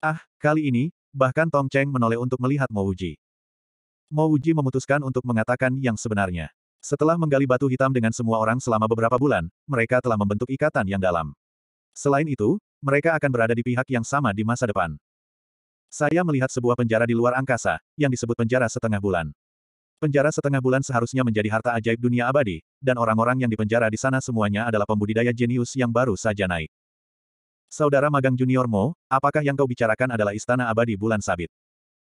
Ah, kali ini, bahkan Tong Cheng menoleh untuk melihat Mo Wuji. Mo Wuji memutuskan untuk mengatakan yang sebenarnya. Setelah menggali batu hitam dengan semua orang selama beberapa bulan, mereka telah membentuk ikatan yang dalam. Selain itu, mereka akan berada di pihak yang sama di masa depan. Saya melihat sebuah penjara di luar angkasa, yang disebut penjara setengah bulan. Penjara setengah bulan seharusnya menjadi harta ajaib dunia abadi, dan orang-orang yang dipenjara di sana semuanya adalah pembudidaya jenius yang baru saja naik. Saudara magang junior Mo, apakah yang kau bicarakan adalah istana abadi bulan sabit?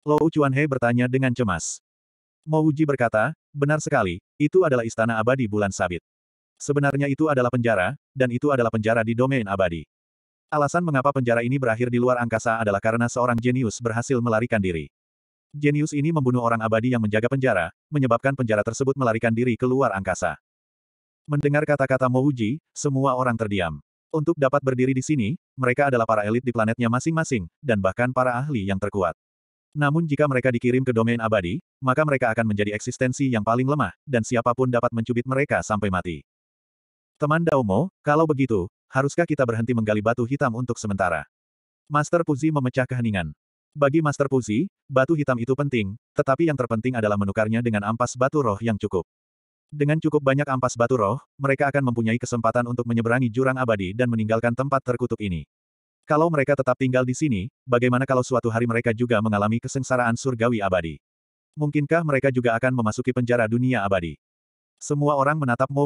Lou Chuanhe bertanya dengan cemas. Mo Uji berkata, benar sekali, itu adalah istana abadi bulan sabit. Sebenarnya itu adalah penjara, dan itu adalah penjara di domain abadi. Alasan mengapa penjara ini berakhir di luar angkasa adalah karena seorang jenius berhasil melarikan diri. Jenius ini membunuh orang abadi yang menjaga penjara, menyebabkan penjara tersebut melarikan diri ke luar angkasa. Mendengar kata-kata Mo semua orang terdiam. Untuk dapat berdiri di sini, mereka adalah para elit di planetnya masing-masing, dan bahkan para ahli yang terkuat. Namun jika mereka dikirim ke domain abadi, maka mereka akan menjadi eksistensi yang paling lemah, dan siapapun dapat mencubit mereka sampai mati. Teman Daomo, kalau begitu, haruskah kita berhenti menggali batu hitam untuk sementara? Master Puzi memecah keheningan. Bagi Master Puzi, batu hitam itu penting, tetapi yang terpenting adalah menukarnya dengan ampas batu roh yang cukup. Dengan cukup banyak ampas batu roh, mereka akan mempunyai kesempatan untuk menyeberangi jurang abadi dan meninggalkan tempat terkutuk ini. Kalau mereka tetap tinggal di sini, bagaimana kalau suatu hari mereka juga mengalami kesengsaraan surgawi abadi? Mungkinkah mereka juga akan memasuki penjara dunia abadi? Semua orang menatap Mo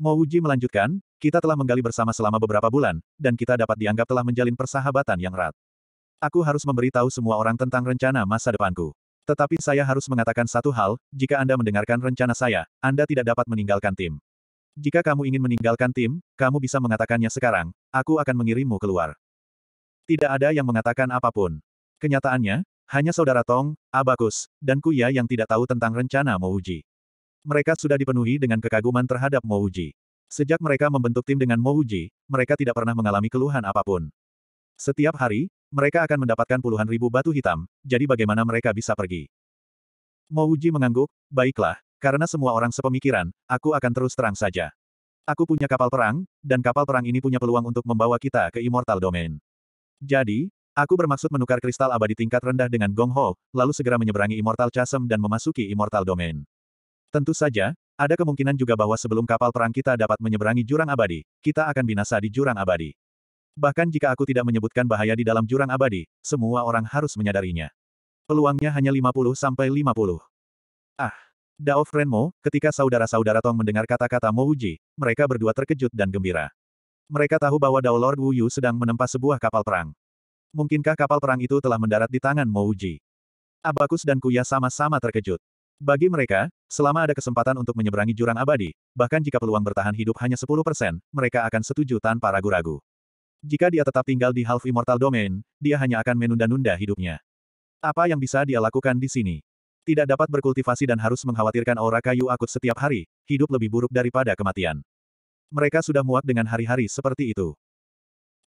Mo Wuji melanjutkan, kita telah menggali bersama selama beberapa bulan, dan kita dapat dianggap telah menjalin persahabatan yang erat. Aku harus memberitahu semua orang tentang rencana masa depanku. Tetapi saya harus mengatakan satu hal, jika Anda mendengarkan rencana saya, Anda tidak dapat meninggalkan tim. Jika kamu ingin meninggalkan tim, kamu bisa mengatakannya sekarang, aku akan mengirimmu keluar. Tidak ada yang mengatakan apapun. Kenyataannya, hanya saudara Tong, Abakus, dan Kuya yang tidak tahu tentang rencana Mouji. Mereka sudah dipenuhi dengan kekaguman terhadap Mouji. Sejak mereka membentuk tim dengan Mouji, mereka tidak pernah mengalami keluhan apapun. Setiap hari, mereka akan mendapatkan puluhan ribu batu hitam, jadi bagaimana mereka bisa pergi? Mouji mengangguk, baiklah, karena semua orang sepemikiran, aku akan terus terang saja. Aku punya kapal perang, dan kapal perang ini punya peluang untuk membawa kita ke Immortal Domain. Jadi, aku bermaksud menukar kristal abadi tingkat rendah dengan Gong Ho, lalu segera menyeberangi Immortal Chasm dan memasuki Immortal Domain. Tentu saja, ada kemungkinan juga bahwa sebelum kapal perang kita dapat menyeberangi jurang abadi, kita akan binasa di jurang abadi. Bahkan jika aku tidak menyebutkan bahaya di dalam jurang abadi, semua orang harus menyadarinya. Peluangnya hanya 50-50. Ah! Dao Frenmo. ketika saudara-saudara Tong mendengar kata-kata Mo Uji, mereka berdua terkejut dan gembira. Mereka tahu bahwa Dao Lord Wu Yu sedang menempa sebuah kapal perang. Mungkinkah kapal perang itu telah mendarat di tangan Mo Uji? Abakus dan Kuya sama-sama terkejut. Bagi mereka, selama ada kesempatan untuk menyeberangi jurang abadi, bahkan jika peluang bertahan hidup hanya 10%, mereka akan setuju tanpa ragu-ragu. Jika dia tetap tinggal di Half Immortal Domain, dia hanya akan menunda-nunda hidupnya. Apa yang bisa dia lakukan di sini? Tidak dapat berkultivasi dan harus mengkhawatirkan aura kayu akut setiap hari, hidup lebih buruk daripada kematian. Mereka sudah muak dengan hari-hari seperti itu.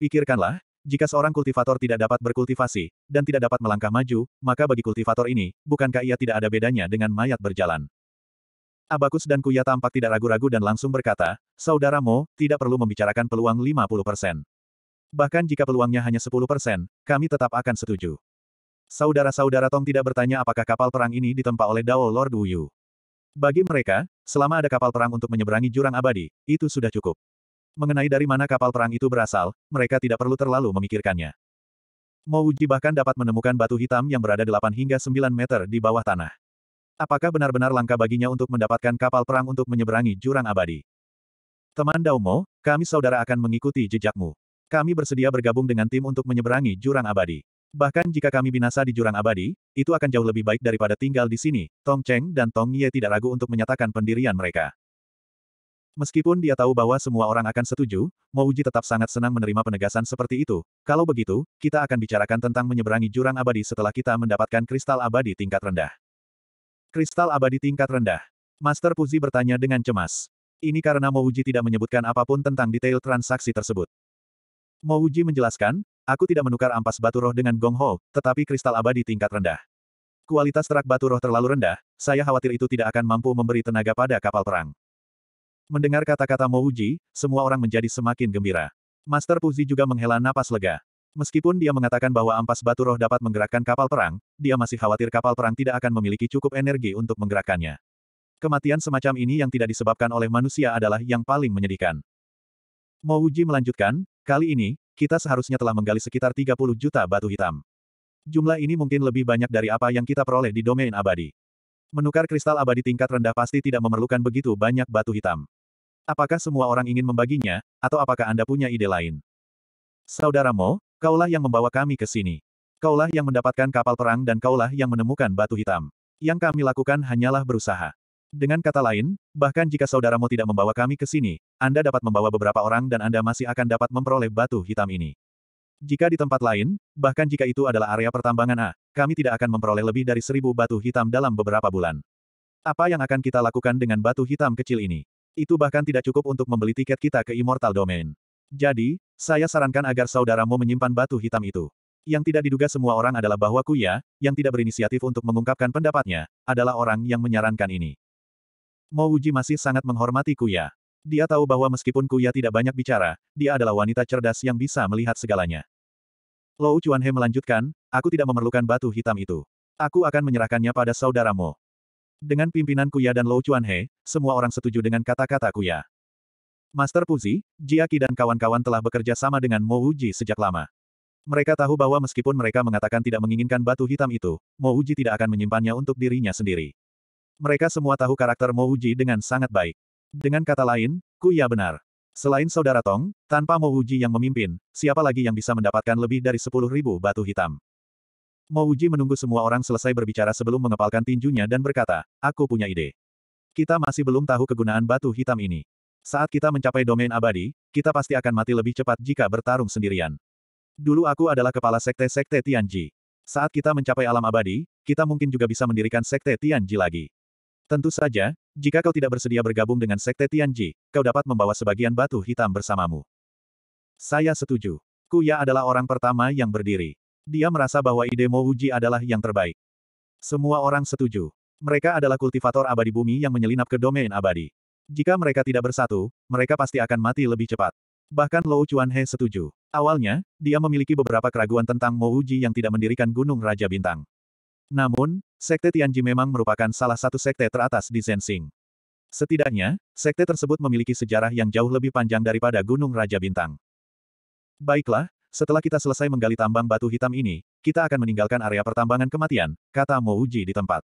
Pikirkanlah, jika seorang kultivator tidak dapat berkultivasi, dan tidak dapat melangkah maju, maka bagi kultivator ini, bukankah ia tidak ada bedanya dengan mayat berjalan? Abakus dan Kuya tampak tidak ragu-ragu dan langsung berkata, Saudaramu, tidak perlu membicarakan peluang 50%. Bahkan jika peluangnya hanya 10 persen, kami tetap akan setuju. Saudara-saudara Tong tidak bertanya apakah kapal perang ini ditempa oleh Dao Lord Wuyu. Bagi mereka, selama ada kapal perang untuk menyeberangi jurang abadi, itu sudah cukup. Mengenai dari mana kapal perang itu berasal, mereka tidak perlu terlalu memikirkannya. Mo Wuji bahkan dapat menemukan batu hitam yang berada 8 hingga 9 meter di bawah tanah. Apakah benar-benar langka baginya untuk mendapatkan kapal perang untuk menyeberangi jurang abadi? Teman Dao Mo, kami saudara akan mengikuti jejakmu. Kami bersedia bergabung dengan tim untuk menyeberangi jurang abadi. Bahkan jika kami binasa di jurang abadi, itu akan jauh lebih baik daripada tinggal di sini. Tong Cheng dan Tong Ye tidak ragu untuk menyatakan pendirian mereka. Meskipun dia tahu bahwa semua orang akan setuju, Mo Uji tetap sangat senang menerima penegasan seperti itu. Kalau begitu, kita akan bicarakan tentang menyeberangi jurang abadi setelah kita mendapatkan kristal abadi tingkat rendah. Kristal abadi tingkat rendah. Master Puzi bertanya dengan cemas. Ini karena Mo Uji tidak menyebutkan apapun tentang detail transaksi tersebut. Mo Uji menjelaskan, aku tidak menukar ampas batu roh dengan Gong Ho, tetapi kristal abadi tingkat rendah. Kualitas terak batu roh terlalu rendah, saya khawatir itu tidak akan mampu memberi tenaga pada kapal perang. Mendengar kata-kata Mo Uji, semua orang menjadi semakin gembira. Master Puzi juga menghela napas lega. Meskipun dia mengatakan bahwa ampas batu roh dapat menggerakkan kapal perang, dia masih khawatir kapal perang tidak akan memiliki cukup energi untuk menggerakkannya. Kematian semacam ini yang tidak disebabkan oleh manusia adalah yang paling menyedihkan. Mo melanjutkan, Kali ini, kita seharusnya telah menggali sekitar 30 juta batu hitam. Jumlah ini mungkin lebih banyak dari apa yang kita peroleh di domain abadi. Menukar kristal abadi tingkat rendah pasti tidak memerlukan begitu banyak batu hitam. Apakah semua orang ingin membaginya, atau apakah Anda punya ide lain? Saudara Mo, kaulah yang membawa kami ke sini. Kaulah yang mendapatkan kapal perang dan kaulah yang menemukan batu hitam. Yang kami lakukan hanyalah berusaha. Dengan kata lain, bahkan jika saudaramu tidak membawa kami ke sini, Anda dapat membawa beberapa orang dan Anda masih akan dapat memperoleh batu hitam ini. Jika di tempat lain, bahkan jika itu adalah area pertambangan A, kami tidak akan memperoleh lebih dari seribu batu hitam dalam beberapa bulan. Apa yang akan kita lakukan dengan batu hitam kecil ini? Itu bahkan tidak cukup untuk membeli tiket kita ke Immortal Domain. Jadi, saya sarankan agar saudaramu menyimpan batu hitam itu. Yang tidak diduga semua orang adalah bahwa Kuya, yang tidak berinisiatif untuk mengungkapkan pendapatnya, adalah orang yang menyarankan ini. Mo Uji masih sangat menghormati Kuya. Dia tahu bahwa meskipun Kuya tidak banyak bicara, dia adalah wanita cerdas yang bisa melihat segalanya. Lou Chuanhe melanjutkan, aku tidak memerlukan batu hitam itu. Aku akan menyerahkannya pada saudaramu. Dengan pimpinan Kuya dan Lou Chuanhe, semua orang setuju dengan kata-kata Kuya. Master Puzi, Jiaki dan kawan-kawan telah bekerja sama dengan Mo Uji sejak lama. Mereka tahu bahwa meskipun mereka mengatakan tidak menginginkan batu hitam itu, Mo Uji tidak akan menyimpannya untuk dirinya sendiri. Mereka semua tahu karakter Mo Uji dengan sangat baik. Dengan kata lain, ku ya benar. Selain saudara Tong, tanpa Mo Uji yang memimpin, siapa lagi yang bisa mendapatkan lebih dari ribu batu hitam? Mo Uji menunggu semua orang selesai berbicara sebelum mengepalkan tinjunya dan berkata, aku punya ide. Kita masih belum tahu kegunaan batu hitam ini. Saat kita mencapai domain abadi, kita pasti akan mati lebih cepat jika bertarung sendirian. Dulu aku adalah kepala sekte-sekte Tianji. Saat kita mencapai alam abadi, kita mungkin juga bisa mendirikan sekte Tianji lagi. Tentu saja, jika kau tidak bersedia bergabung dengan Sekte Tianji, kau dapat membawa sebagian batu hitam bersamamu. Saya setuju. Kuya adalah orang pertama yang berdiri. Dia merasa bahwa ide Mo Uji adalah yang terbaik. Semua orang setuju. Mereka adalah kultivator abadi bumi yang menyelinap ke domain abadi. Jika mereka tidak bersatu, mereka pasti akan mati lebih cepat. Bahkan Lou Chuan He setuju. Awalnya, dia memiliki beberapa keraguan tentang Mo Uji yang tidak mendirikan Gunung Raja Bintang. Namun, Sekte Tianji memang merupakan salah satu sekte teratas di Zensing. Setidaknya, sekte tersebut memiliki sejarah yang jauh lebih panjang daripada Gunung Raja Bintang. Baiklah, setelah kita selesai menggali tambang batu hitam ini, kita akan meninggalkan area pertambangan kematian, kata Mo Uji di tempat.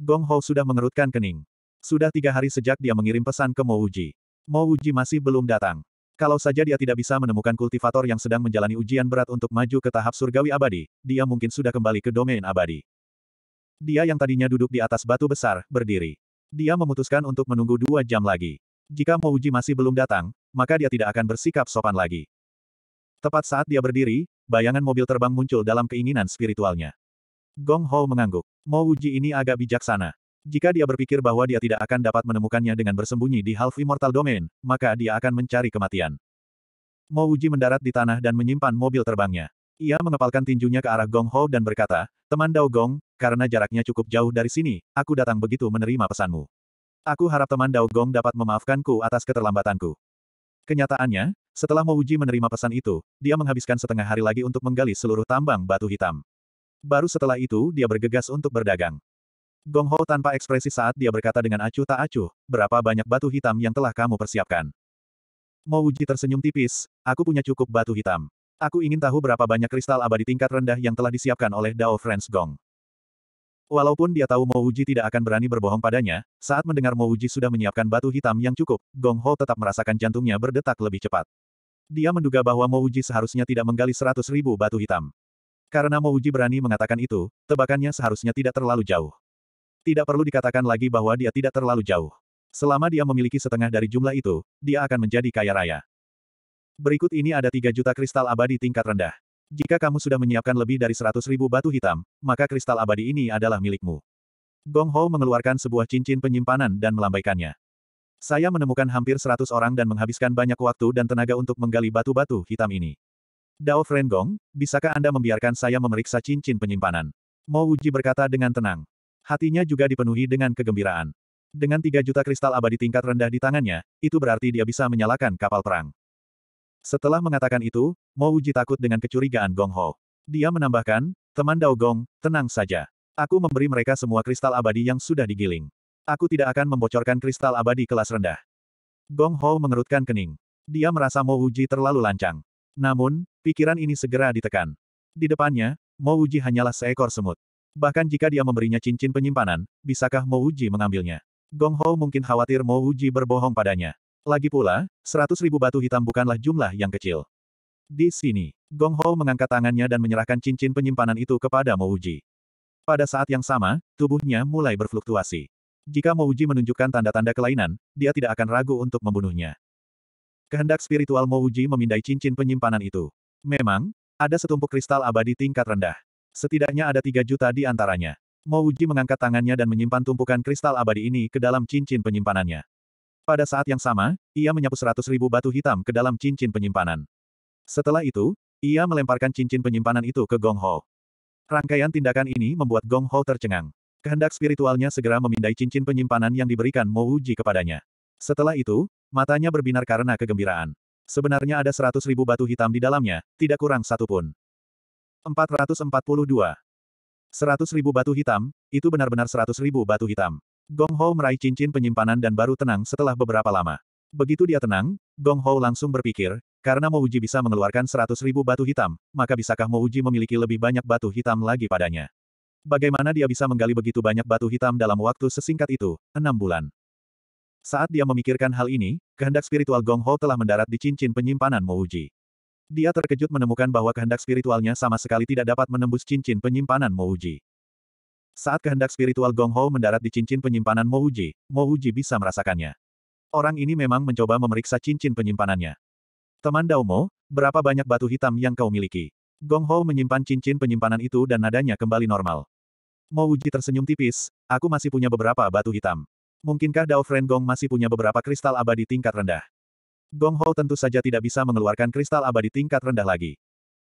Gong Ho sudah mengerutkan kening. Sudah tiga hari sejak dia mengirim pesan ke Mo Uji. Mo Uji masih belum datang. Kalau saja dia tidak bisa menemukan kultivator yang sedang menjalani ujian berat untuk maju ke tahap surgawi abadi, dia mungkin sudah kembali ke domain abadi. Dia yang tadinya duduk di atas batu besar, berdiri. Dia memutuskan untuk menunggu dua jam lagi. Jika Uji masih belum datang, maka dia tidak akan bersikap sopan lagi. Tepat saat dia berdiri, bayangan mobil terbang muncul dalam keinginan spiritualnya. Gong Ho mengangguk. Uji ini agak bijaksana. Jika dia berpikir bahwa dia tidak akan dapat menemukannya dengan bersembunyi di Half Immortal Domain, maka dia akan mencari kematian. Mo Uji mendarat di tanah dan menyimpan mobil terbangnya. Ia mengepalkan tinjunya ke arah Gong Ho dan berkata, Teman Dao Gong, karena jaraknya cukup jauh dari sini, aku datang begitu menerima pesanmu. Aku harap teman Dao Gong dapat memaafkanku atas keterlambatanku. Kenyataannya, setelah Mo Uji menerima pesan itu, dia menghabiskan setengah hari lagi untuk menggali seluruh tambang batu hitam. Baru setelah itu dia bergegas untuk berdagang. Gong Ho tanpa ekspresi saat dia berkata dengan acuh tak acuh, berapa banyak batu hitam yang telah kamu persiapkan. Mo Wuji tersenyum tipis, aku punya cukup batu hitam. Aku ingin tahu berapa banyak kristal abadi tingkat rendah yang telah disiapkan oleh Dao Friends Gong. Walaupun dia tahu Mo Wuji tidak akan berani berbohong padanya, saat mendengar Mo Wuji sudah menyiapkan batu hitam yang cukup, Gong Ho tetap merasakan jantungnya berdetak lebih cepat. Dia menduga bahwa Mo Wuji seharusnya tidak menggali seratus ribu batu hitam. Karena Mo Uji berani mengatakan itu, tebakannya seharusnya tidak terlalu jauh. Tidak perlu dikatakan lagi bahwa dia tidak terlalu jauh. Selama dia memiliki setengah dari jumlah itu, dia akan menjadi kaya raya. Berikut ini ada 3 juta kristal abadi tingkat rendah. Jika kamu sudah menyiapkan lebih dari 100 ribu batu hitam, maka kristal abadi ini adalah milikmu. Gong Ho mengeluarkan sebuah cincin penyimpanan dan melambaikannya. Saya menemukan hampir 100 orang dan menghabiskan banyak waktu dan tenaga untuk menggali batu-batu hitam ini. Dao Fren Gong, bisakah Anda membiarkan saya memeriksa cincin penyimpanan? Mo Wuji berkata dengan tenang. Hatinya juga dipenuhi dengan kegembiraan. Dengan 3 juta kristal abadi tingkat rendah di tangannya, itu berarti dia bisa menyalakan kapal perang. Setelah mengatakan itu, Mo Uji takut dengan kecurigaan Gong Ho. Dia menambahkan, teman Dao Gong, tenang saja. Aku memberi mereka semua kristal abadi yang sudah digiling. Aku tidak akan membocorkan kristal abadi kelas rendah. Gong Ho mengerutkan kening. Dia merasa Mo Uji terlalu lancang. Namun, pikiran ini segera ditekan. Di depannya, Mo Uji hanyalah seekor semut. Bahkan jika dia memberinya cincin penyimpanan, bisakah Mo Uji mengambilnya? Gong Ho mungkin khawatir Mo Uji berbohong padanya. Lagi pula, seratus ribu batu hitam bukanlah jumlah yang kecil. Di sini, Gong Ho mengangkat tangannya dan menyerahkan cincin penyimpanan itu kepada Mo Uji. Pada saat yang sama, tubuhnya mulai berfluktuasi. Jika Mo Uji menunjukkan tanda-tanda kelainan, dia tidak akan ragu untuk membunuhnya. Kehendak spiritual Mo Uji memindai cincin penyimpanan itu. Memang, ada setumpuk kristal abadi tingkat rendah. Setidaknya ada tiga juta di antaranya. Mouji mengangkat tangannya dan menyimpan tumpukan kristal abadi ini ke dalam cincin penyimpanannya. Pada saat yang sama, ia menyapu seratus ribu batu hitam ke dalam cincin penyimpanan. Setelah itu, ia melemparkan cincin penyimpanan itu ke Gong Ho. Rangkaian tindakan ini membuat Gong Ho tercengang. Kehendak spiritualnya segera memindai cincin penyimpanan yang diberikan Mouji kepadanya. Setelah itu, matanya berbinar karena kegembiraan. Sebenarnya ada seratus ribu batu hitam di dalamnya, tidak kurang satu pun. 442. 100 ribu batu hitam, itu benar-benar 100 ribu batu hitam. Gong Ho meraih cincin penyimpanan dan baru tenang setelah beberapa lama. Begitu dia tenang, Gong Ho langsung berpikir, karena Mo Uji bisa mengeluarkan 100 ribu batu hitam, maka bisakah Mo Uji memiliki lebih banyak batu hitam lagi padanya? Bagaimana dia bisa menggali begitu banyak batu hitam dalam waktu sesingkat itu, enam bulan? Saat dia memikirkan hal ini, kehendak spiritual Gong Ho telah mendarat di cincin penyimpanan Mouji. Dia terkejut menemukan bahwa kehendak spiritualnya sama sekali tidak dapat menembus cincin penyimpanan Mouji. Saat kehendak spiritual Gong Ho mendarat di cincin penyimpanan Mouji, Mouji bisa merasakannya. Orang ini memang mencoba memeriksa cincin penyimpanannya. Teman Dao Mo, berapa banyak batu hitam yang kau miliki? Gong Ho menyimpan cincin penyimpanan itu dan nadanya kembali normal. Mouji tersenyum tipis, aku masih punya beberapa batu hitam. Mungkinkah Dao Friend Gong masih punya beberapa kristal abadi tingkat rendah? Gong Ho tentu saja tidak bisa mengeluarkan kristal abadi tingkat rendah lagi.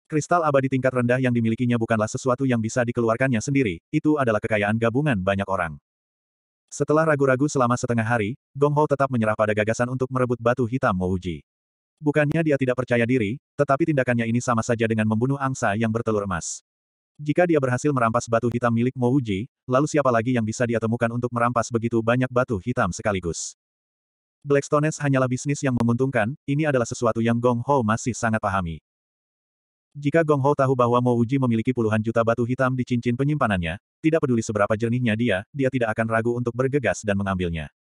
Kristal abadi tingkat rendah yang dimilikinya bukanlah sesuatu yang bisa dikeluarkannya sendiri, itu adalah kekayaan gabungan banyak orang. Setelah ragu-ragu selama setengah hari, Gong Ho tetap menyerah pada gagasan untuk merebut batu hitam Mouji. Bukannya dia tidak percaya diri, tetapi tindakannya ini sama saja dengan membunuh angsa yang bertelur emas. Jika dia berhasil merampas batu hitam milik Mouji, lalu siapa lagi yang bisa dia temukan untuk merampas begitu banyak batu hitam sekaligus? Blackstones hanyalah bisnis yang menguntungkan, ini adalah sesuatu yang Gong Ho masih sangat pahami. Jika Gong Ho tahu bahwa Mo Uji memiliki puluhan juta batu hitam di cincin penyimpanannya, tidak peduli seberapa jernihnya dia, dia tidak akan ragu untuk bergegas dan mengambilnya.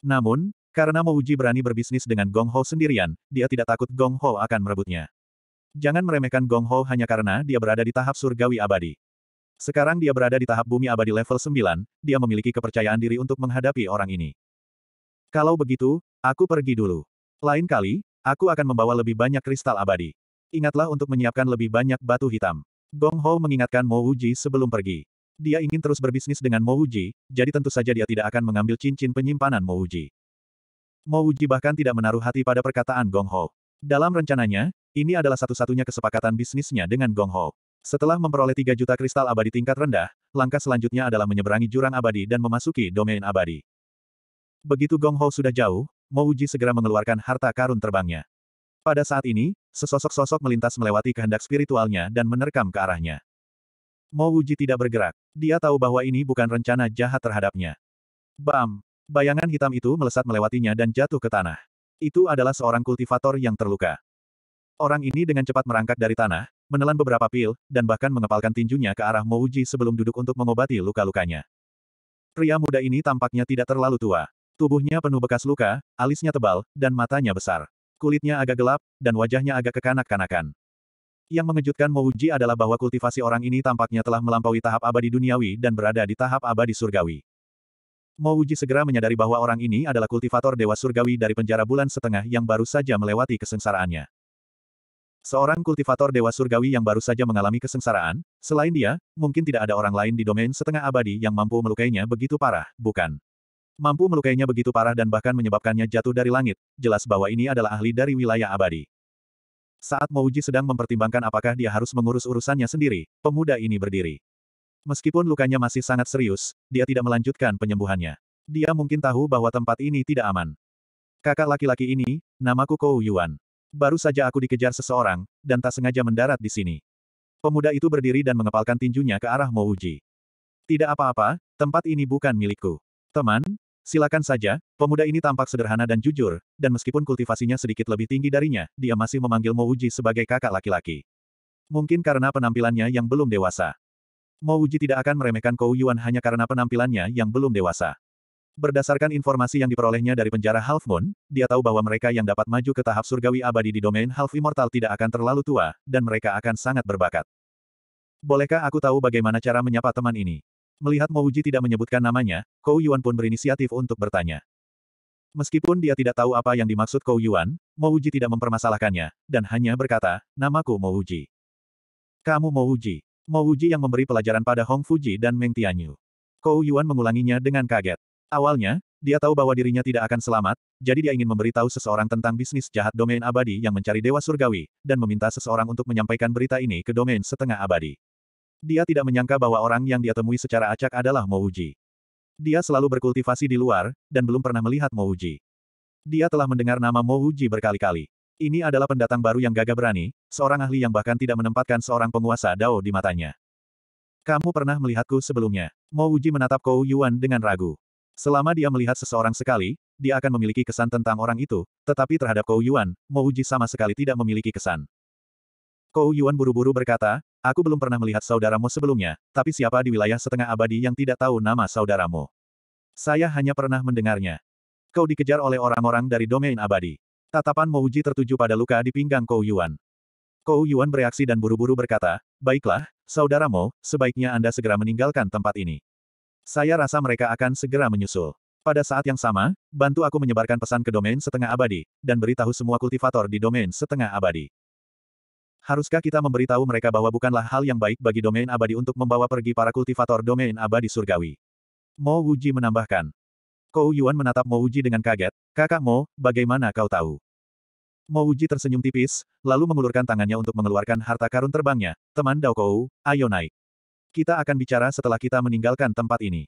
Namun, karena Mo Uji berani berbisnis dengan Gong Ho sendirian, dia tidak takut Gong Ho akan merebutnya. Jangan meremehkan Gong Ho hanya karena dia berada di tahap surgawi abadi. Sekarang dia berada di tahap bumi abadi level 9, dia memiliki kepercayaan diri untuk menghadapi orang ini. Kalau begitu, aku pergi dulu. Lain kali, aku akan membawa lebih banyak kristal abadi. Ingatlah untuk menyiapkan lebih banyak batu hitam. Gong Ho mengingatkan Mo Wuji sebelum pergi. Dia ingin terus berbisnis dengan Mo Wuji, jadi tentu saja dia tidak akan mengambil cincin penyimpanan Mo Wuji. Mo Wuji bahkan tidak menaruh hati pada perkataan Gong Ho. Dalam rencananya, ini adalah satu-satunya kesepakatan bisnisnya dengan Gong Ho. Setelah memperoleh 3 juta kristal abadi tingkat rendah, langkah selanjutnya adalah menyeberangi jurang abadi dan memasuki domain abadi. Begitu Gong Ho sudah jauh, Mo Uji segera mengeluarkan harta karun terbangnya. Pada saat ini, sesosok-sosok melintas melewati kehendak spiritualnya dan menerkam ke arahnya. Mo Uji tidak bergerak. Dia tahu bahwa ini bukan rencana jahat terhadapnya. Bam! Bayangan hitam itu melesat melewatinya dan jatuh ke tanah. Itu adalah seorang kultivator yang terluka. Orang ini dengan cepat merangkak dari tanah, menelan beberapa pil, dan bahkan mengepalkan tinjunya ke arah Mo sebelum duduk untuk mengobati luka-lukanya. Pria muda ini tampaknya tidak terlalu tua. Tubuhnya penuh bekas luka, alisnya tebal, dan matanya besar. Kulitnya agak gelap, dan wajahnya agak kekanak-kanakan. Yang mengejutkan Mouji adalah bahwa kultivasi orang ini tampaknya telah melampaui tahap abadi duniawi dan berada di tahap abadi surgawi. Mouji segera menyadari bahwa orang ini adalah kultivator dewa surgawi dari penjara bulan setengah yang baru saja melewati kesengsaraannya. Seorang kultivator dewa surgawi yang baru saja mengalami kesengsaraan, selain dia, mungkin tidak ada orang lain di domain setengah abadi yang mampu melukainya begitu parah, bukan? Mampu melukainya begitu parah dan bahkan menyebabkannya jatuh dari langit, jelas bahwa ini adalah ahli dari wilayah abadi. Saat Mouji sedang mempertimbangkan apakah dia harus mengurus urusannya sendiri, pemuda ini berdiri. Meskipun lukanya masih sangat serius, dia tidak melanjutkan penyembuhannya. Dia mungkin tahu bahwa tempat ini tidak aman. Kakak laki-laki ini, namaku Kou Yuan. Baru saja aku dikejar seseorang, dan tak sengaja mendarat di sini. Pemuda itu berdiri dan mengepalkan tinjunya ke arah Mouji. Tidak apa-apa, tempat ini bukan milikku. Teman, Silakan saja, pemuda ini tampak sederhana dan jujur, dan meskipun kultivasinya sedikit lebih tinggi darinya, dia masih memanggil Uji sebagai kakak laki-laki. Mungkin karena penampilannya yang belum dewasa. Uji tidak akan meremehkan Kou Yuan hanya karena penampilannya yang belum dewasa. Berdasarkan informasi yang diperolehnya dari penjara Half Moon, dia tahu bahwa mereka yang dapat maju ke tahap surgawi abadi di domain Half Immortal tidak akan terlalu tua, dan mereka akan sangat berbakat. Bolehkah aku tahu bagaimana cara menyapa teman ini? Melihat Mo Uji tidak menyebutkan namanya, Kou Yuan pun berinisiatif untuk bertanya. Meskipun dia tidak tahu apa yang dimaksud Kou Yuan, Mo Uji tidak mempermasalahkannya, dan hanya berkata, namaku Mo Uji. Kamu Mo Mo Uji yang memberi pelajaran pada Hong Fuji dan Meng Tianyu. Kou Yuan mengulanginya dengan kaget. Awalnya, dia tahu bahwa dirinya tidak akan selamat, jadi dia ingin memberitahu seseorang tentang bisnis jahat domain abadi yang mencari dewa surgawi, dan meminta seseorang untuk menyampaikan berita ini ke domain setengah abadi. Dia tidak menyangka bahwa orang yang dia temui secara acak adalah Mouji. Dia selalu berkultivasi di luar, dan belum pernah melihat Mouji. Dia telah mendengar nama Mouji berkali-kali. Ini adalah pendatang baru yang gagah berani, seorang ahli yang bahkan tidak menempatkan seorang penguasa Dao di matanya. Kamu pernah melihatku sebelumnya. Mouji menatap Kou Yuan dengan ragu. Selama dia melihat seseorang sekali, dia akan memiliki kesan tentang orang itu, tetapi terhadap Kou Yuan, Mouji sama sekali tidak memiliki kesan. Kou Yuan buru-buru berkata, Aku belum pernah melihat saudaramu sebelumnya, tapi siapa di wilayah setengah abadi yang tidak tahu nama saudaramu? Saya hanya pernah mendengarnya. Kau dikejar oleh orang-orang dari domain abadi. Tatapan Mouji tertuju pada luka di pinggang Kou Yuan. Kou Yuan bereaksi dan buru-buru berkata, Baiklah, saudaramu, sebaiknya Anda segera meninggalkan tempat ini. Saya rasa mereka akan segera menyusul. Pada saat yang sama, bantu aku menyebarkan pesan ke domain setengah abadi, dan beritahu semua kultivator di domain setengah abadi. Haruskah kita memberitahu mereka bahwa bukanlah hal yang baik bagi domain abadi untuk membawa pergi para kultivator domain abadi surgawi? Mo Wuji menambahkan. Kou Yuan menatap Mo Wuji dengan kaget, kakak Mo, bagaimana kau tahu? Mo Wuji tersenyum tipis, lalu mengulurkan tangannya untuk mengeluarkan harta karun terbangnya, teman Dao Kou, ayo naik. Kita akan bicara setelah kita meninggalkan tempat ini.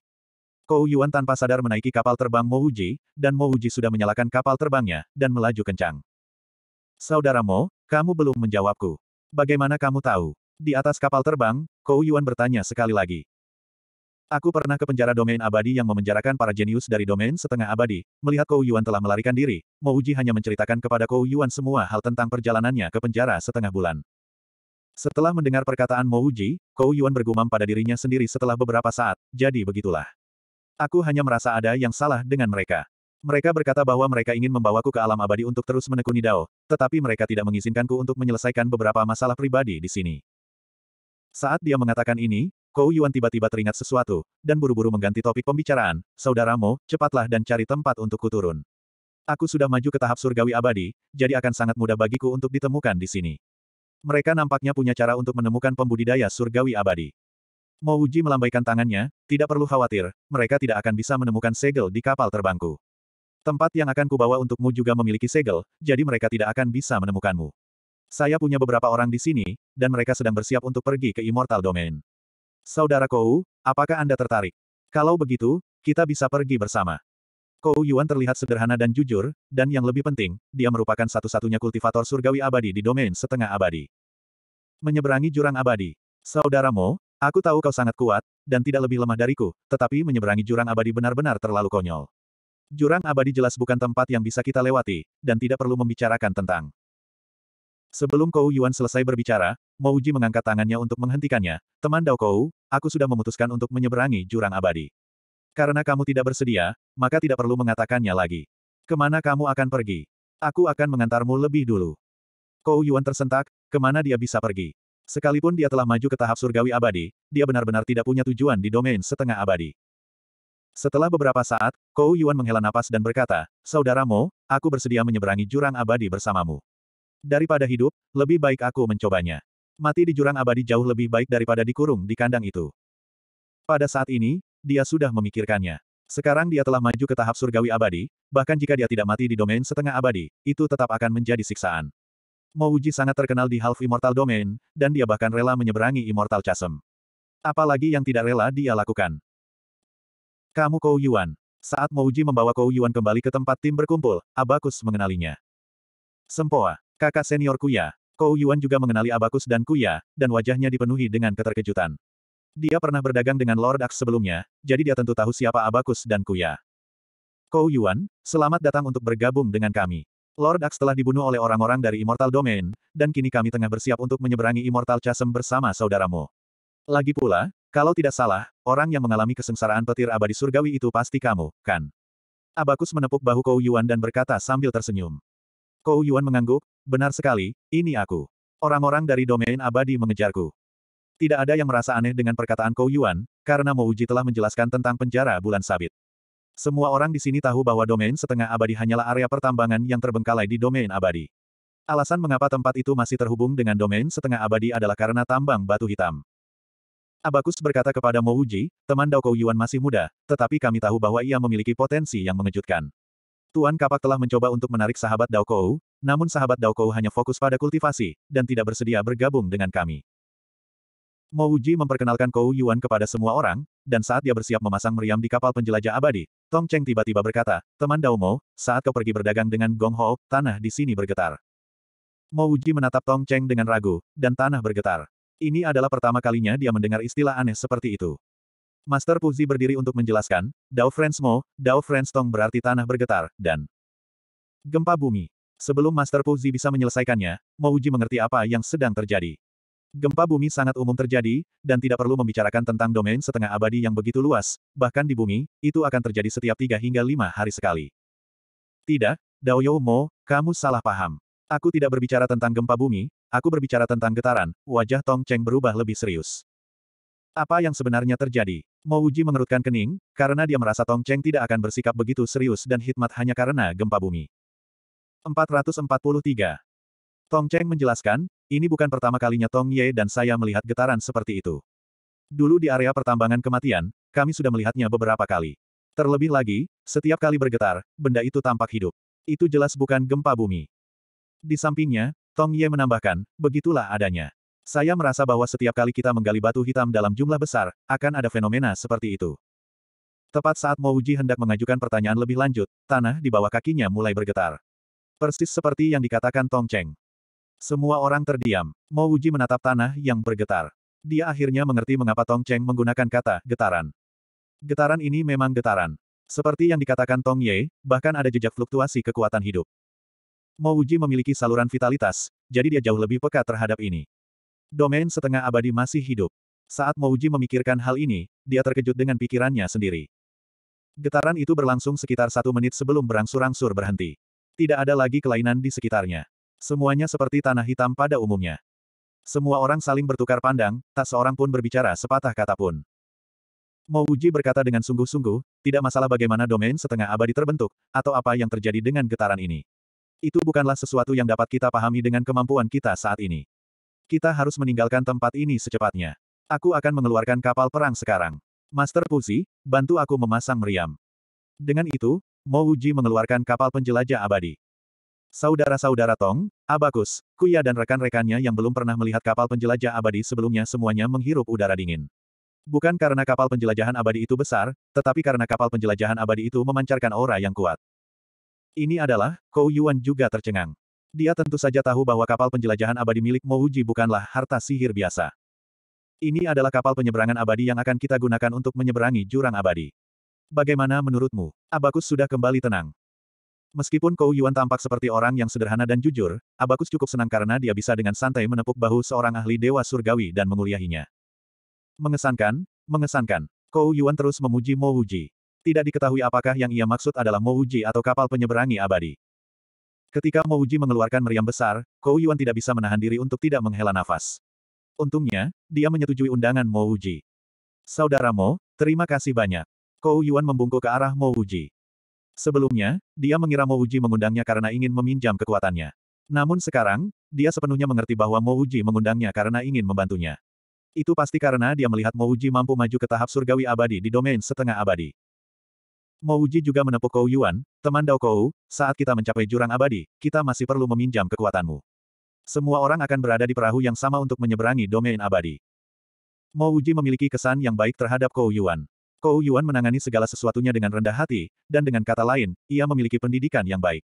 Kou Yuan tanpa sadar menaiki kapal terbang Mo Wuji, dan Mo Wuji sudah menyalakan kapal terbangnya, dan melaju kencang. Saudara Mo, kamu belum menjawabku. Bagaimana kamu tahu? Di atas kapal terbang, Kou Yuan bertanya sekali lagi. Aku pernah ke penjara domain abadi yang memenjarakan para jenius dari domain setengah abadi. Melihat Kou Yuan telah melarikan diri, Mouji hanya menceritakan kepada Kou Yuan semua hal tentang perjalanannya ke penjara setengah bulan. Setelah mendengar perkataan Mouji, Kou Yuan bergumam pada dirinya sendiri setelah beberapa saat, jadi begitulah. Aku hanya merasa ada yang salah dengan mereka. Mereka berkata bahwa mereka ingin membawaku ke alam abadi untuk terus menekuni Dao, tetapi mereka tidak mengizinkanku untuk menyelesaikan beberapa masalah pribadi di sini. Saat dia mengatakan ini, Kou Yuan tiba-tiba teringat sesuatu, dan buru-buru mengganti topik pembicaraan, Saudaramu, cepatlah dan cari tempat untuk kuturun. Aku sudah maju ke tahap surgawi abadi, jadi akan sangat mudah bagiku untuk ditemukan di sini. Mereka nampaknya punya cara untuk menemukan pembudidaya surgawi abadi. Mo melambaikan tangannya, tidak perlu khawatir, mereka tidak akan bisa menemukan segel di kapal terbangku. Tempat yang akan kubawa untukmu juga memiliki segel, jadi mereka tidak akan bisa menemukanmu. Saya punya beberapa orang di sini, dan mereka sedang bersiap untuk pergi ke Immortal Domain. Saudara Kou, apakah Anda tertarik? Kalau begitu, kita bisa pergi bersama. Kou Yuan terlihat sederhana dan jujur, dan yang lebih penting, dia merupakan satu-satunya kultivator surgawi abadi di domain setengah abadi. Menyeberangi jurang abadi. saudaramu, aku tahu kau sangat kuat, dan tidak lebih lemah dariku, tetapi menyeberangi jurang abadi benar-benar terlalu konyol. Jurang abadi jelas bukan tempat yang bisa kita lewati, dan tidak perlu membicarakan tentang. Sebelum Kou Yuan selesai berbicara, Mouji mengangkat tangannya untuk menghentikannya. Teman Dao Kou, aku sudah memutuskan untuk menyeberangi jurang abadi. Karena kamu tidak bersedia, maka tidak perlu mengatakannya lagi. Kemana kamu akan pergi? Aku akan mengantarmu lebih dulu. Kou Yuan tersentak, kemana dia bisa pergi? Sekalipun dia telah maju ke tahap surgawi abadi, dia benar-benar tidak punya tujuan di domain setengah abadi. Setelah beberapa saat, Kou Yuan menghela napas dan berkata, "Saudaramu, aku bersedia menyeberangi jurang abadi bersamamu. Daripada hidup, lebih baik aku mencobanya. Mati di jurang abadi jauh lebih baik daripada dikurung di kandang itu. Pada saat ini, dia sudah memikirkannya. Sekarang dia telah maju ke tahap surgawi abadi, bahkan jika dia tidak mati di domain setengah abadi, itu tetap akan menjadi siksaan. Mo sangat terkenal di Half Immortal Domain, dan dia bahkan rela menyeberangi Immortal Chasm. Apalagi yang tidak rela dia lakukan. Kamu Kou Yuan. Saat Mouji membawa Kou Yuan kembali ke tempat tim berkumpul, Abakus mengenalinya. Sempoa, kakak senior Kuya. Kou Yuan juga mengenali Abakus dan Kuya, dan wajahnya dipenuhi dengan keterkejutan. Dia pernah berdagang dengan Lord Ax sebelumnya, jadi dia tentu tahu siapa Abakus dan Kuya. Kou Yuan, selamat datang untuk bergabung dengan kami. Lord Ax telah dibunuh oleh orang-orang dari Immortal Domain, dan kini kami tengah bersiap untuk menyeberangi Immortal Chasm bersama saudaramu. Lagi pula, kalau tidak salah, orang yang mengalami kesengsaraan petir abadi surgawi itu pasti kamu, kan? Abakus menepuk bahu Kou Yuan dan berkata sambil tersenyum. Kou Yuan mengangguk, benar sekali, ini aku. Orang-orang dari domain abadi mengejarku. Tidak ada yang merasa aneh dengan perkataan Kou Yuan, karena Mouji telah menjelaskan tentang penjara bulan sabit. Semua orang di sini tahu bahwa domain setengah abadi hanyalah area pertambangan yang terbengkalai di domain abadi. Alasan mengapa tempat itu masih terhubung dengan domain setengah abadi adalah karena tambang batu hitam. Abakus berkata kepada Mo Uji, teman Dao Yuan masih muda, tetapi kami tahu bahwa ia memiliki potensi yang mengejutkan. Tuan Kapak telah mencoba untuk menarik sahabat Dao Kou, namun sahabat Dao Kou hanya fokus pada kultivasi, dan tidak bersedia bergabung dengan kami. Mo Uji memperkenalkan Kou Yuan kepada semua orang, dan saat dia bersiap memasang meriam di kapal penjelajah abadi, Tong Cheng tiba-tiba berkata, Teman Dao Mo, saat kau pergi berdagang dengan Gong Ho, tanah di sini bergetar. Mo Uji menatap Tong Cheng dengan ragu, dan tanah bergetar. Ini adalah pertama kalinya dia mendengar istilah aneh seperti itu. Master Puzi berdiri untuk menjelaskan, Dao Friends Mo, Dao Friends Tong berarti tanah bergetar, dan gempa bumi. Sebelum Master Puzi bisa menyelesaikannya, Mo Uji mengerti apa yang sedang terjadi. Gempa bumi sangat umum terjadi, dan tidak perlu membicarakan tentang domain setengah abadi yang begitu luas, bahkan di bumi, itu akan terjadi setiap tiga hingga lima hari sekali. Tidak, Dao Yo Mo, kamu salah paham. Aku tidak berbicara tentang gempa bumi, Aku berbicara tentang getaran, wajah Tong Cheng berubah lebih serius. Apa yang sebenarnya terjadi? Mo Uji mengerutkan kening, karena dia merasa Tong Cheng tidak akan bersikap begitu serius dan hikmat hanya karena gempa bumi. 443. Tong Cheng menjelaskan, ini bukan pertama kalinya Tong Ye dan saya melihat getaran seperti itu. Dulu di area pertambangan kematian, kami sudah melihatnya beberapa kali. Terlebih lagi, setiap kali bergetar, benda itu tampak hidup. Itu jelas bukan gempa bumi. Di sampingnya, Tong Ye menambahkan, begitulah adanya. Saya merasa bahwa setiap kali kita menggali batu hitam dalam jumlah besar, akan ada fenomena seperti itu. Tepat saat Mo Uji hendak mengajukan pertanyaan lebih lanjut, tanah di bawah kakinya mulai bergetar. Persis seperti yang dikatakan Tong Cheng. Semua orang terdiam. Mo Uji menatap tanah yang bergetar. Dia akhirnya mengerti mengapa Tong Cheng menggunakan kata getaran. Getaran ini memang getaran. Seperti yang dikatakan Tong Ye, bahkan ada jejak fluktuasi kekuatan hidup. Mo Uji memiliki saluran vitalitas, jadi dia jauh lebih peka terhadap ini. Domain setengah abadi masih hidup. Saat Mo Uji memikirkan hal ini, dia terkejut dengan pikirannya sendiri. Getaran itu berlangsung sekitar satu menit sebelum berangsur-angsur berhenti. Tidak ada lagi kelainan di sekitarnya. Semuanya seperti tanah hitam pada umumnya. Semua orang saling bertukar pandang, tak seorang pun berbicara sepatah kata pun. Mo Uji berkata dengan sungguh-sungguh, tidak masalah bagaimana domain setengah abadi terbentuk, atau apa yang terjadi dengan getaran ini. Itu bukanlah sesuatu yang dapat kita pahami dengan kemampuan kita saat ini. Kita harus meninggalkan tempat ini secepatnya. Aku akan mengeluarkan kapal perang sekarang. Master Puzi, bantu aku memasang meriam. Dengan itu, Mo Wuji mengeluarkan kapal penjelajah abadi. Saudara-saudara Tong, Abakus, Kuya dan rekan-rekannya yang belum pernah melihat kapal penjelajah abadi sebelumnya semuanya menghirup udara dingin. Bukan karena kapal penjelajahan abadi itu besar, tetapi karena kapal penjelajahan abadi itu memancarkan aura yang kuat. Ini adalah, Kou Yuan juga tercengang. Dia tentu saja tahu bahwa kapal penjelajahan abadi milik Mouji bukanlah harta sihir biasa. Ini adalah kapal penyeberangan abadi yang akan kita gunakan untuk menyeberangi jurang abadi. Bagaimana menurutmu? Abakus sudah kembali tenang. Meskipun Kou Yuan tampak seperti orang yang sederhana dan jujur, Abakus cukup senang karena dia bisa dengan santai menepuk bahu seorang ahli dewa surgawi dan menguliahinya. Mengesankan, mengesankan. Kou Yuan terus memuji Mo tidak diketahui apakah yang ia maksud adalah Mouji atau kapal penyeberangi abadi. Ketika Mouji mengeluarkan meriam besar, Kou Yuan tidak bisa menahan diri untuk tidak menghela nafas. Untungnya, dia menyetujui undangan Mouji. Saudara Mo, terima kasih banyak. Kou Yuan membungkuk ke arah Mouji. Sebelumnya, dia mengira Mouji mengundangnya karena ingin meminjam kekuatannya. Namun sekarang, dia sepenuhnya mengerti bahwa Mouji mengundangnya karena ingin membantunya. Itu pasti karena dia melihat Mouji mampu maju ke tahap surgawi abadi di domain setengah abadi. Mou Ji juga menepuk Kou Yuan, teman Dao Kou, saat kita mencapai jurang abadi, kita masih perlu meminjam kekuatanmu. Semua orang akan berada di perahu yang sama untuk menyeberangi domain abadi. Mou Ji memiliki kesan yang baik terhadap Kou Yuan. Kou Yuan menangani segala sesuatunya dengan rendah hati, dan dengan kata lain, ia memiliki pendidikan yang baik.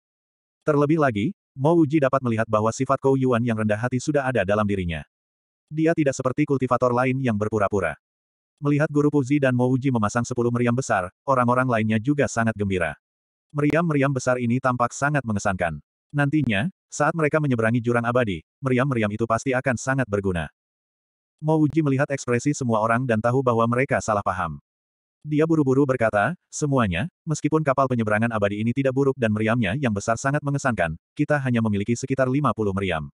Terlebih lagi, Mou Ji dapat melihat bahwa sifat Kou Yuan yang rendah hati sudah ada dalam dirinya. Dia tidak seperti kultivator lain yang berpura-pura. Melihat Guru Puzi dan Mouji memasang sepuluh meriam besar, orang-orang lainnya juga sangat gembira. Meriam-meriam besar ini tampak sangat mengesankan. Nantinya, saat mereka menyeberangi jurang abadi, meriam-meriam itu pasti akan sangat berguna. Mouji melihat ekspresi semua orang dan tahu bahwa mereka salah paham. Dia buru-buru berkata, semuanya, meskipun kapal penyeberangan abadi ini tidak buruk dan meriamnya yang besar sangat mengesankan, kita hanya memiliki sekitar 50 meriam.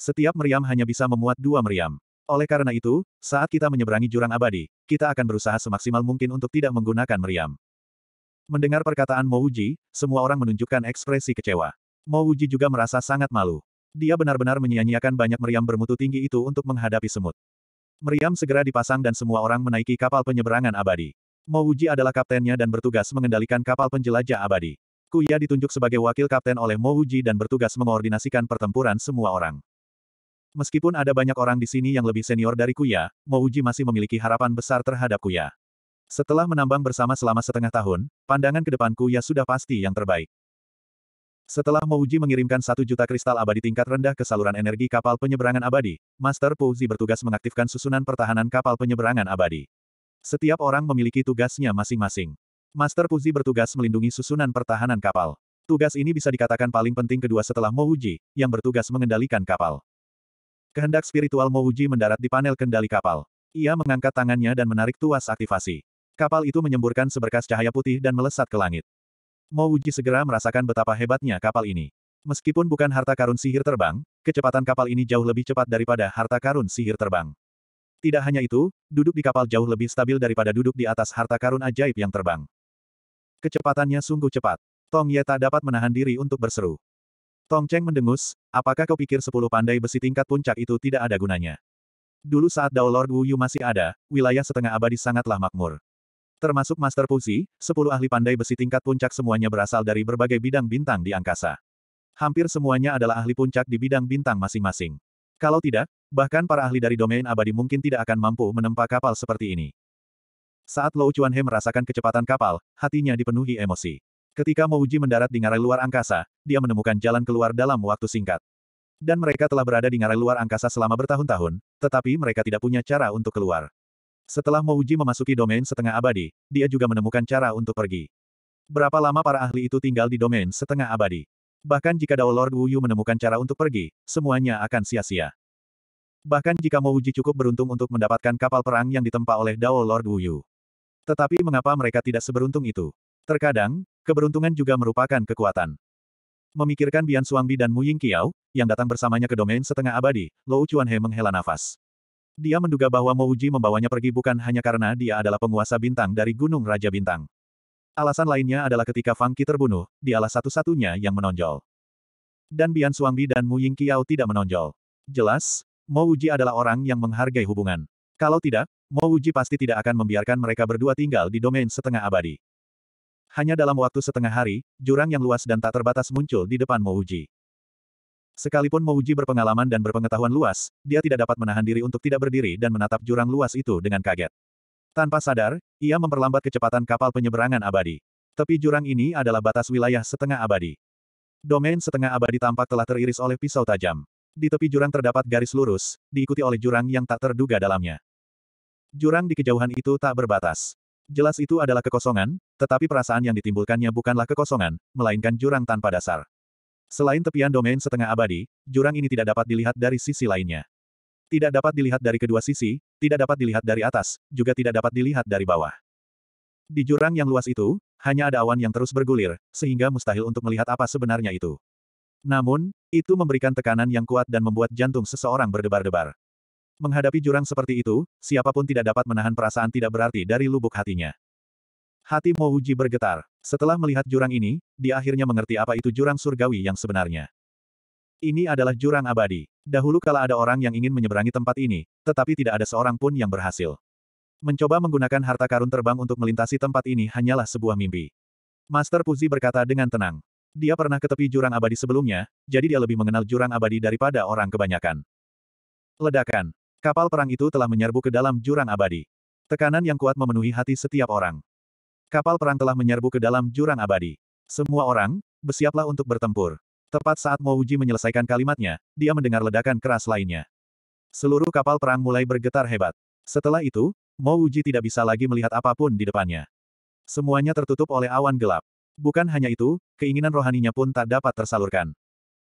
Setiap meriam hanya bisa memuat dua meriam. Oleh karena itu, saat kita menyeberangi jurang abadi, kita akan berusaha semaksimal mungkin untuk tidak menggunakan meriam. Mendengar perkataan Mouji, semua orang menunjukkan ekspresi kecewa. Mouji juga merasa sangat malu. Dia benar-benar menyia-nyiakan banyak meriam bermutu tinggi itu untuk menghadapi semut. Meriam segera dipasang dan semua orang menaiki kapal penyeberangan abadi. Mouji adalah kaptennya dan bertugas mengendalikan kapal penjelajah abadi. Kuya ditunjuk sebagai wakil kapten oleh Mouji dan bertugas mengoordinasikan pertempuran semua orang. Meskipun ada banyak orang di sini yang lebih senior dari Kuya, Mouji masih memiliki harapan besar terhadap Kuya. Setelah menambang bersama selama setengah tahun, pandangan ke depan Kuya sudah pasti yang terbaik. Setelah Mouji mengirimkan satu juta kristal abadi tingkat rendah ke saluran energi kapal penyeberangan abadi, Master Pouzi bertugas mengaktifkan susunan pertahanan kapal penyeberangan abadi. Setiap orang memiliki tugasnya masing-masing. Master Pouzi bertugas melindungi susunan pertahanan kapal. Tugas ini bisa dikatakan paling penting kedua setelah Mouji, yang bertugas mengendalikan kapal. Kehendak spiritual Mouji mendarat di panel kendali kapal. Ia mengangkat tangannya dan menarik tuas aktivasi. Kapal itu menyemburkan seberkas cahaya putih dan melesat ke langit. Mouji segera merasakan betapa hebatnya kapal ini. Meskipun bukan harta karun sihir terbang, kecepatan kapal ini jauh lebih cepat daripada harta karun sihir terbang. Tidak hanya itu, duduk di kapal jauh lebih stabil daripada duduk di atas harta karun ajaib yang terbang. Kecepatannya sungguh cepat. Tong Ye tak dapat menahan diri untuk berseru. Tong Cheng mendengus, apakah kau pikir sepuluh pandai besi tingkat puncak itu tidak ada gunanya? Dulu saat Dao Lord Wu Yu masih ada, wilayah setengah abadi sangatlah makmur. Termasuk Master Puzi, sepuluh ahli pandai besi tingkat puncak semuanya berasal dari berbagai bidang bintang di angkasa. Hampir semuanya adalah ahli puncak di bidang bintang masing-masing. Kalau tidak, bahkan para ahli dari domain abadi mungkin tidak akan mampu menempa kapal seperti ini. Saat Lou He merasakan kecepatan kapal, hatinya dipenuhi emosi. Ketika Mouji mendarat di ngarai luar angkasa, dia menemukan jalan keluar dalam waktu singkat. Dan mereka telah berada di ngarai luar angkasa selama bertahun-tahun, tetapi mereka tidak punya cara untuk keluar. Setelah Mouji memasuki domain setengah abadi, dia juga menemukan cara untuk pergi. Berapa lama para ahli itu tinggal di domain setengah abadi? Bahkan jika Dao Lord Wu Yu menemukan cara untuk pergi, semuanya akan sia-sia. Bahkan jika Mouji cukup beruntung untuk mendapatkan kapal perang yang ditempa oleh Dao Lord Wu Yu. Tetapi mengapa mereka tidak seberuntung itu? Terkadang, Keberuntungan juga merupakan kekuatan. Memikirkan Bian Suangbi dan Mu Ying Qiao, yang datang bersamanya ke domain setengah abadi, Lou He menghela nafas. Dia menduga bahwa Mo Uji membawanya pergi bukan hanya karena dia adalah penguasa bintang dari Gunung Raja Bintang. Alasan lainnya adalah ketika Fang Qi terbunuh, dialah satu-satunya yang menonjol. Dan Bian Suangbi dan Mu Ying Qiao tidak menonjol. Jelas, Mo Uji adalah orang yang menghargai hubungan. Kalau tidak, Mo Uji pasti tidak akan membiarkan mereka berdua tinggal di domain setengah abadi. Hanya dalam waktu setengah hari, jurang yang luas dan tak terbatas muncul di depan Mouji. Sekalipun Mouji berpengalaman dan berpengetahuan luas, dia tidak dapat menahan diri untuk tidak berdiri dan menatap jurang luas itu dengan kaget. Tanpa sadar, ia memperlambat kecepatan kapal penyeberangan abadi. Tepi jurang ini adalah batas wilayah setengah abadi. Domain setengah abadi tampak telah teriris oleh pisau tajam. Di tepi jurang terdapat garis lurus, diikuti oleh jurang yang tak terduga dalamnya. Jurang di kejauhan itu tak berbatas. Jelas itu adalah kekosongan, tetapi perasaan yang ditimbulkannya bukanlah kekosongan, melainkan jurang tanpa dasar. Selain tepian domain setengah abadi, jurang ini tidak dapat dilihat dari sisi lainnya. Tidak dapat dilihat dari kedua sisi, tidak dapat dilihat dari atas, juga tidak dapat dilihat dari bawah. Di jurang yang luas itu, hanya ada awan yang terus bergulir, sehingga mustahil untuk melihat apa sebenarnya itu. Namun, itu memberikan tekanan yang kuat dan membuat jantung seseorang berdebar-debar. Menghadapi jurang seperti itu, siapapun tidak dapat menahan perasaan tidak berarti dari lubuk hatinya. Hati Mouji bergetar. Setelah melihat jurang ini, dia akhirnya mengerti apa itu jurang surgawi yang sebenarnya. Ini adalah jurang abadi. Dahulu kala ada orang yang ingin menyeberangi tempat ini, tetapi tidak ada seorang pun yang berhasil. Mencoba menggunakan harta karun terbang untuk melintasi tempat ini hanyalah sebuah mimpi. Master Puzi berkata dengan tenang. Dia pernah ke tepi jurang abadi sebelumnya, jadi dia lebih mengenal jurang abadi daripada orang kebanyakan. Ledakan. Kapal perang itu telah menyerbu ke dalam jurang abadi. Tekanan yang kuat memenuhi hati setiap orang. Kapal perang telah menyerbu ke dalam jurang abadi. Semua orang, bersiaplah untuk bertempur. Tepat saat Mouji menyelesaikan kalimatnya, dia mendengar ledakan keras lainnya. Seluruh kapal perang mulai bergetar hebat. Setelah itu, Mouji tidak bisa lagi melihat apapun di depannya. Semuanya tertutup oleh awan gelap. Bukan hanya itu, keinginan rohaninya pun tak dapat tersalurkan.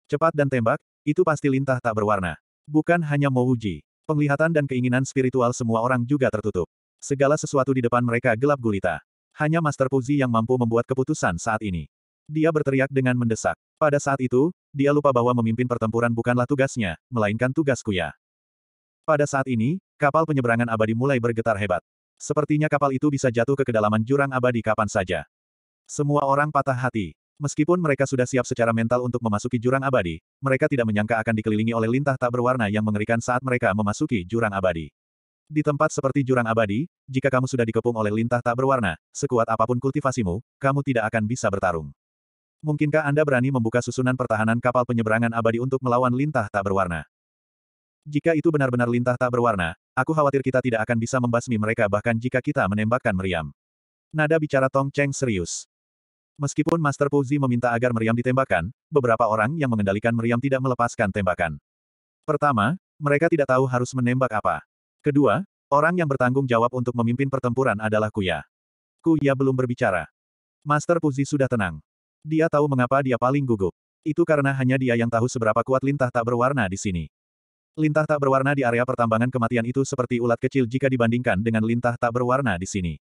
Cepat dan tembak, itu pasti lintah tak berwarna. Bukan hanya Mouji. Penglihatan dan keinginan spiritual semua orang juga tertutup. Segala sesuatu di depan mereka gelap gulita. Hanya Master Puzi yang mampu membuat keputusan saat ini. Dia berteriak dengan mendesak. Pada saat itu, dia lupa bahwa memimpin pertempuran bukanlah tugasnya, melainkan tugas Kuya. Pada saat ini, kapal penyeberangan abadi mulai bergetar hebat. Sepertinya kapal itu bisa jatuh ke kedalaman jurang abadi kapan saja. Semua orang patah hati. Meskipun mereka sudah siap secara mental untuk memasuki jurang abadi, mereka tidak menyangka akan dikelilingi oleh lintah tak berwarna yang mengerikan saat mereka memasuki jurang abadi. Di tempat seperti jurang abadi, jika kamu sudah dikepung oleh lintah tak berwarna, sekuat apapun kultivasimu, kamu tidak akan bisa bertarung. Mungkinkah Anda berani membuka susunan pertahanan kapal penyeberangan abadi untuk melawan lintah tak berwarna? Jika itu benar-benar lintah tak berwarna, aku khawatir kita tidak akan bisa membasmi mereka bahkan jika kita menembakkan meriam. Nada bicara Tong Cheng serius. Meskipun Master Puzi meminta agar meriam ditembakkan, beberapa orang yang mengendalikan meriam tidak melepaskan tembakan. Pertama, mereka tidak tahu harus menembak apa. Kedua, orang yang bertanggung jawab untuk memimpin pertempuran adalah Kuya. Kuya belum berbicara. Master Puzi sudah tenang. Dia tahu mengapa dia paling gugup. Itu karena hanya dia yang tahu seberapa kuat lintah tak berwarna di sini. Lintah tak berwarna di area pertambangan kematian itu seperti ulat kecil jika dibandingkan dengan lintah tak berwarna di sini.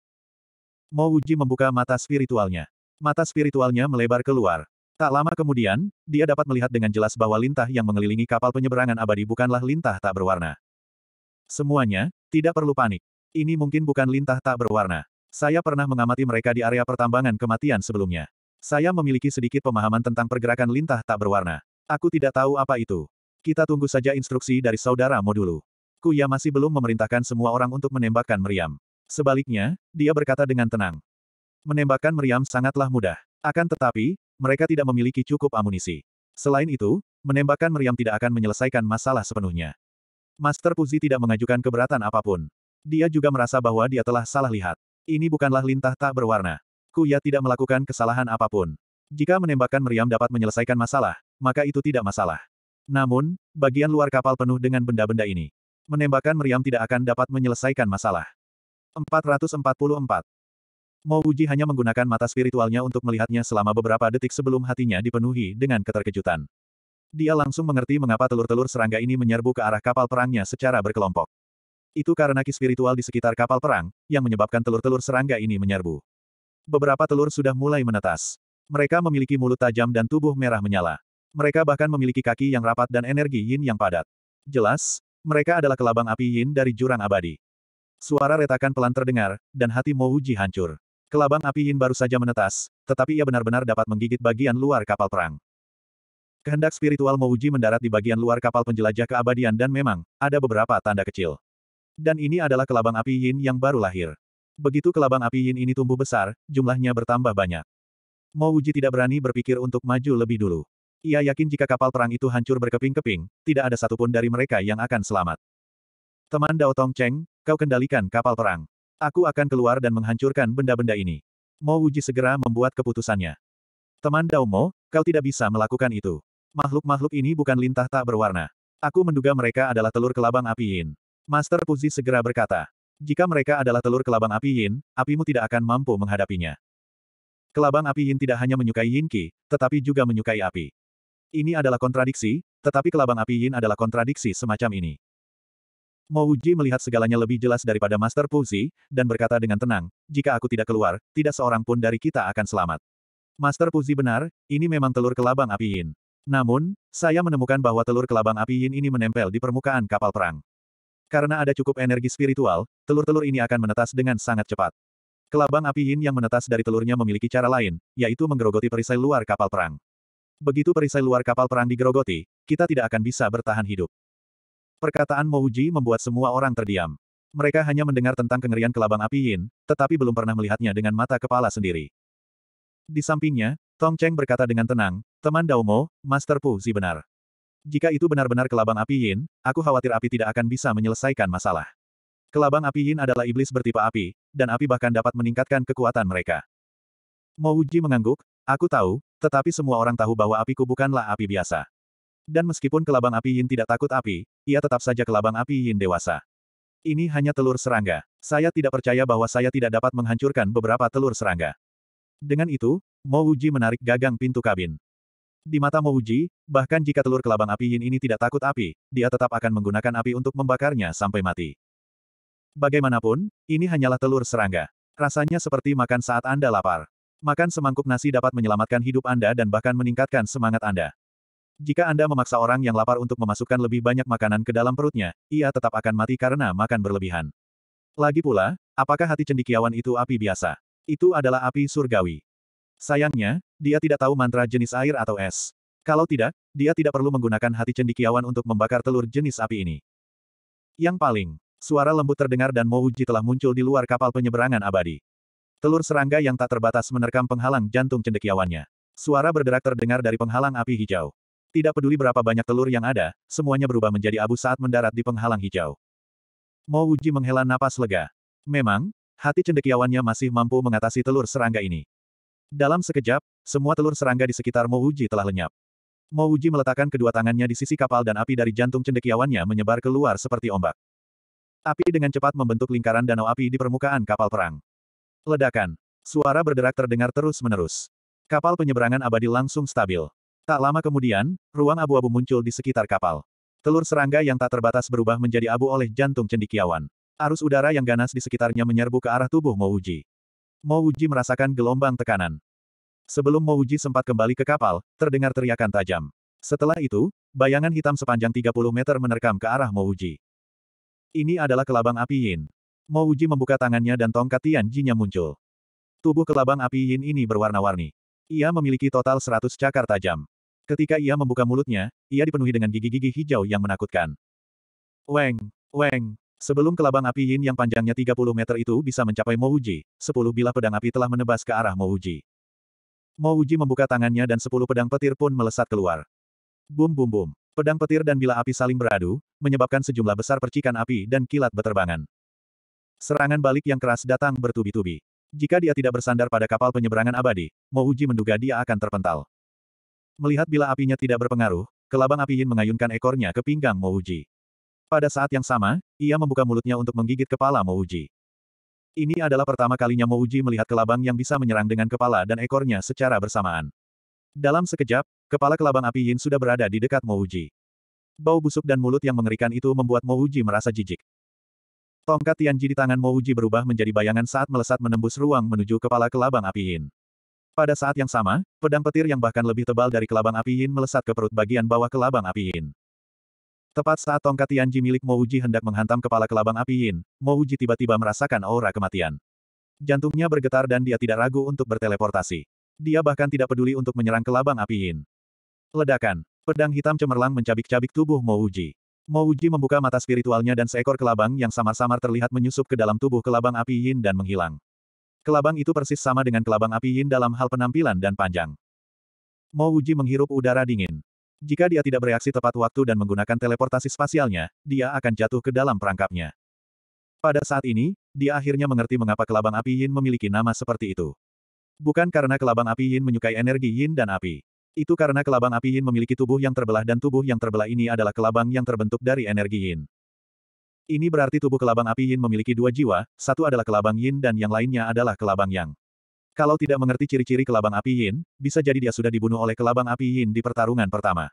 Mo Wuji membuka mata spiritualnya. Mata spiritualnya melebar keluar. Tak lama kemudian, dia dapat melihat dengan jelas bahwa lintah yang mengelilingi kapal penyeberangan abadi bukanlah lintah tak berwarna. Semuanya, tidak perlu panik. Ini mungkin bukan lintah tak berwarna. Saya pernah mengamati mereka di area pertambangan kematian sebelumnya. Saya memiliki sedikit pemahaman tentang pergerakan lintah tak berwarna. Aku tidak tahu apa itu. Kita tunggu saja instruksi dari saudara Mo dulu. Kuya masih belum memerintahkan semua orang untuk menembakkan meriam. Sebaliknya, dia berkata dengan tenang. Menembakkan meriam sangatlah mudah. Akan tetapi, mereka tidak memiliki cukup amunisi. Selain itu, menembakkan meriam tidak akan menyelesaikan masalah sepenuhnya. Master Puzi tidak mengajukan keberatan apapun. Dia juga merasa bahwa dia telah salah lihat. Ini bukanlah lintah tak berwarna. Kuya tidak melakukan kesalahan apapun. Jika menembakkan meriam dapat menyelesaikan masalah, maka itu tidak masalah. Namun, bagian luar kapal penuh dengan benda-benda ini. Menembakkan meriam tidak akan dapat menyelesaikan masalah. 444. Mo Uji hanya menggunakan mata spiritualnya untuk melihatnya selama beberapa detik sebelum hatinya dipenuhi dengan keterkejutan. Dia langsung mengerti mengapa telur-telur serangga ini menyerbu ke arah kapal perangnya secara berkelompok. Itu karena ki spiritual di sekitar kapal perang, yang menyebabkan telur-telur serangga ini menyerbu. Beberapa telur sudah mulai menetas. Mereka memiliki mulut tajam dan tubuh merah menyala. Mereka bahkan memiliki kaki yang rapat dan energi yin yang padat. Jelas, mereka adalah kelabang api yin dari jurang abadi. Suara retakan pelan terdengar, dan hati Mo Uji hancur. Kelabang api Yin baru saja menetas, tetapi ia benar-benar dapat menggigit bagian luar kapal perang. Kehendak spiritual Mouji mendarat di bagian luar kapal penjelajah keabadian dan memang, ada beberapa tanda kecil. Dan ini adalah kelabang api Yin yang baru lahir. Begitu kelabang api Yin ini tumbuh besar, jumlahnya bertambah banyak. Mouji tidak berani berpikir untuk maju lebih dulu. Ia yakin jika kapal perang itu hancur berkeping-keping, tidak ada satupun dari mereka yang akan selamat. Teman Dao Tong Cheng, kau kendalikan kapal perang. Aku akan keluar dan menghancurkan benda-benda ini. Mo Wuji segera membuat keputusannya. Teman Dao Mo, kau tidak bisa melakukan itu. Makhluk-makhluk ini bukan lintah tak berwarna. Aku menduga mereka adalah telur kelabang api Yin. Master Puzi segera berkata. Jika mereka adalah telur kelabang api Yin, apimu tidak akan mampu menghadapinya. Kelabang api Yin tidak hanya menyukai Yin Qi, tetapi juga menyukai api. Ini adalah kontradiksi, tetapi kelabang api Yin adalah kontradiksi semacam ini. Mo Uji melihat segalanya lebih jelas daripada Master Puzi, dan berkata dengan tenang, jika aku tidak keluar, tidak seorang pun dari kita akan selamat. Master Puzi benar, ini memang telur kelabang api yin. Namun, saya menemukan bahwa telur kelabang api yin ini menempel di permukaan kapal perang. Karena ada cukup energi spiritual, telur-telur ini akan menetas dengan sangat cepat. Kelabang api yin yang menetas dari telurnya memiliki cara lain, yaitu menggerogoti perisai luar kapal perang. Begitu perisai luar kapal perang digerogoti, kita tidak akan bisa bertahan hidup. Perkataan Mouji membuat semua orang terdiam. Mereka hanya mendengar tentang kengerian kelabang api Yin, tetapi belum pernah melihatnya dengan mata kepala sendiri. Di sampingnya, Tong Cheng berkata dengan tenang, teman Daomo, Master Pu Zi benar. Jika itu benar-benar kelabang api Yin, aku khawatir api tidak akan bisa menyelesaikan masalah. Kelabang api Yin adalah iblis bertipe api, dan api bahkan dapat meningkatkan kekuatan mereka. Mouji mengangguk, aku tahu, tetapi semua orang tahu bahwa apiku bukanlah api biasa. Dan meskipun kelabang api Yin tidak takut api, ia tetap saja kelabang api Yin dewasa. Ini hanya telur serangga. Saya tidak percaya bahwa saya tidak dapat menghancurkan beberapa telur serangga. Dengan itu, Mo Uji menarik gagang pintu kabin. Di mata Mo Uji, bahkan jika telur kelabang api Yin ini tidak takut api, dia tetap akan menggunakan api untuk membakarnya sampai mati. Bagaimanapun, ini hanyalah telur serangga. Rasanya seperti makan saat Anda lapar. Makan semangkuk nasi dapat menyelamatkan hidup Anda dan bahkan meningkatkan semangat Anda. Jika Anda memaksa orang yang lapar untuk memasukkan lebih banyak makanan ke dalam perutnya, ia tetap akan mati karena makan berlebihan. Lagi pula, apakah hati cendikiawan itu api biasa? Itu adalah api surgawi. Sayangnya, dia tidak tahu mantra jenis air atau es. Kalau tidak, dia tidak perlu menggunakan hati cendikiawan untuk membakar telur jenis api ini. Yang paling, suara lembut terdengar dan Mouji telah muncul di luar kapal penyeberangan abadi. Telur serangga yang tak terbatas menerkam penghalang jantung cendekiawannya. Suara berderak terdengar dari penghalang api hijau. Tidak peduli berapa banyak telur yang ada, semuanya berubah menjadi abu saat mendarat di penghalang hijau. Mo Uji menghela napas lega. Memang, hati cendekiawannya masih mampu mengatasi telur serangga ini. Dalam sekejap, semua telur serangga di sekitar Mo Uji telah lenyap. Mo Uji meletakkan kedua tangannya di sisi kapal dan api dari jantung cendekiawannya menyebar keluar seperti ombak. Api dengan cepat membentuk lingkaran danau api di permukaan kapal perang. Ledakan. Suara berderak terdengar terus-menerus. Kapal penyeberangan abadi langsung stabil. Tak lama kemudian, ruang abu-abu muncul di sekitar kapal. Telur serangga yang tak terbatas berubah menjadi abu oleh jantung cendikiawan. Arus udara yang ganas di sekitarnya menyerbu ke arah tubuh Mouji. Mouji merasakan gelombang tekanan. Sebelum Mouji sempat kembali ke kapal, terdengar teriakan tajam. Setelah itu, bayangan hitam sepanjang 30 meter menerkam ke arah Mouji. Ini adalah kelabang api Yin. Mouji membuka tangannya dan tongkat Tian Jinya muncul. Tubuh kelabang api Yin ini berwarna-warni. Ia memiliki total 100 cakar tajam. Ketika ia membuka mulutnya, ia dipenuhi dengan gigi-gigi hijau yang menakutkan. Weng, weng. Sebelum kelabang api yin yang panjangnya 30 meter itu bisa mencapai Mouji, 10 bilah pedang api telah menebas ke arah Mouji. Mouji membuka tangannya dan 10 pedang petir pun melesat keluar. Bum bum bum. Pedang petir dan bila api saling beradu, menyebabkan sejumlah besar percikan api dan kilat beterbangan. Serangan balik yang keras datang bertubi-tubi. Jika dia tidak bersandar pada kapal penyeberangan abadi, Mo Uji menduga dia akan terpental. Melihat bila apinya tidak berpengaruh, kelabang api Yin mengayunkan ekornya ke pinggang Mo Uji. Pada saat yang sama, ia membuka mulutnya untuk menggigit kepala Mo Uji. Ini adalah pertama kalinya Mo Uji melihat kelabang yang bisa menyerang dengan kepala dan ekornya secara bersamaan. Dalam sekejap, kepala kelabang api Yin sudah berada di dekat Mo Uji. Bau busuk dan mulut yang mengerikan itu membuat Mo Uji merasa jijik. Tongkat Tianji di tangan Mouji berubah menjadi bayangan saat melesat menembus ruang menuju kepala kelabang api Yin. Pada saat yang sama, pedang petir yang bahkan lebih tebal dari kelabang api Yin melesat ke perut bagian bawah kelabang api Yin. Tepat saat tongkat Tianji milik Mouji hendak menghantam kepala kelabang api Yin, Mouji tiba-tiba merasakan aura kematian. Jantungnya bergetar dan dia tidak ragu untuk berteleportasi. Dia bahkan tidak peduli untuk menyerang kelabang api Yin. Ledakan. Pedang hitam cemerlang mencabik-cabik tubuh Mouji. Mouji membuka mata spiritualnya dan seekor kelabang yang samar-samar terlihat menyusup ke dalam tubuh kelabang api Yin dan menghilang. Kelabang itu persis sama dengan kelabang api Yin dalam hal penampilan dan panjang. Mouji menghirup udara dingin. Jika dia tidak bereaksi tepat waktu dan menggunakan teleportasi spasialnya, dia akan jatuh ke dalam perangkapnya. Pada saat ini, dia akhirnya mengerti mengapa kelabang api Yin memiliki nama seperti itu. Bukan karena kelabang api Yin menyukai energi Yin dan api. Itu karena kelabang api Yin memiliki tubuh yang terbelah dan tubuh yang terbelah ini adalah kelabang yang terbentuk dari energi Yin. Ini berarti tubuh kelabang api Yin memiliki dua jiwa, satu adalah kelabang Yin dan yang lainnya adalah kelabang Yang. Kalau tidak mengerti ciri-ciri kelabang api Yin, bisa jadi dia sudah dibunuh oleh kelabang api Yin di pertarungan pertama.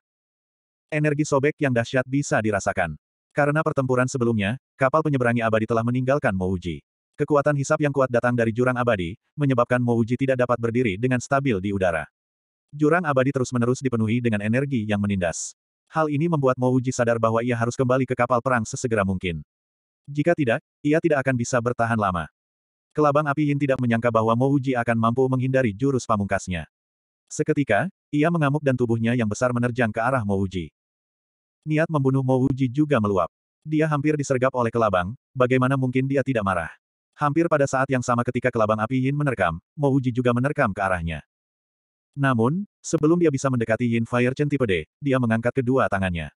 Energi sobek yang dahsyat bisa dirasakan. Karena pertempuran sebelumnya, kapal penyeberangi abadi telah meninggalkan Mouji. Kekuatan hisap yang kuat datang dari jurang abadi, menyebabkan Mouji tidak dapat berdiri dengan stabil di udara. Jurang abadi terus-menerus dipenuhi dengan energi yang menindas. Hal ini membuat Mo Uji sadar bahwa ia harus kembali ke kapal perang sesegera mungkin. Jika tidak, ia tidak akan bisa bertahan lama. Kelabang api Yin tidak menyangka bahwa Mo Uji akan mampu menghindari jurus pamungkasnya. Seketika, ia mengamuk dan tubuhnya yang besar menerjang ke arah Mo Uji. Niat membunuh Mo Uji juga meluap. Dia hampir disergap oleh kelabang, bagaimana mungkin dia tidak marah. Hampir pada saat yang sama ketika kelabang api Yin menerkam, Mo Uji juga menerkam ke arahnya. Namun, sebelum dia bisa mendekati Yin Fire Chen tipe D, dia mengangkat kedua tangannya.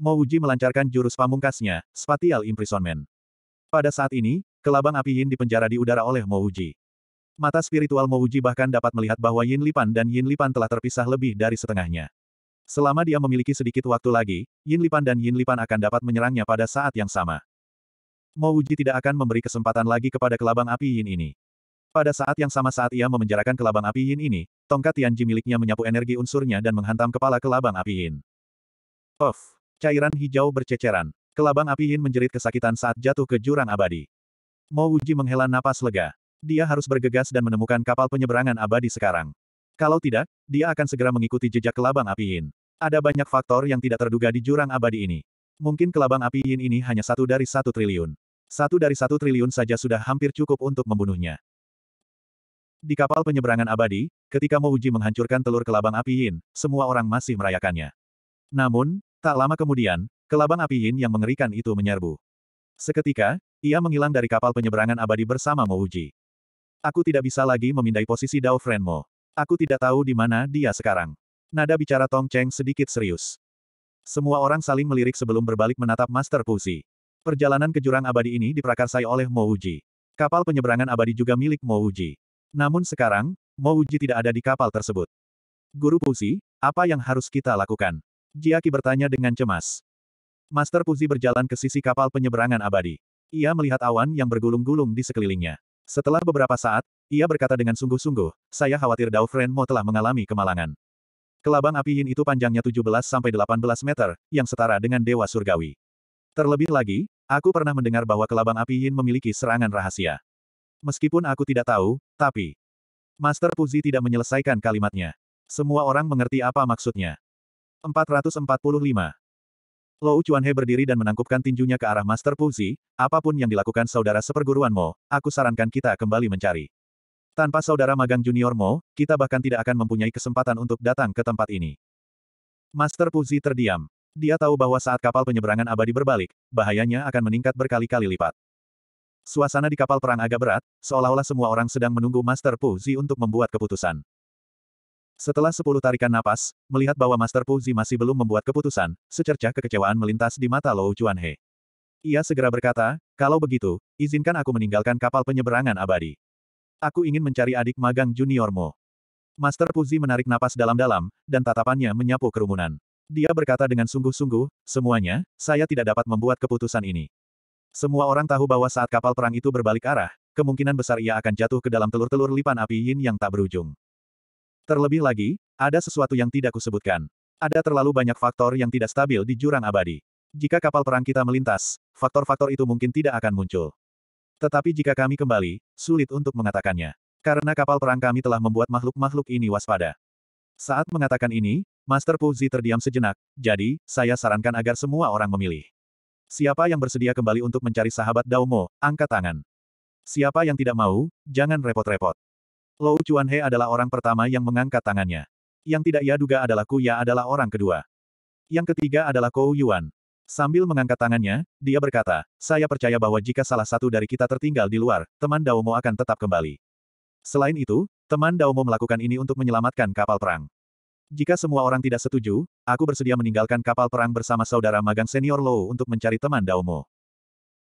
Mau Uji melancarkan jurus pamungkasnya, Spatial Imprisonment. Pada saat ini, kelabang api Yin dipenjara di udara oleh Mo Uji. Mata spiritual Mo Uji bahkan dapat melihat bahwa Yin Lipan dan Yin Lipan telah terpisah lebih dari setengahnya. Selama dia memiliki sedikit waktu lagi, Yin Lipan dan Yin Lipan akan dapat menyerangnya pada saat yang sama. Mo Uji tidak akan memberi kesempatan lagi kepada kelabang api Yin ini. Pada saat yang sama saat ia memenjarakan kelabang api Yin ini, tongkat Tianji miliknya menyapu energi unsurnya dan menghantam kepala kelabang api Yin. Of! Cairan hijau berceceran. Kelabang api Yin menjerit kesakitan saat jatuh ke jurang abadi. Mo Wuji menghela napas lega. Dia harus bergegas dan menemukan kapal penyeberangan abadi sekarang. Kalau tidak, dia akan segera mengikuti jejak kelabang api Yin. Ada banyak faktor yang tidak terduga di jurang abadi ini. Mungkin kelabang api Yin ini hanya satu dari satu triliun. Satu dari satu triliun saja sudah hampir cukup untuk membunuhnya. Di kapal penyeberangan abadi, ketika Mouji menghancurkan telur kelabang api Yin, semua orang masih merayakannya. Namun, tak lama kemudian, kelabang api Yin yang mengerikan itu menyerbu. Seketika, ia menghilang dari kapal penyeberangan abadi bersama Mouji. Aku tidak bisa lagi memindai posisi Dao Frenmo. Aku tidak tahu di mana dia sekarang. Nada bicara Tong Cheng sedikit serius. Semua orang saling melirik sebelum berbalik menatap Master Pusi. Perjalanan ke jurang abadi ini diprakarsai oleh Mo Kapal penyeberangan abadi juga milik Mo namun sekarang, Mo tidak ada di kapal tersebut. Guru Puzi, apa yang harus kita lakukan? Jiaki bertanya dengan cemas. Master Puzi berjalan ke sisi kapal penyeberangan abadi. Ia melihat awan yang bergulung-gulung di sekelilingnya. Setelah beberapa saat, ia berkata dengan sungguh-sungguh, saya khawatir Dao Mo telah mengalami kemalangan. Kelabang api yin itu panjangnya 17-18 meter, yang setara dengan Dewa Surgawi. Terlebih lagi, aku pernah mendengar bahwa kelabang api yin memiliki serangan rahasia. Meskipun aku tidak tahu, tapi... Master Puzi tidak menyelesaikan kalimatnya. Semua orang mengerti apa maksudnya. 445. Lou Chuanhe berdiri dan menangkupkan tinjunya ke arah Master Puzi, apapun yang dilakukan saudara seperguruan Mo, aku sarankan kita kembali mencari. Tanpa saudara magang junior Mo, kita bahkan tidak akan mempunyai kesempatan untuk datang ke tempat ini. Master Puzi terdiam. Dia tahu bahwa saat kapal penyeberangan abadi berbalik, bahayanya akan meningkat berkali-kali lipat. Suasana di kapal perang agak berat, seolah-olah semua orang sedang menunggu Master Pu Zi untuk membuat keputusan. Setelah sepuluh tarikan napas, melihat bahwa Master Pu Zi masih belum membuat keputusan, secercah kekecewaan melintas di mata Lou Chuanhe. Ia segera berkata, kalau begitu, izinkan aku meninggalkan kapal penyeberangan abadi. Aku ingin mencari adik magang juniormu. Master Pu Zi menarik napas dalam-dalam, dan tatapannya menyapu kerumunan. Dia berkata dengan sungguh-sungguh, semuanya, saya tidak dapat membuat keputusan ini. Semua orang tahu bahwa saat kapal perang itu berbalik arah, kemungkinan besar ia akan jatuh ke dalam telur-telur lipan api yin yang tak berujung. Terlebih lagi, ada sesuatu yang tidak kusebutkan. Ada terlalu banyak faktor yang tidak stabil di jurang abadi. Jika kapal perang kita melintas, faktor-faktor itu mungkin tidak akan muncul. Tetapi jika kami kembali, sulit untuk mengatakannya. Karena kapal perang kami telah membuat makhluk-makhluk ini waspada. Saat mengatakan ini, Master Puzi terdiam sejenak, jadi, saya sarankan agar semua orang memilih. Siapa yang bersedia kembali untuk mencari sahabat Daumo, angkat tangan. Siapa yang tidak mau, jangan repot-repot. Lou Chuanhe adalah orang pertama yang mengangkat tangannya. Yang tidak ia duga adalah Kuya adalah orang kedua. Yang ketiga adalah Kou Yuan. Sambil mengangkat tangannya, dia berkata, saya percaya bahwa jika salah satu dari kita tertinggal di luar, teman Daumo akan tetap kembali. Selain itu, teman Daumo melakukan ini untuk menyelamatkan kapal perang. Jika semua orang tidak setuju, aku bersedia meninggalkan kapal perang bersama saudara magang senior Lou untuk mencari teman Daomo.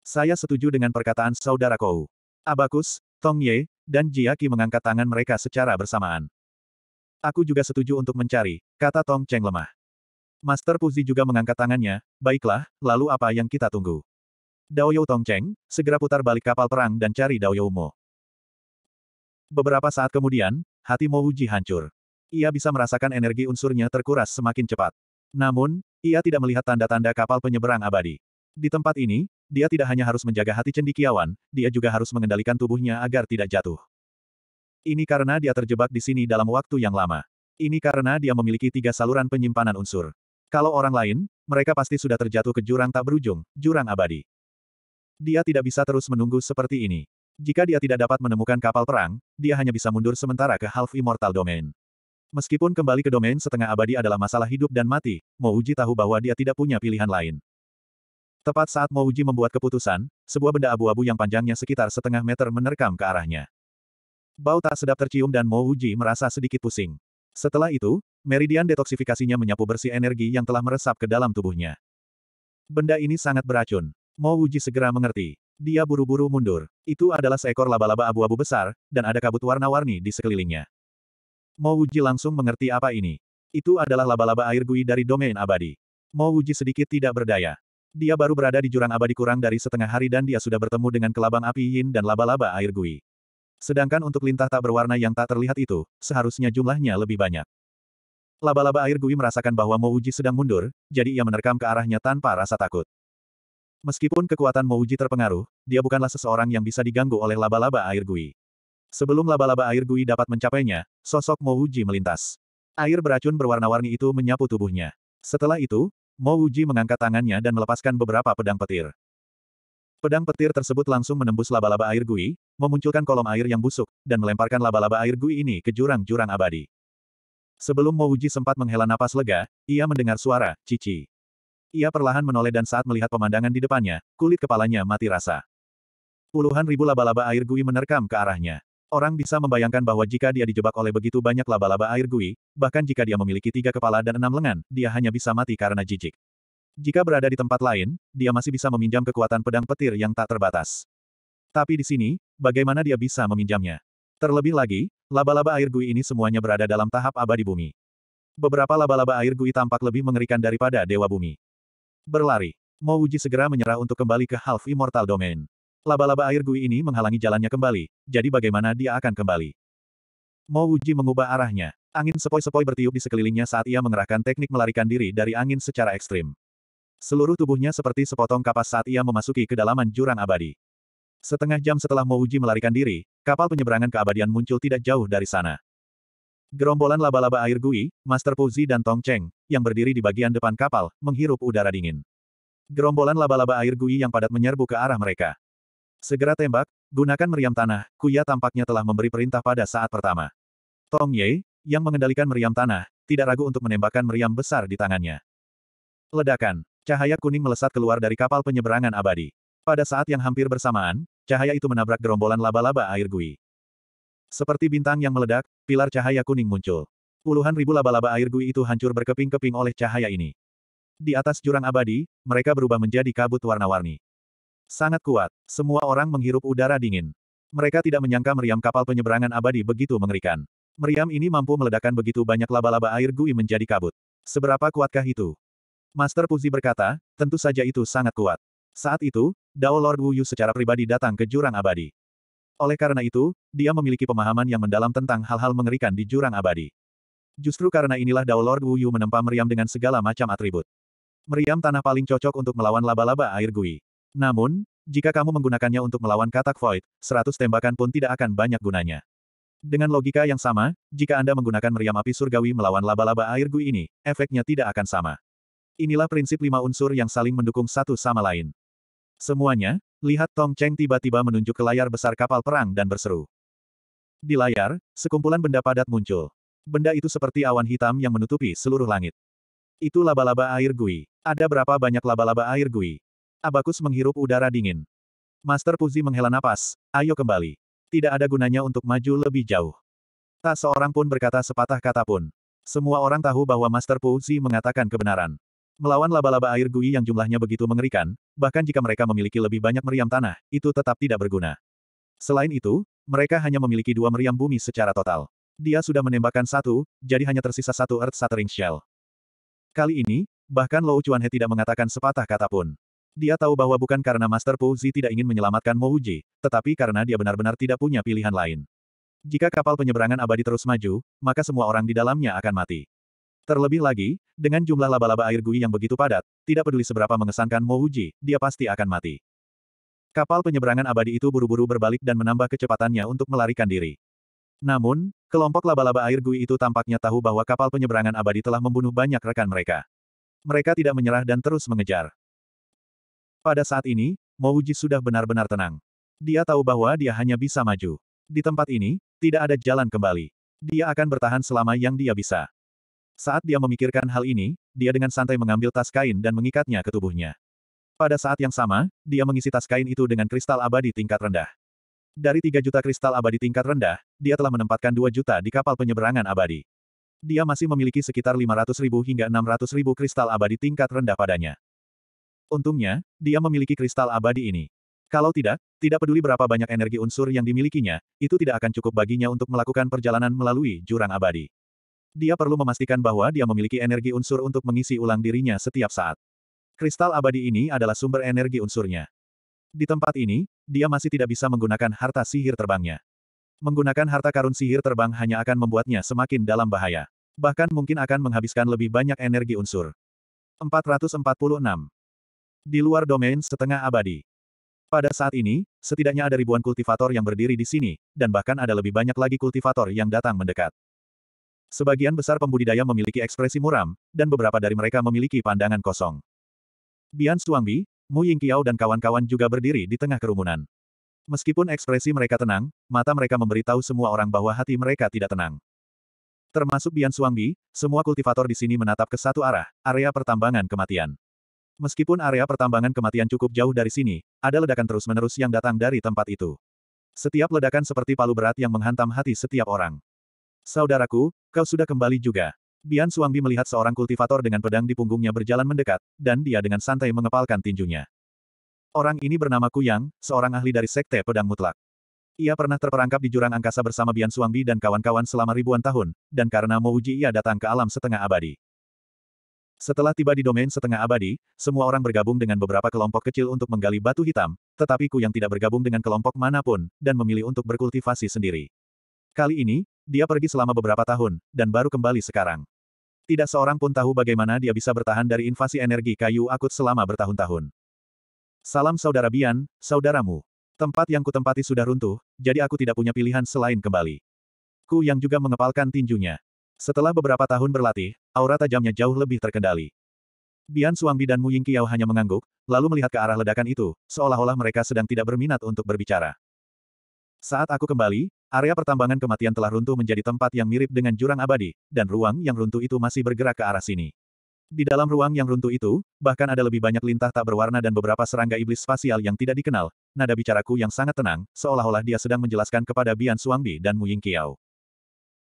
Saya setuju dengan perkataan saudara Kou. Abakus, Tong Ye, dan Jiaki mengangkat tangan mereka secara bersamaan. Aku juga setuju untuk mencari, kata Tong Cheng lemah. Master Puzi juga mengangkat tangannya, baiklah, lalu apa yang kita tunggu? Dao Daoyou Tong Cheng, segera putar balik kapal perang dan cari Dao Daoyou Mo. Beberapa saat kemudian, hati Mo Uji hancur. Ia bisa merasakan energi unsurnya terkuras semakin cepat. Namun, ia tidak melihat tanda-tanda kapal penyeberang abadi. Di tempat ini, dia tidak hanya harus menjaga hati cendikiawan, dia juga harus mengendalikan tubuhnya agar tidak jatuh. Ini karena dia terjebak di sini dalam waktu yang lama. Ini karena dia memiliki tiga saluran penyimpanan unsur. Kalau orang lain, mereka pasti sudah terjatuh ke jurang tak berujung, jurang abadi. Dia tidak bisa terus menunggu seperti ini. Jika dia tidak dapat menemukan kapal perang, dia hanya bisa mundur sementara ke Half Immortal Domain. Meskipun kembali ke domain setengah abadi adalah masalah hidup dan mati, Mouji tahu bahwa dia tidak punya pilihan lain. Tepat saat Mouji membuat keputusan, sebuah benda abu-abu yang panjangnya sekitar setengah meter menerkam ke arahnya. Bau tak sedap tercium dan Mouji merasa sedikit pusing. Setelah itu, meridian detoksifikasinya menyapu bersih energi yang telah meresap ke dalam tubuhnya. Benda ini sangat beracun. Mouji segera mengerti. Dia buru-buru mundur. Itu adalah seekor laba-laba abu-abu besar, dan ada kabut warna-warni di sekelilingnya. Mo Wuji langsung mengerti apa ini. Itu adalah laba-laba air Gui dari domain abadi. Mo Wuji sedikit tidak berdaya. Dia baru berada di jurang abadi kurang dari setengah hari dan dia sudah bertemu dengan kelabang api yin dan laba-laba air gui. Sedangkan untuk lintah tak berwarna yang tak terlihat itu, seharusnya jumlahnya lebih banyak. Laba-laba air Gui merasakan bahwa Mouji sedang mundur, jadi ia menerkam ke arahnya tanpa rasa takut. Meskipun kekuatan Mouji terpengaruh, dia bukanlah seseorang yang bisa diganggu oleh laba-laba air Gui. Sebelum laba-laba air Gui dapat mencapainya, sosok Mo Uji melintas. Air beracun berwarna-warni itu menyapu tubuhnya. Setelah itu, Mo Uji mengangkat tangannya dan melepaskan beberapa pedang petir. Pedang petir tersebut langsung menembus laba-laba air Gui, memunculkan kolom air yang busuk, dan melemparkan laba-laba air Gui ini ke jurang-jurang abadi. Sebelum Mo Uji sempat menghela napas lega, ia mendengar suara, cici. Ia perlahan menoleh dan saat melihat pemandangan di depannya, kulit kepalanya mati rasa. Puluhan ribu laba-laba air Gui menerkam ke arahnya. Orang bisa membayangkan bahwa jika dia dijebak oleh begitu banyak laba-laba air gui, bahkan jika dia memiliki tiga kepala dan enam lengan, dia hanya bisa mati karena jijik. Jika berada di tempat lain, dia masih bisa meminjam kekuatan pedang petir yang tak terbatas. Tapi di sini, bagaimana dia bisa meminjamnya? Terlebih lagi, laba-laba air gui ini semuanya berada dalam tahap abadi bumi. Beberapa laba-laba air gui tampak lebih mengerikan daripada dewa bumi. Berlari. Mo Uji segera menyerah untuk kembali ke Half Immortal Domain. Laba-laba air Gui ini menghalangi jalannya kembali, jadi bagaimana dia akan kembali? Mo Wuji mengubah arahnya. Angin sepoi-sepoi bertiup di sekelilingnya saat ia mengerahkan teknik melarikan diri dari angin secara ekstrim. Seluruh tubuhnya seperti sepotong kapas saat ia memasuki kedalaman jurang abadi. Setengah jam setelah Mo Wuji melarikan diri, kapal penyeberangan keabadian muncul tidak jauh dari sana. Gerombolan laba-laba air Gui, Master Puzi dan Tong Cheng, yang berdiri di bagian depan kapal, menghirup udara dingin. Gerombolan laba-laba air Gui yang padat menyerbu ke arah mereka. Segera tembak, gunakan meriam tanah, Kuya tampaknya telah memberi perintah pada saat pertama. Tong Ye, yang mengendalikan meriam tanah, tidak ragu untuk menembakkan meriam besar di tangannya. Ledakan, cahaya kuning melesat keluar dari kapal penyeberangan abadi. Pada saat yang hampir bersamaan, cahaya itu menabrak gerombolan laba-laba air gui. Seperti bintang yang meledak, pilar cahaya kuning muncul. Puluhan ribu laba-laba air gui itu hancur berkeping-keping oleh cahaya ini. Di atas jurang abadi, mereka berubah menjadi kabut warna-warni. Sangat kuat. Semua orang menghirup udara dingin. Mereka tidak menyangka meriam kapal penyeberangan abadi begitu mengerikan. Meriam ini mampu meledakkan begitu banyak laba-laba air gui menjadi kabut. Seberapa kuatkah itu? Master Puzi berkata, tentu saja itu sangat kuat. Saat itu, Dao Lord Wu Yu secara pribadi datang ke jurang abadi. Oleh karena itu, dia memiliki pemahaman yang mendalam tentang hal-hal mengerikan di jurang abadi. Justru karena inilah Dao Lord Wu Yu menempa meriam dengan segala macam atribut. Meriam tanah paling cocok untuk melawan laba-laba air gui. Namun, jika kamu menggunakannya untuk melawan katak void, 100 tembakan pun tidak akan banyak gunanya. Dengan logika yang sama, jika Anda menggunakan meriam api surgawi melawan laba-laba air gui ini, efeknya tidak akan sama. Inilah prinsip lima unsur yang saling mendukung satu sama lain. Semuanya, lihat Tong Cheng tiba-tiba menunjuk ke layar besar kapal perang dan berseru. Di layar, sekumpulan benda padat muncul. Benda itu seperti awan hitam yang menutupi seluruh langit. Itu laba-laba air gui. Ada berapa banyak laba-laba air gui? Abakus menghirup udara dingin. Master Puzi menghela napas, ayo kembali. Tidak ada gunanya untuk maju lebih jauh. Tak seorang pun berkata sepatah kata pun. Semua orang tahu bahwa Master Puzi mengatakan kebenaran. Melawan laba-laba air Gui yang jumlahnya begitu mengerikan, bahkan jika mereka memiliki lebih banyak meriam tanah, itu tetap tidak berguna. Selain itu, mereka hanya memiliki dua meriam bumi secara total. Dia sudah menembakkan satu, jadi hanya tersisa satu Earth Shattering Shell. Kali ini, bahkan Lou He tidak mengatakan sepatah kata pun. Dia tahu bahwa bukan karena Master Pu Zi tidak ingin menyelamatkan Mouji, tetapi karena dia benar-benar tidak punya pilihan lain. Jika kapal penyeberangan abadi terus maju, maka semua orang di dalamnya akan mati. Terlebih lagi, dengan jumlah laba-laba air gui yang begitu padat, tidak peduli seberapa mengesankan Mouji, dia pasti akan mati. Kapal penyeberangan abadi itu buru-buru berbalik dan menambah kecepatannya untuk melarikan diri. Namun, kelompok laba-laba air gui itu tampaknya tahu bahwa kapal penyeberangan abadi telah membunuh banyak rekan mereka. Mereka tidak menyerah dan terus mengejar. Pada saat ini, Mouji sudah benar-benar tenang. Dia tahu bahwa dia hanya bisa maju. Di tempat ini, tidak ada jalan kembali. Dia akan bertahan selama yang dia bisa. Saat dia memikirkan hal ini, dia dengan santai mengambil tas kain dan mengikatnya ke tubuhnya. Pada saat yang sama, dia mengisi tas kain itu dengan kristal abadi tingkat rendah. Dari 3 juta kristal abadi tingkat rendah, dia telah menempatkan 2 juta di kapal penyeberangan abadi. Dia masih memiliki sekitar 500 ribu hingga 600 ribu kristal abadi tingkat rendah padanya. Untungnya, dia memiliki kristal abadi ini. Kalau tidak, tidak peduli berapa banyak energi unsur yang dimilikinya, itu tidak akan cukup baginya untuk melakukan perjalanan melalui jurang abadi. Dia perlu memastikan bahwa dia memiliki energi unsur untuk mengisi ulang dirinya setiap saat. Kristal abadi ini adalah sumber energi unsurnya. Di tempat ini, dia masih tidak bisa menggunakan harta sihir terbangnya. Menggunakan harta karun sihir terbang hanya akan membuatnya semakin dalam bahaya. Bahkan mungkin akan menghabiskan lebih banyak energi unsur. 446. Di luar domain setengah abadi. Pada saat ini, setidaknya ada ribuan kultivator yang berdiri di sini, dan bahkan ada lebih banyak lagi kultivator yang datang mendekat. Sebagian besar pembudidaya memiliki ekspresi muram, dan beberapa dari mereka memiliki pandangan kosong. Bian Suangbi, Mu Yingqiao dan kawan-kawan juga berdiri di tengah kerumunan. Meskipun ekspresi mereka tenang, mata mereka memberitahu semua orang bahwa hati mereka tidak tenang. Termasuk Bian Suangbi, semua kultivator di sini menatap ke satu arah, area pertambangan kematian. Meskipun area pertambangan kematian cukup jauh dari sini, ada ledakan terus-menerus yang datang dari tempat itu. Setiap ledakan seperti palu berat yang menghantam hati setiap orang. Saudaraku, kau sudah kembali juga. Bian Suangbi melihat seorang kultivator dengan pedang di punggungnya berjalan mendekat, dan dia dengan santai mengepalkan tinjunya. Orang ini bernama Kuyang, seorang ahli dari Sekte Pedang Mutlak. Ia pernah terperangkap di jurang angkasa bersama Bian Suangbi dan kawan-kawan selama ribuan tahun, dan karena mau uji ia datang ke alam setengah abadi. Setelah tiba di domain setengah abadi, semua orang bergabung dengan beberapa kelompok kecil untuk menggali batu hitam, tetapi Ku yang tidak bergabung dengan kelompok manapun, dan memilih untuk berkultivasi sendiri. Kali ini, dia pergi selama beberapa tahun, dan baru kembali sekarang. Tidak seorang pun tahu bagaimana dia bisa bertahan dari invasi energi kayu akut selama bertahun-tahun. Salam Saudara Bian, saudaramu. Tempat yang kutempati sudah runtuh, jadi aku tidak punya pilihan selain kembali. Ku yang juga mengepalkan tinjunya. Setelah beberapa tahun berlatih, aura tajamnya jauh lebih terkendali. Bian Suangbi dan Mu Ying Yingqiao hanya mengangguk, lalu melihat ke arah ledakan itu, seolah-olah mereka sedang tidak berminat untuk berbicara. Saat aku kembali, area pertambangan kematian telah runtuh menjadi tempat yang mirip dengan jurang abadi, dan ruang yang runtuh itu masih bergerak ke arah sini. Di dalam ruang yang runtuh itu, bahkan ada lebih banyak lintah tak berwarna dan beberapa serangga iblis spasial yang tidak dikenal, nada bicaraku yang sangat tenang, seolah-olah dia sedang menjelaskan kepada Bian Suangbi dan Mu Ying Yingqiao.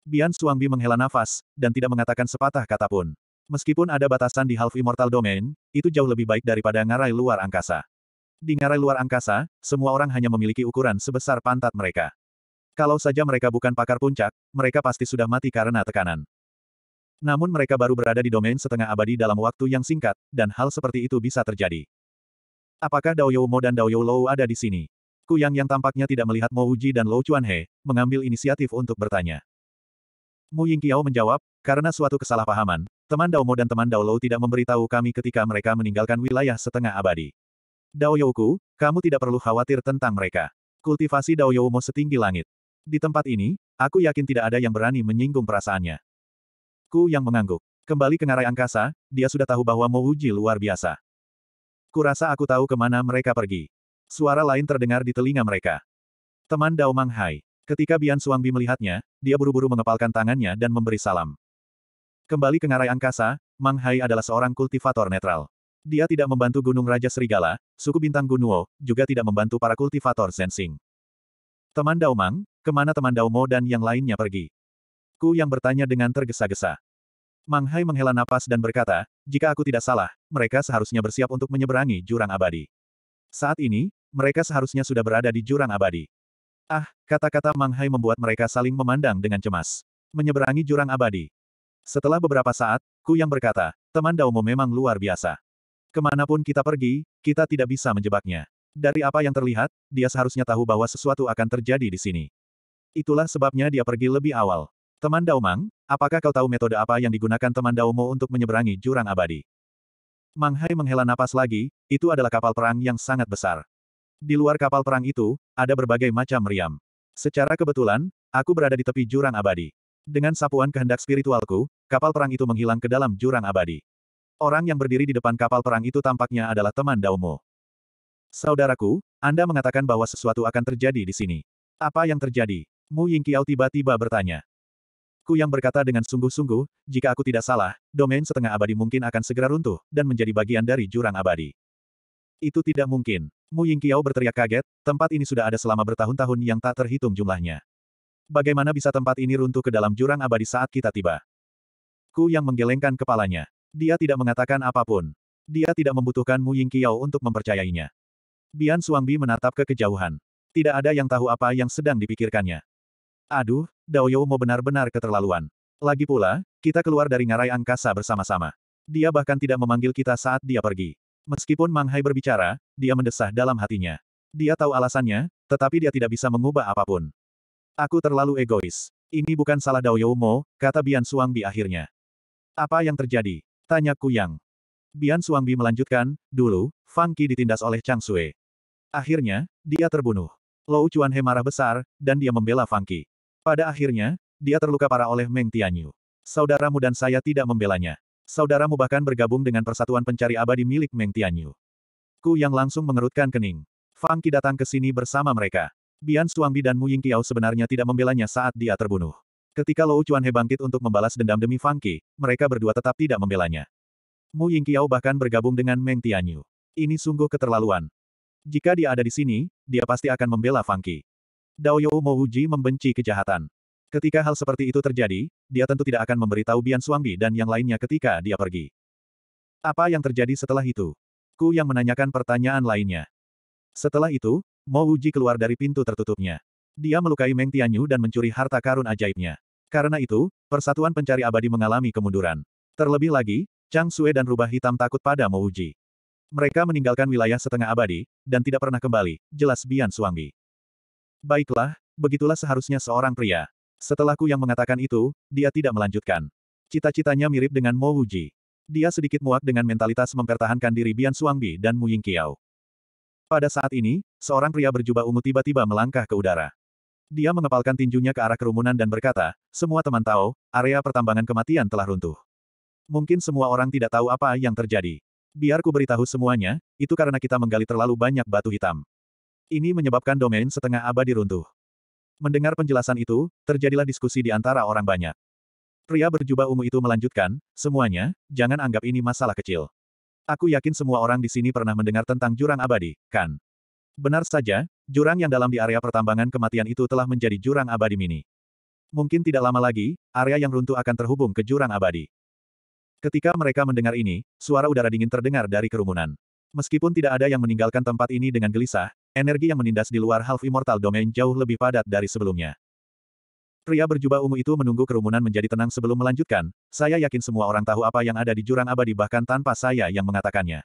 Bian Suangbi menghela nafas, dan tidak mengatakan sepatah kata pun. Meskipun ada batasan di Half Immortal Domain, itu jauh lebih baik daripada ngarai luar angkasa. Di ngarai luar angkasa, semua orang hanya memiliki ukuran sebesar pantat mereka. Kalau saja mereka bukan pakar puncak, mereka pasti sudah mati karena tekanan. Namun mereka baru berada di domain setengah abadi dalam waktu yang singkat, dan hal seperti itu bisa terjadi. Apakah Dao Mo dan Dao Youlou ada di sini? Kuyang yang tampaknya tidak melihat Mo Uji dan Lou He, mengambil inisiatif untuk bertanya. Mu Yingqiao menjawab, karena suatu kesalahpahaman, teman Dao Mo dan teman Dao Daolou tidak memberitahu kami ketika mereka meninggalkan wilayah setengah abadi. Dao Daoyouku, kamu tidak perlu khawatir tentang mereka. Kultivasi Dao Daoyoumo setinggi langit. Di tempat ini, aku yakin tidak ada yang berani menyinggung perasaannya. Ku yang mengangguk. Kembali ke ngarai angkasa, dia sudah tahu bahwa Mouji luar biasa. Kurasa aku tahu kemana mereka pergi. Suara lain terdengar di telinga mereka. Teman Dao Mang Hai. Ketika Bian Suangbi melihatnya, dia buru-buru mengepalkan tangannya dan memberi salam. Kembali ke ngarai angkasa, Mang Hai adalah seorang kultivator netral. Dia tidak membantu Gunung Raja Serigala, suku bintang Gunuo, juga tidak membantu para kultivator Zensing. Teman Mang, kemana teman Daumo dan yang lainnya pergi? Ku yang bertanya dengan tergesa-gesa. Mang Hai menghela napas dan berkata, jika aku tidak salah, mereka seharusnya bersiap untuk menyeberangi jurang abadi. Saat ini, mereka seharusnya sudah berada di jurang abadi. Ah, kata-kata Mang Hai membuat mereka saling memandang dengan cemas. Menyeberangi jurang abadi. Setelah beberapa saat, Ku yang berkata, teman Daumo memang luar biasa. Kemanapun kita pergi, kita tidak bisa menjebaknya. Dari apa yang terlihat, dia seharusnya tahu bahwa sesuatu akan terjadi di sini. Itulah sebabnya dia pergi lebih awal. Teman Daumang, apakah kau tahu metode apa yang digunakan teman Daumo untuk menyeberangi jurang abadi? Mang Hai menghela napas lagi, itu adalah kapal perang yang sangat besar. Di luar kapal perang itu, ada berbagai macam meriam. Secara kebetulan, aku berada di tepi jurang abadi. Dengan sapuan kehendak spiritualku, kapal perang itu menghilang ke dalam jurang abadi. Orang yang berdiri di depan kapal perang itu tampaknya adalah teman Daumo. Saudaraku, Anda mengatakan bahwa sesuatu akan terjadi di sini. Apa yang terjadi? Mu Yingqiao tiba-tiba bertanya. Ku yang berkata dengan sungguh-sungguh, jika aku tidak salah, domain setengah abadi mungkin akan segera runtuh, dan menjadi bagian dari jurang abadi. Itu tidak mungkin. Mu Yingqiao berteriak kaget, tempat ini sudah ada selama bertahun-tahun yang tak terhitung jumlahnya. Bagaimana bisa tempat ini runtuh ke dalam jurang abadi saat kita tiba? Ku yang menggelengkan kepalanya. Dia tidak mengatakan apapun. Dia tidak membutuhkan Mu Yingqiao untuk mempercayainya. Bian Suangbi menatap ke kejauhan. Tidak ada yang tahu apa yang sedang dipikirkannya. Aduh, Dao Daoyou mau benar-benar keterlaluan. Lagi pula, kita keluar dari ngarai angkasa bersama-sama. Dia bahkan tidak memanggil kita saat dia pergi. Meskipun Mang Hai berbicara, dia mendesah dalam hatinya. Dia tahu alasannya, tetapi dia tidak bisa mengubah apapun. Aku terlalu egois. Ini bukan salah Dao Youmo, kata Bian Suang Bi akhirnya. Apa yang terjadi? Tanya Kuyang. Bian Suang Bi melanjutkan, dulu, Fang Qi ditindas oleh Chang Sui. Akhirnya, dia terbunuh. Lou Chuan He marah besar, dan dia membela Fang Qi. Pada akhirnya, dia terluka parah oleh Meng Tianyu. Saudaramu dan saya tidak membelanya. Saudaramu bahkan bergabung dengan persatuan pencari abadi milik Meng Tianyu. Ku yang langsung mengerutkan kening. Fang Qi datang ke sini bersama mereka. Bian Suangbi dan Mu Yingqiao sebenarnya tidak membelanya saat dia terbunuh. Ketika Lou He bangkit untuk membalas dendam demi Fang Qi, mereka berdua tetap tidak membelanya. Mu Yingqiao bahkan bergabung dengan Meng Tianyu. Ini sungguh keterlaluan. Jika dia ada di sini, dia pasti akan membela Fang Qi. Dao Youmo Uji membenci kejahatan. Ketika hal seperti itu terjadi, dia tentu tidak akan memberitahu Bian Suangbi dan yang lainnya ketika dia pergi. Apa yang terjadi setelah itu? Ku yang menanyakan pertanyaan lainnya. Setelah itu, Mo Uji keluar dari pintu tertutupnya. Dia melukai Meng Tianyu dan mencuri harta karun ajaibnya. Karena itu, persatuan pencari abadi mengalami kemunduran. Terlebih lagi, Chang Sue dan rubah hitam takut pada Mo Uji. Mereka meninggalkan wilayah setengah abadi, dan tidak pernah kembali, jelas Bian Suangbi. Baiklah, begitulah seharusnya seorang pria. Setelahku yang mengatakan itu, dia tidak melanjutkan. Cita-citanya mirip dengan Mo Wuji. Dia sedikit muak dengan mentalitas mempertahankan diri Bian Suangbi dan Mu Ying Yingqiao. Pada saat ini, seorang pria berjubah ungu tiba-tiba melangkah ke udara. Dia mengepalkan tinjunya ke arah kerumunan dan berkata, semua teman tahu, area pertambangan kematian telah runtuh. Mungkin semua orang tidak tahu apa yang terjadi. Biar ku beritahu semuanya, itu karena kita menggali terlalu banyak batu hitam. Ini menyebabkan domain setengah abadi runtuh. Mendengar penjelasan itu, terjadilah diskusi di antara orang banyak. Pria berjubah ungu itu melanjutkan, semuanya, jangan anggap ini masalah kecil. Aku yakin semua orang di sini pernah mendengar tentang jurang abadi, kan? Benar saja, jurang yang dalam di area pertambangan kematian itu telah menjadi jurang abadi mini. Mungkin tidak lama lagi, area yang runtuh akan terhubung ke jurang abadi. Ketika mereka mendengar ini, suara udara dingin terdengar dari kerumunan. Meskipun tidak ada yang meninggalkan tempat ini dengan gelisah, Energi yang menindas di luar Half Immortal Domain jauh lebih padat dari sebelumnya. Pria berjubah ungu itu menunggu kerumunan menjadi tenang sebelum melanjutkan, saya yakin semua orang tahu apa yang ada di jurang abadi bahkan tanpa saya yang mengatakannya.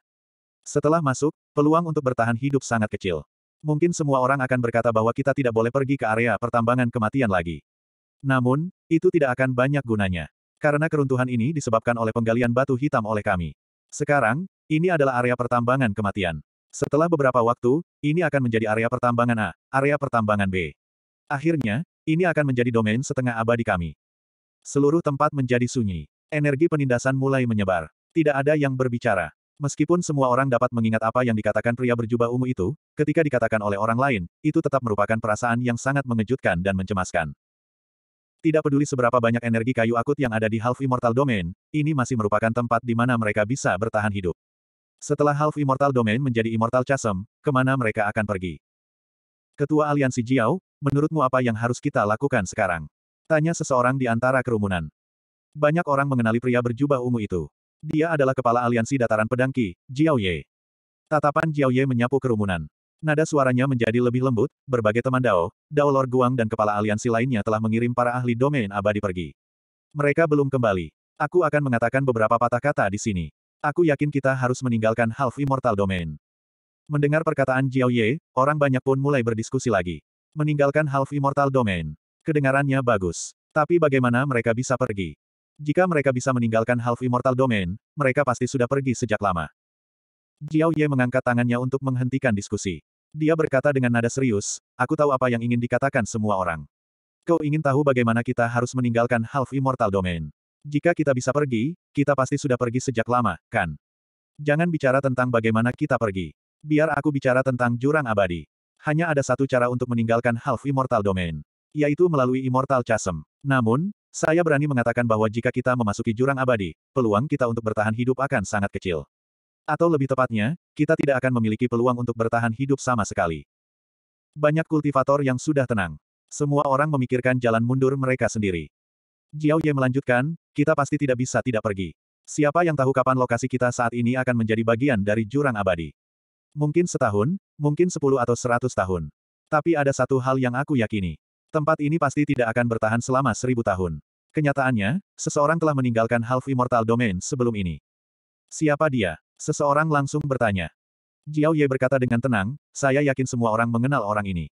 Setelah masuk, peluang untuk bertahan hidup sangat kecil. Mungkin semua orang akan berkata bahwa kita tidak boleh pergi ke area pertambangan kematian lagi. Namun, itu tidak akan banyak gunanya. Karena keruntuhan ini disebabkan oleh penggalian batu hitam oleh kami. Sekarang, ini adalah area pertambangan kematian. Setelah beberapa waktu, ini akan menjadi area pertambangan A, area pertambangan B. Akhirnya, ini akan menjadi domain setengah abadi kami. Seluruh tempat menjadi sunyi. Energi penindasan mulai menyebar. Tidak ada yang berbicara. Meskipun semua orang dapat mengingat apa yang dikatakan pria berjubah ungu itu, ketika dikatakan oleh orang lain, itu tetap merupakan perasaan yang sangat mengejutkan dan mencemaskan. Tidak peduli seberapa banyak energi kayu akut yang ada di Half Immortal Domain, ini masih merupakan tempat di mana mereka bisa bertahan hidup. Setelah Half Immortal Domain menjadi Immortal Chasm, kemana mereka akan pergi? Ketua Aliansi Jiao, menurutmu apa yang harus kita lakukan sekarang? Tanya seseorang di antara kerumunan. Banyak orang mengenali pria berjubah ungu itu. Dia adalah kepala aliansi dataran Pedangki, Jiao Ye. Tatapan Jiao Ye menyapu kerumunan. Nada suaranya menjadi lebih lembut, berbagai teman Dao, Dao Lord Guang dan kepala aliansi lainnya telah mengirim para ahli domain abadi pergi. Mereka belum kembali. Aku akan mengatakan beberapa patah kata di sini. Aku yakin kita harus meninggalkan Half Immortal Domain. Mendengar perkataan Jiao Ye, orang banyak pun mulai berdiskusi lagi. Meninggalkan Half Immortal Domain. Kedengarannya bagus. Tapi bagaimana mereka bisa pergi? Jika mereka bisa meninggalkan Half Immortal Domain, mereka pasti sudah pergi sejak lama. Jiao Ye mengangkat tangannya untuk menghentikan diskusi. Dia berkata dengan nada serius, aku tahu apa yang ingin dikatakan semua orang. Kau ingin tahu bagaimana kita harus meninggalkan Half Immortal Domain. Jika kita bisa pergi, kita pasti sudah pergi sejak lama, kan? Jangan bicara tentang bagaimana kita pergi. Biar aku bicara tentang jurang abadi. Hanya ada satu cara untuk meninggalkan Half Immortal Domain. Yaitu melalui Immortal Chasm. Namun, saya berani mengatakan bahwa jika kita memasuki jurang abadi, peluang kita untuk bertahan hidup akan sangat kecil. Atau lebih tepatnya, kita tidak akan memiliki peluang untuk bertahan hidup sama sekali. Banyak kultivator yang sudah tenang. Semua orang memikirkan jalan mundur mereka sendiri. Jiao Ye melanjutkan, kita pasti tidak bisa tidak pergi. Siapa yang tahu kapan lokasi kita saat ini akan menjadi bagian dari jurang abadi? Mungkin setahun, mungkin sepuluh atau seratus tahun. Tapi ada satu hal yang aku yakini. Tempat ini pasti tidak akan bertahan selama seribu tahun. Kenyataannya, seseorang telah meninggalkan Half Immortal Domain sebelum ini. Siapa dia? Seseorang langsung bertanya. Jiao Ye berkata dengan tenang, saya yakin semua orang mengenal orang ini.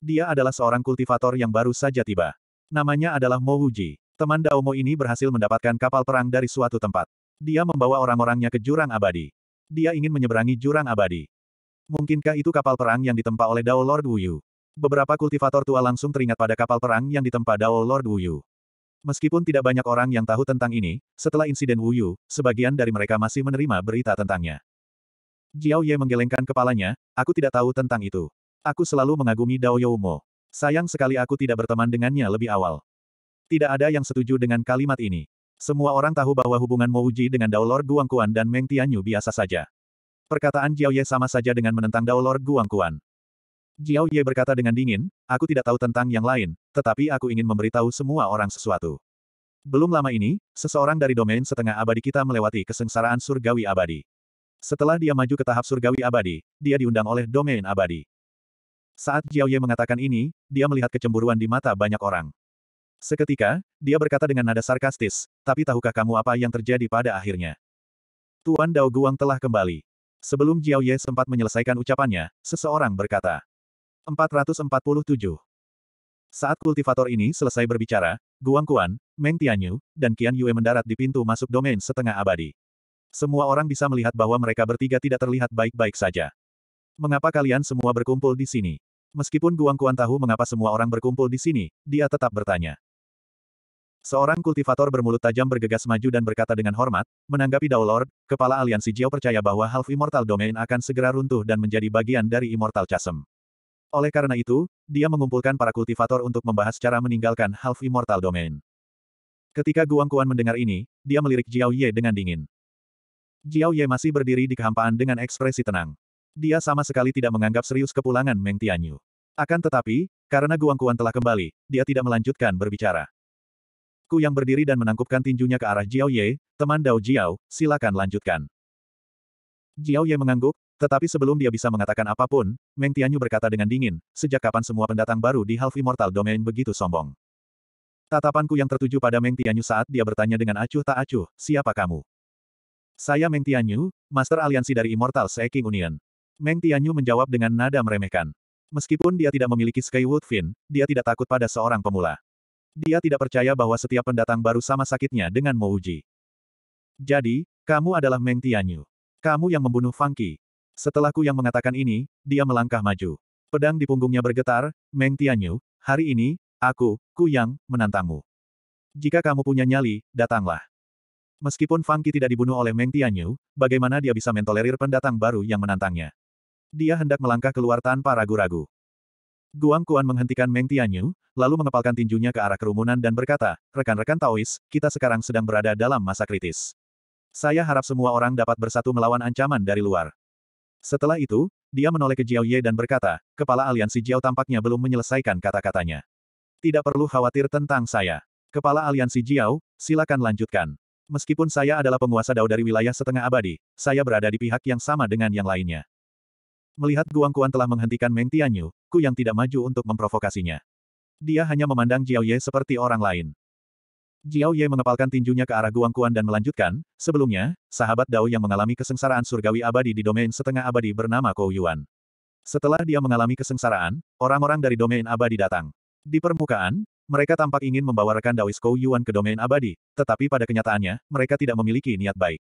Dia adalah seorang kultivator yang baru saja tiba. Namanya adalah Mo Wuji. Teman Daomo ini berhasil mendapatkan kapal perang dari suatu tempat. Dia membawa orang-orangnya ke jurang abadi. Dia ingin menyeberangi jurang abadi. Mungkinkah itu kapal perang yang ditempa oleh Dao Lord Wuyu? Beberapa kultivator tua langsung teringat pada kapal perang yang ditempa Dao Lord Wuyu. Meskipun tidak banyak orang yang tahu tentang ini, setelah insiden Wuyu, sebagian dari mereka masih menerima berita tentangnya. Jiao Ye menggelengkan kepalanya, aku tidak tahu tentang itu. Aku selalu mengagumi Dao Youmo. Sayang sekali aku tidak berteman dengannya lebih awal. Tidak ada yang setuju dengan kalimat ini. Semua orang tahu bahwa hubungan Mo Uji dengan Dao Lord Guangkuan dan Meng Tianyu biasa saja. Perkataan Jiao Ye sama saja dengan menentang Dao Lord Guangkuan. Jiao Ye berkata dengan dingin, aku tidak tahu tentang yang lain, tetapi aku ingin memberitahu semua orang sesuatu. Belum lama ini, seseorang dari domain setengah abadi kita melewati kesengsaraan surgawi abadi. Setelah dia maju ke tahap surgawi abadi, dia diundang oleh domain abadi. Saat Jiao Ye mengatakan ini, dia melihat kecemburuan di mata banyak orang. Seketika, dia berkata dengan nada sarkastis, tapi tahukah kamu apa yang terjadi pada akhirnya? Tuan Dao Guang telah kembali. Sebelum Jiao Ye sempat menyelesaikan ucapannya, seseorang berkata. 447. Saat kultivator ini selesai berbicara, Guang Kuan, Meng Tianyu, dan Qian Yue mendarat di pintu masuk domain setengah abadi. Semua orang bisa melihat bahwa mereka bertiga tidak terlihat baik-baik saja. Mengapa kalian semua berkumpul di sini? Meskipun Guang Kuan tahu mengapa semua orang berkumpul di sini, dia tetap bertanya. Seorang kultivator bermulut tajam bergegas maju dan berkata dengan hormat, menanggapi Dao kepala aliansi Jiao percaya bahwa Half Immortal Domain akan segera runtuh dan menjadi bagian dari Immortal Chasm. Oleh karena itu, dia mengumpulkan para kultivator untuk membahas cara meninggalkan Half Immortal Domain. Ketika Guang Kuan mendengar ini, dia melirik Jiao Ye dengan dingin. Jiao Ye masih berdiri di kehampaan dengan ekspresi tenang. Dia sama sekali tidak menganggap serius kepulangan Meng Tianyu. Akan tetapi, karena Guang Kuan telah kembali, dia tidak melanjutkan berbicara. Ku yang berdiri dan menangkupkan tinjunya ke arah Jiao Ye, teman Dao Jiao, silakan lanjutkan. Jiao Ye mengangguk, tetapi sebelum dia bisa mengatakan apapun, Meng Tianyu berkata dengan dingin, sejak kapan semua pendatang baru di Half Immortal Domain begitu sombong? Tatapanku yang tertuju pada Meng Tianyu saat dia bertanya dengan acuh tak acuh, siapa kamu? Saya Meng Tianyu, Master Aliansi dari Immortal Seeking Union. Meng Tianyu menjawab dengan nada meremehkan. Meskipun dia tidak memiliki Skywood Fin, dia tidak takut pada seorang pemula. Dia tidak percaya bahwa setiap pendatang baru sama sakitnya dengan Mouji. Jadi, kamu adalah Meng Tianyu. Kamu yang membunuh Fangki. Setelahku yang mengatakan ini, dia melangkah maju. Pedang di punggungnya bergetar, Meng Tianyu, hari ini, aku, ku yang, menantangmu. Jika kamu punya nyali, datanglah. Meskipun Fangki tidak dibunuh oleh Meng Tianyu, bagaimana dia bisa mentolerir pendatang baru yang menantangnya? Dia hendak melangkah keluar tanpa ragu-ragu. Guang Kuan menghentikan Meng Tianyu, lalu mengepalkan tinjunya ke arah kerumunan dan berkata, rekan-rekan Taois, kita sekarang sedang berada dalam masa kritis. Saya harap semua orang dapat bersatu melawan ancaman dari luar. Setelah itu, dia menoleh ke Jiao Ye dan berkata, kepala aliansi Jiao tampaknya belum menyelesaikan kata-katanya. Tidak perlu khawatir tentang saya. Kepala aliansi Jiao, silakan lanjutkan. Meskipun saya adalah penguasa dao dari wilayah setengah abadi, saya berada di pihak yang sama dengan yang lainnya. Melihat Guang Guangkuan telah menghentikan Meng Tianyu, Ku yang tidak maju untuk memprovokasinya. Dia hanya memandang Jiao Ye seperti orang lain. Jiao Ye mengepalkan tinjunya ke arah Guang Guangkuan dan melanjutkan, sebelumnya, sahabat Dao yang mengalami kesengsaraan surgawi abadi di domain setengah abadi bernama Kou Yuan. Setelah dia mengalami kesengsaraan, orang-orang dari domain abadi datang. Di permukaan, mereka tampak ingin membawa rekan Daois Kou Yuan ke domain abadi, tetapi pada kenyataannya, mereka tidak memiliki niat baik.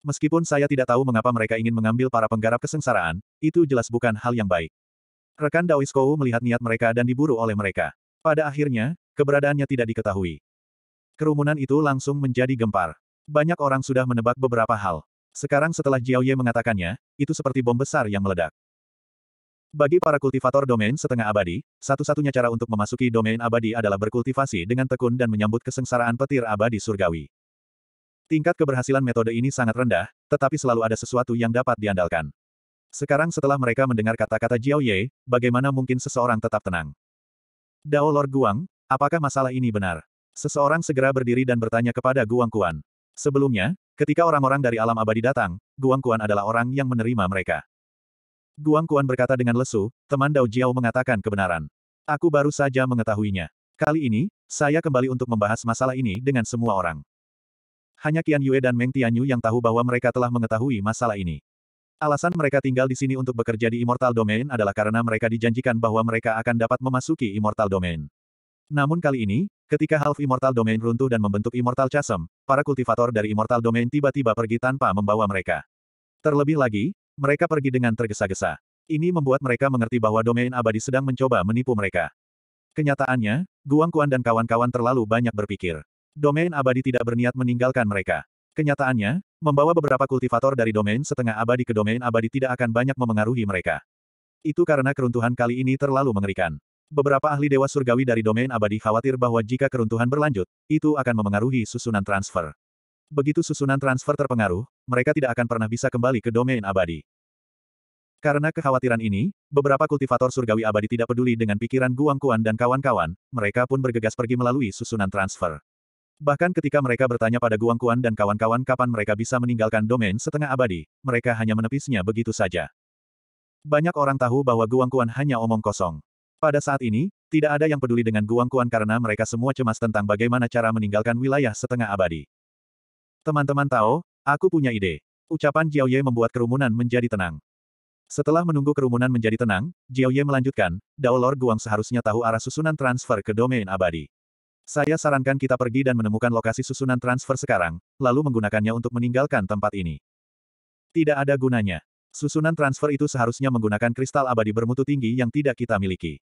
Meskipun saya tidak tahu mengapa mereka ingin mengambil para penggarap kesengsaraan, itu jelas bukan hal yang baik. Rekan Dawisko melihat niat mereka dan diburu oleh mereka. Pada akhirnya, keberadaannya tidak diketahui. Kerumunan itu langsung menjadi gempar. Banyak orang sudah menebak beberapa hal. Sekarang setelah Jiao Ye mengatakannya, itu seperti bom besar yang meledak. Bagi para kultivator domain setengah abadi, satu-satunya cara untuk memasuki domain abadi adalah berkultivasi dengan tekun dan menyambut kesengsaraan petir abadi surgawi. Tingkat keberhasilan metode ini sangat rendah, tetapi selalu ada sesuatu yang dapat diandalkan. Sekarang setelah mereka mendengar kata-kata Jiao Ye, bagaimana mungkin seseorang tetap tenang? Dao Lord Guang, apakah masalah ini benar? Seseorang segera berdiri dan bertanya kepada Guang Kuan. Sebelumnya, ketika orang-orang dari alam abadi datang, Guang Kuan adalah orang yang menerima mereka. Guang Kuan berkata dengan lesu, teman Dao Jiao mengatakan kebenaran. Aku baru saja mengetahuinya. Kali ini, saya kembali untuk membahas masalah ini dengan semua orang. Hanya Qian Yue dan Meng Tianyu yang tahu bahwa mereka telah mengetahui masalah ini. Alasan mereka tinggal di sini untuk bekerja di Immortal Domain adalah karena mereka dijanjikan bahwa mereka akan dapat memasuki Immortal Domain. Namun kali ini, ketika Half Immortal Domain runtuh dan membentuk Immortal Chasm, para kultivator dari Immortal Domain tiba-tiba pergi tanpa membawa mereka. Terlebih lagi, mereka pergi dengan tergesa-gesa. Ini membuat mereka mengerti bahwa domain abadi sedang mencoba menipu mereka. Kenyataannya, Guang Kuan dan kawan-kawan terlalu banyak berpikir. Domain abadi tidak berniat meninggalkan mereka. Kenyataannya, membawa beberapa kultivator dari domain setengah abadi ke domain abadi tidak akan banyak memengaruhi mereka. Itu karena keruntuhan kali ini terlalu mengerikan. Beberapa ahli dewa surgawi dari domain abadi khawatir bahwa jika keruntuhan berlanjut, itu akan memengaruhi susunan transfer. Begitu susunan transfer terpengaruh, mereka tidak akan pernah bisa kembali ke domain abadi. Karena kekhawatiran ini, beberapa kultivator surgawi abadi tidak peduli dengan pikiran Guangkuan dan kawan-kawan, mereka pun bergegas pergi melalui susunan transfer. Bahkan ketika mereka bertanya pada Guangkuan dan kawan-kawan kapan mereka bisa meninggalkan domain setengah abadi, mereka hanya menepisnya begitu saja. Banyak orang tahu bahwa Guangkuan hanya omong kosong. Pada saat ini, tidak ada yang peduli dengan Guangkuan karena mereka semua cemas tentang bagaimana cara meninggalkan wilayah setengah abadi. Teman-teman tahu, aku punya ide. Ucapan Jiao Ye membuat kerumunan menjadi tenang. Setelah menunggu kerumunan menjadi tenang, Jiao Ye melanjutkan, Dao Guang seharusnya tahu arah susunan transfer ke domain abadi. Saya sarankan kita pergi dan menemukan lokasi susunan transfer sekarang, lalu menggunakannya untuk meninggalkan tempat ini. Tidak ada gunanya. Susunan transfer itu seharusnya menggunakan kristal abadi bermutu tinggi yang tidak kita miliki.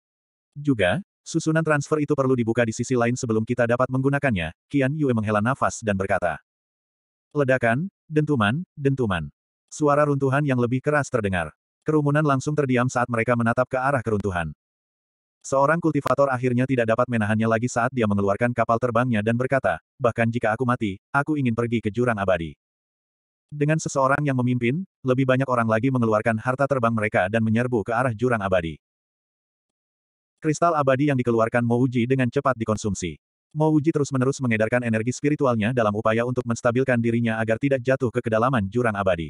Juga, susunan transfer itu perlu dibuka di sisi lain sebelum kita dapat menggunakannya, Qian Yue menghela nafas dan berkata. Ledakan, dentuman, dentuman. Suara runtuhan yang lebih keras terdengar. Kerumunan langsung terdiam saat mereka menatap ke arah keruntuhan. Seorang kultivator akhirnya tidak dapat menahannya lagi saat dia mengeluarkan kapal terbangnya dan berkata, bahkan jika aku mati, aku ingin pergi ke jurang abadi. Dengan seseorang yang memimpin, lebih banyak orang lagi mengeluarkan harta terbang mereka dan menyerbu ke arah jurang abadi. Kristal abadi yang dikeluarkan Mouji dengan cepat dikonsumsi. Mouji terus-menerus mengedarkan energi spiritualnya dalam upaya untuk menstabilkan dirinya agar tidak jatuh ke kedalaman jurang abadi.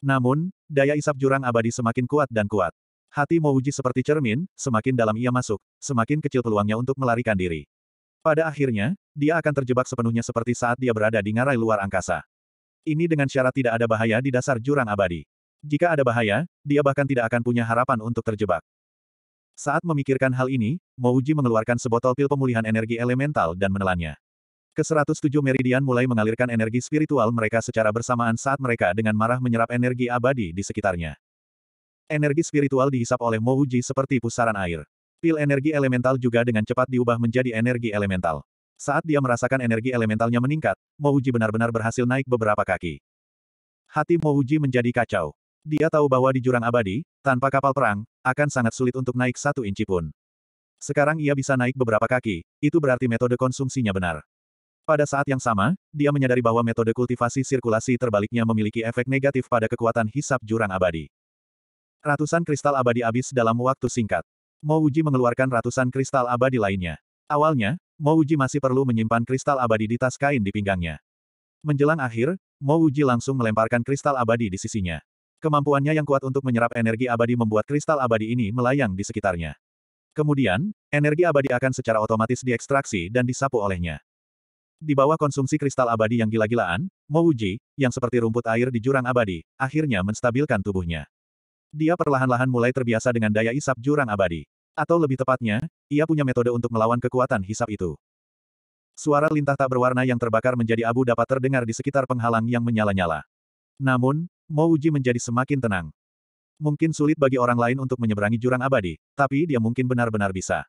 Namun, daya isap jurang abadi semakin kuat dan kuat. Hati Uji seperti cermin, semakin dalam ia masuk, semakin kecil peluangnya untuk melarikan diri. Pada akhirnya, dia akan terjebak sepenuhnya seperti saat dia berada di ngarai luar angkasa. Ini dengan syarat tidak ada bahaya di dasar jurang abadi. Jika ada bahaya, dia bahkan tidak akan punya harapan untuk terjebak. Saat memikirkan hal ini, Uji mengeluarkan sebotol pil pemulihan energi elemental dan menelannya. Ke-107 meridian mulai mengalirkan energi spiritual mereka secara bersamaan saat mereka dengan marah menyerap energi abadi di sekitarnya. Energi spiritual dihisap oleh Mo seperti pusaran air. Pil energi elemental juga dengan cepat diubah menjadi energi elemental. Saat dia merasakan energi elementalnya meningkat, Mo benar-benar berhasil naik beberapa kaki. Hati Mo menjadi kacau. Dia tahu bahwa di jurang abadi, tanpa kapal perang, akan sangat sulit untuk naik satu inci pun. Sekarang ia bisa naik beberapa kaki, itu berarti metode konsumsinya benar. Pada saat yang sama, dia menyadari bahwa metode kultivasi sirkulasi terbaliknya memiliki efek negatif pada kekuatan hisap jurang abadi. Ratusan kristal abadi habis dalam waktu singkat. Uji mengeluarkan ratusan kristal abadi lainnya. Awalnya, Uji masih perlu menyimpan kristal abadi di tas kain di pinggangnya. Menjelang akhir, Uji langsung melemparkan kristal abadi di sisinya. Kemampuannya yang kuat untuk menyerap energi abadi membuat kristal abadi ini melayang di sekitarnya. Kemudian, energi abadi akan secara otomatis diekstraksi dan disapu olehnya. Di bawah konsumsi kristal abadi yang gila-gilaan, Mouji, yang seperti rumput air di jurang abadi, akhirnya menstabilkan tubuhnya. Dia perlahan-lahan mulai terbiasa dengan daya isap jurang abadi. Atau lebih tepatnya, ia punya metode untuk melawan kekuatan hisap itu. Suara lintah tak berwarna yang terbakar menjadi abu dapat terdengar di sekitar penghalang yang menyala-nyala. Namun, Mo Uji menjadi semakin tenang. Mungkin sulit bagi orang lain untuk menyeberangi jurang abadi, tapi dia mungkin benar-benar bisa.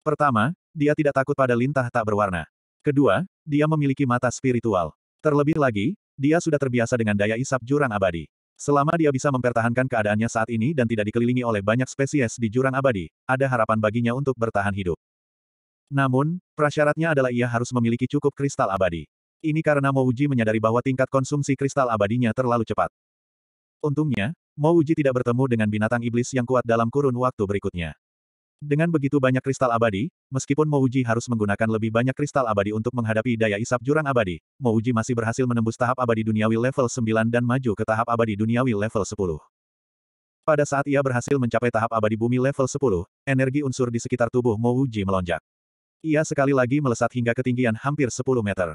Pertama, dia tidak takut pada lintah tak berwarna. Kedua, dia memiliki mata spiritual. Terlebih lagi, dia sudah terbiasa dengan daya isap jurang abadi. Selama dia bisa mempertahankan keadaannya saat ini dan tidak dikelilingi oleh banyak spesies di jurang abadi, ada harapan baginya untuk bertahan hidup. Namun, prasyaratnya adalah ia harus memiliki cukup kristal abadi. Ini karena Mouji menyadari bahwa tingkat konsumsi kristal abadinya terlalu cepat. Untungnya, Mouji tidak bertemu dengan binatang iblis yang kuat dalam kurun waktu berikutnya. Dengan begitu banyak kristal abadi, meskipun Mouji harus menggunakan lebih banyak kristal abadi untuk menghadapi daya isap jurang abadi, Mouji masih berhasil menembus tahap abadi duniawi level 9 dan maju ke tahap abadi duniawi level 10. Pada saat ia berhasil mencapai tahap abadi bumi level 10, energi unsur di sekitar tubuh Mouji melonjak. Ia sekali lagi melesat hingga ketinggian hampir 10 meter.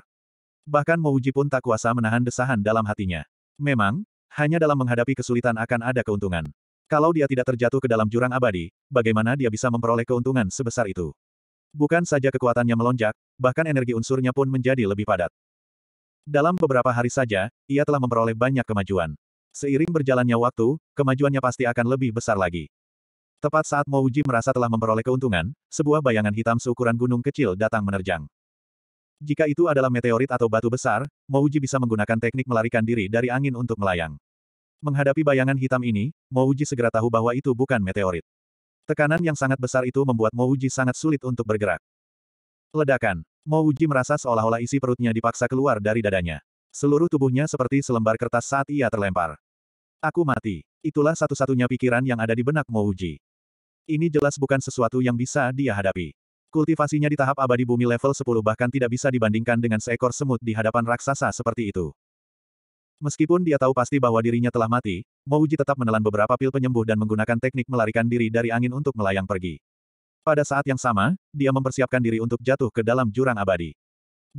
Bahkan Mouji pun tak kuasa menahan desahan dalam hatinya. Memang, hanya dalam menghadapi kesulitan akan ada keuntungan. Kalau dia tidak terjatuh ke dalam jurang abadi, bagaimana dia bisa memperoleh keuntungan sebesar itu? Bukan saja kekuatannya melonjak, bahkan energi unsurnya pun menjadi lebih padat. Dalam beberapa hari saja, ia telah memperoleh banyak kemajuan. Seiring berjalannya waktu, kemajuannya pasti akan lebih besar lagi. Tepat saat Mouji merasa telah memperoleh keuntungan, sebuah bayangan hitam seukuran gunung kecil datang menerjang. Jika itu adalah meteorit atau batu besar, Mouji bisa menggunakan teknik melarikan diri dari angin untuk melayang. Menghadapi bayangan hitam ini, Mouji segera tahu bahwa itu bukan meteorit. Tekanan yang sangat besar itu membuat Mouji sangat sulit untuk bergerak. Ledakan. Mouji merasa seolah-olah isi perutnya dipaksa keluar dari dadanya. Seluruh tubuhnya seperti selembar kertas saat ia terlempar. Aku mati. Itulah satu-satunya pikiran yang ada di benak Mouji. Ini jelas bukan sesuatu yang bisa dia hadapi. Kultivasinya di tahap abadi bumi level 10 bahkan tidak bisa dibandingkan dengan seekor semut di hadapan raksasa seperti itu. Meskipun dia tahu pasti bahwa dirinya telah mati, Mouji tetap menelan beberapa pil penyembuh dan menggunakan teknik melarikan diri dari angin untuk melayang pergi. Pada saat yang sama, dia mempersiapkan diri untuk jatuh ke dalam jurang abadi.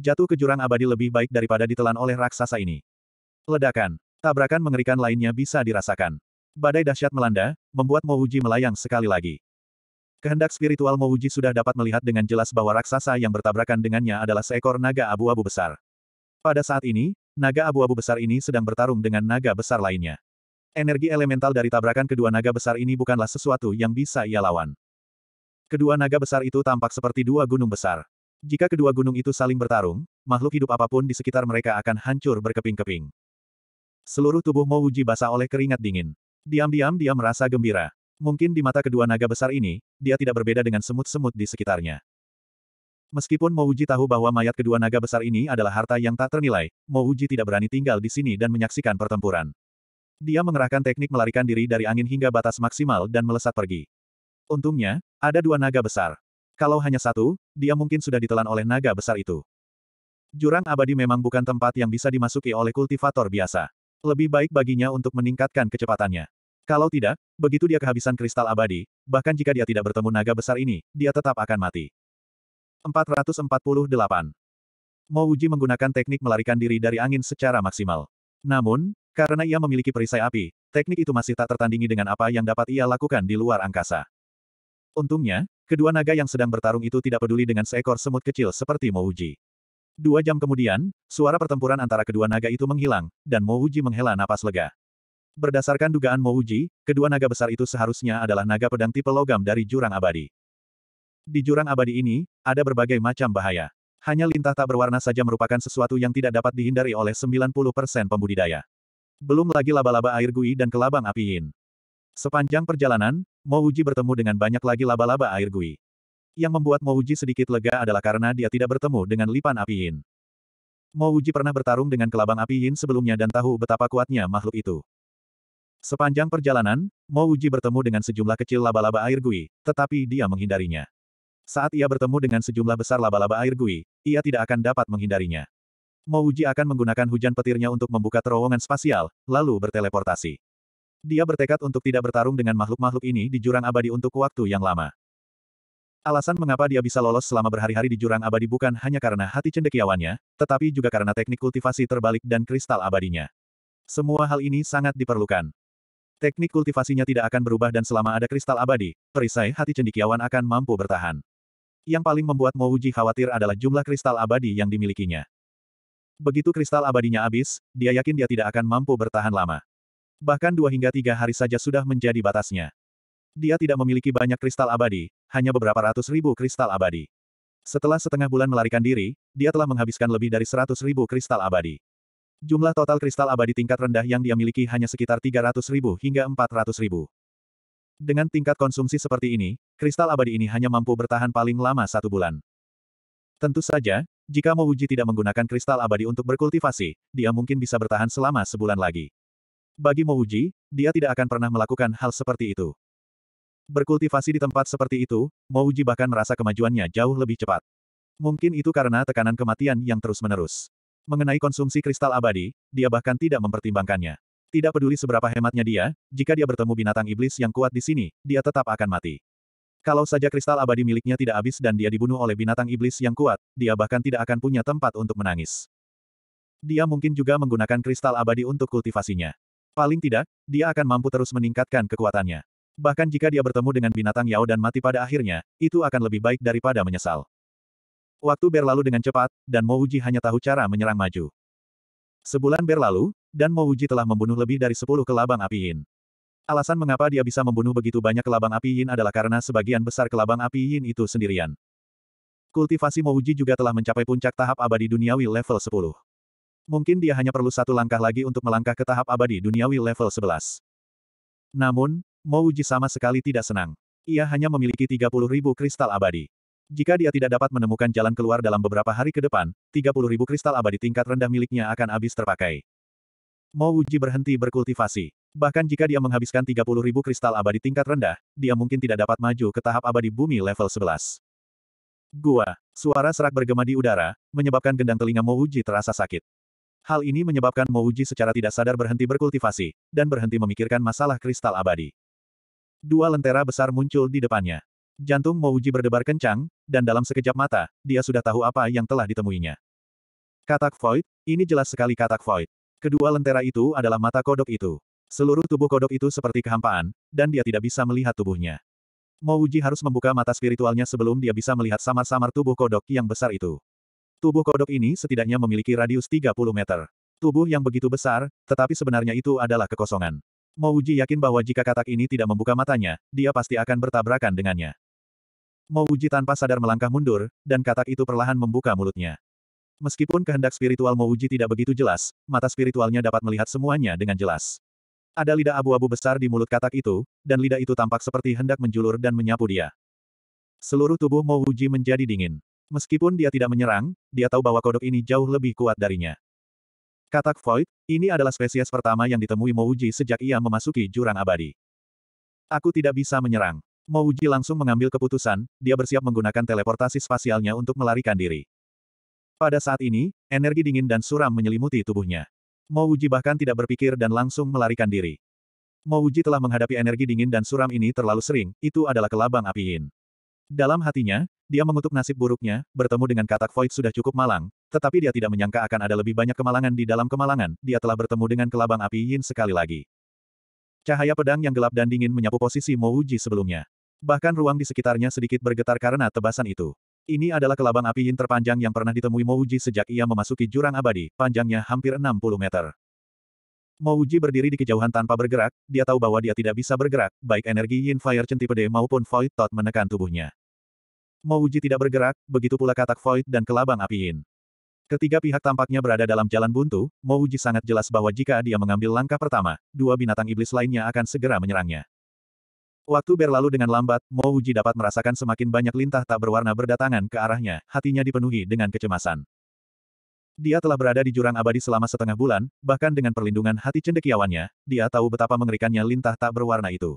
Jatuh ke jurang abadi lebih baik daripada ditelan oleh raksasa ini. Ledakan, tabrakan mengerikan lainnya bisa dirasakan. Badai dahsyat melanda, membuat Mouji melayang sekali lagi. Kehendak spiritual Mouji sudah dapat melihat dengan jelas bahwa raksasa yang bertabrakan dengannya adalah seekor naga abu-abu besar. Pada saat ini, Naga abu-abu besar ini sedang bertarung dengan naga besar lainnya. Energi elemental dari tabrakan kedua naga besar ini bukanlah sesuatu yang bisa ia lawan. Kedua naga besar itu tampak seperti dua gunung besar. Jika kedua gunung itu saling bertarung, makhluk hidup apapun di sekitar mereka akan hancur berkeping-keping. Seluruh tubuh Wuji basah oleh keringat dingin. Diam-diam dia merasa gembira. Mungkin di mata kedua naga besar ini, dia tidak berbeda dengan semut-semut di sekitarnya. Meskipun Mouji tahu bahwa mayat kedua naga besar ini adalah harta yang tak ternilai, Mouji tidak berani tinggal di sini dan menyaksikan pertempuran. Dia mengerahkan teknik melarikan diri dari angin hingga batas maksimal dan melesat pergi. Untungnya, ada dua naga besar. Kalau hanya satu, dia mungkin sudah ditelan oleh naga besar itu. Jurang abadi memang bukan tempat yang bisa dimasuki oleh kultivator biasa. Lebih baik baginya untuk meningkatkan kecepatannya. Kalau tidak, begitu dia kehabisan kristal abadi, bahkan jika dia tidak bertemu naga besar ini, dia tetap akan mati. 448. Wuji menggunakan teknik melarikan diri dari angin secara maksimal. Namun, karena ia memiliki perisai api, teknik itu masih tak tertandingi dengan apa yang dapat ia lakukan di luar angkasa. Untungnya, kedua naga yang sedang bertarung itu tidak peduli dengan seekor semut kecil seperti Wuji. Dua jam kemudian, suara pertempuran antara kedua naga itu menghilang, dan Wuji menghela napas lega. Berdasarkan dugaan Wuji, kedua naga besar itu seharusnya adalah naga pedang tipe logam dari Jurang Abadi. Di jurang abadi ini, ada berbagai macam bahaya. Hanya lintah tak berwarna saja merupakan sesuatu yang tidak dapat dihindari oleh 90% pembudidaya. Belum lagi laba-laba air gui dan kelabang api yin. Sepanjang perjalanan, Mouji bertemu dengan banyak lagi laba-laba air gui. Yang membuat Mouji sedikit lega adalah karena dia tidak bertemu dengan lipan api yin. Mouji pernah bertarung dengan kelabang api yin sebelumnya dan tahu betapa kuatnya makhluk itu. Sepanjang perjalanan, Mouji bertemu dengan sejumlah kecil laba-laba air gui, tetapi dia menghindarinya. Saat ia bertemu dengan sejumlah besar laba-laba air gui, ia tidak akan dapat menghindarinya. Mouji akan menggunakan hujan petirnya untuk membuka terowongan spasial, lalu berteleportasi. Dia bertekad untuk tidak bertarung dengan makhluk-makhluk ini di jurang abadi untuk waktu yang lama. Alasan mengapa dia bisa lolos selama berhari-hari di jurang abadi bukan hanya karena hati cendekiawannya, tetapi juga karena teknik kultivasi terbalik dan kristal abadinya. Semua hal ini sangat diperlukan. Teknik kultivasinya tidak akan berubah dan selama ada kristal abadi, perisai hati cendekiawan akan mampu bertahan. Yang paling membuat Mo Uji khawatir adalah jumlah kristal abadi yang dimilikinya. Begitu kristal abadinya habis, dia yakin dia tidak akan mampu bertahan lama. Bahkan dua hingga tiga hari saja sudah menjadi batasnya. Dia tidak memiliki banyak kristal abadi, hanya beberapa ratus ribu kristal abadi. Setelah setengah bulan melarikan diri, dia telah menghabiskan lebih dari seratus ribu kristal abadi. Jumlah total kristal abadi tingkat rendah yang dia miliki hanya sekitar tiga ratus ribu hingga empat ratus ribu. Dengan tingkat konsumsi seperti ini, kristal abadi ini hanya mampu bertahan paling lama satu bulan. Tentu saja, jika Mouji tidak menggunakan kristal abadi untuk berkultivasi, dia mungkin bisa bertahan selama sebulan lagi. Bagi Mouji, dia tidak akan pernah melakukan hal seperti itu. Berkultivasi di tempat seperti itu, Mouji bahkan merasa kemajuannya jauh lebih cepat. Mungkin itu karena tekanan kematian yang terus-menerus. Mengenai konsumsi kristal abadi, dia bahkan tidak mempertimbangkannya. Tidak peduli seberapa hematnya dia, jika dia bertemu binatang iblis yang kuat di sini, dia tetap akan mati. Kalau saja kristal abadi miliknya tidak habis dan dia dibunuh oleh binatang iblis yang kuat, dia bahkan tidak akan punya tempat untuk menangis. Dia mungkin juga menggunakan kristal abadi untuk kultivasinya. Paling tidak, dia akan mampu terus meningkatkan kekuatannya. Bahkan jika dia bertemu dengan binatang Yao dan mati pada akhirnya, itu akan lebih baik daripada menyesal. Waktu berlalu dengan cepat, dan Mo hanya tahu cara menyerang maju. Sebulan berlalu, dan Mo Mouji telah membunuh lebih dari 10 kelabang api Yin. Alasan mengapa dia bisa membunuh begitu banyak kelabang api Yin adalah karena sebagian besar kelabang api Yin itu sendirian. Kultivasi Mo Mouji juga telah mencapai puncak tahap abadi duniawi level 10. Mungkin dia hanya perlu satu langkah lagi untuk melangkah ke tahap abadi duniawi level 11. Namun, Mo Mouji sama sekali tidak senang. Ia hanya memiliki ribu kristal abadi. Jika dia tidak dapat menemukan jalan keluar dalam beberapa hari ke depan, ribu kristal abadi tingkat rendah miliknya akan habis terpakai. Mo Wuji berhenti berkultivasi. Bahkan jika dia menghabiskan 30.000 kristal abadi tingkat rendah, dia mungkin tidak dapat maju ke tahap abadi bumi level 11. Gua, suara serak bergema di udara, menyebabkan gendang telinga Mo Wuji terasa sakit. Hal ini menyebabkan Mo Wuji secara tidak sadar berhenti berkultivasi, dan berhenti memikirkan masalah kristal abadi. Dua lentera besar muncul di depannya. Jantung Mo Wuji berdebar kencang, dan dalam sekejap mata, dia sudah tahu apa yang telah ditemuinya. Katak Void, ini jelas sekali katak Void. Kedua lentera itu adalah mata kodok itu. Seluruh tubuh kodok itu seperti kehampaan, dan dia tidak bisa melihat tubuhnya. Mouji harus membuka mata spiritualnya sebelum dia bisa melihat samar-samar tubuh kodok yang besar itu. Tubuh kodok ini setidaknya memiliki radius 30 meter. Tubuh yang begitu besar, tetapi sebenarnya itu adalah kekosongan. Mouji yakin bahwa jika katak ini tidak membuka matanya, dia pasti akan bertabrakan dengannya. Mouji tanpa sadar melangkah mundur, dan katak itu perlahan membuka mulutnya. Meskipun kehendak spiritual Mouji tidak begitu jelas, mata spiritualnya dapat melihat semuanya dengan jelas. Ada lidah abu-abu besar di mulut katak itu, dan lidah itu tampak seperti hendak menjulur dan menyapu dia. Seluruh tubuh Mouji menjadi dingin. Meskipun dia tidak menyerang, dia tahu bahwa kodok ini jauh lebih kuat darinya. Katak Void, ini adalah spesies pertama yang ditemui Mouji sejak ia memasuki jurang abadi. Aku tidak bisa menyerang. Mouji langsung mengambil keputusan, dia bersiap menggunakan teleportasi spasialnya untuk melarikan diri. Pada saat ini, energi dingin dan suram menyelimuti tubuhnya. Mouji bahkan tidak berpikir dan langsung melarikan diri. Mouji telah menghadapi energi dingin dan suram ini terlalu sering, itu adalah kelabang api yin. Dalam hatinya, dia mengutuk nasib buruknya, bertemu dengan katak void sudah cukup malang, tetapi dia tidak menyangka akan ada lebih banyak kemalangan di dalam kemalangan, dia telah bertemu dengan kelabang api yin sekali lagi. Cahaya pedang yang gelap dan dingin menyapu posisi Mouji sebelumnya. Bahkan ruang di sekitarnya sedikit bergetar karena tebasan itu. Ini adalah kelabang api yin terpanjang yang pernah ditemui Mouji sejak ia memasuki jurang abadi, panjangnya hampir 60 meter. Mouji berdiri di kejauhan tanpa bergerak, dia tahu bahwa dia tidak bisa bergerak, baik energi yin fire centipede maupun void tot menekan tubuhnya. Mouji tidak bergerak, begitu pula katak void dan kelabang api yin. Ketiga pihak tampaknya berada dalam jalan buntu, Mouji sangat jelas bahwa jika dia mengambil langkah pertama, dua binatang iblis lainnya akan segera menyerangnya. Waktu berlalu dengan lambat, Mo Uji dapat merasakan semakin banyak lintah tak berwarna berdatangan ke arahnya, hatinya dipenuhi dengan kecemasan. Dia telah berada di jurang abadi selama setengah bulan, bahkan dengan perlindungan hati cendekiawannya, dia tahu betapa mengerikannya lintah tak berwarna itu.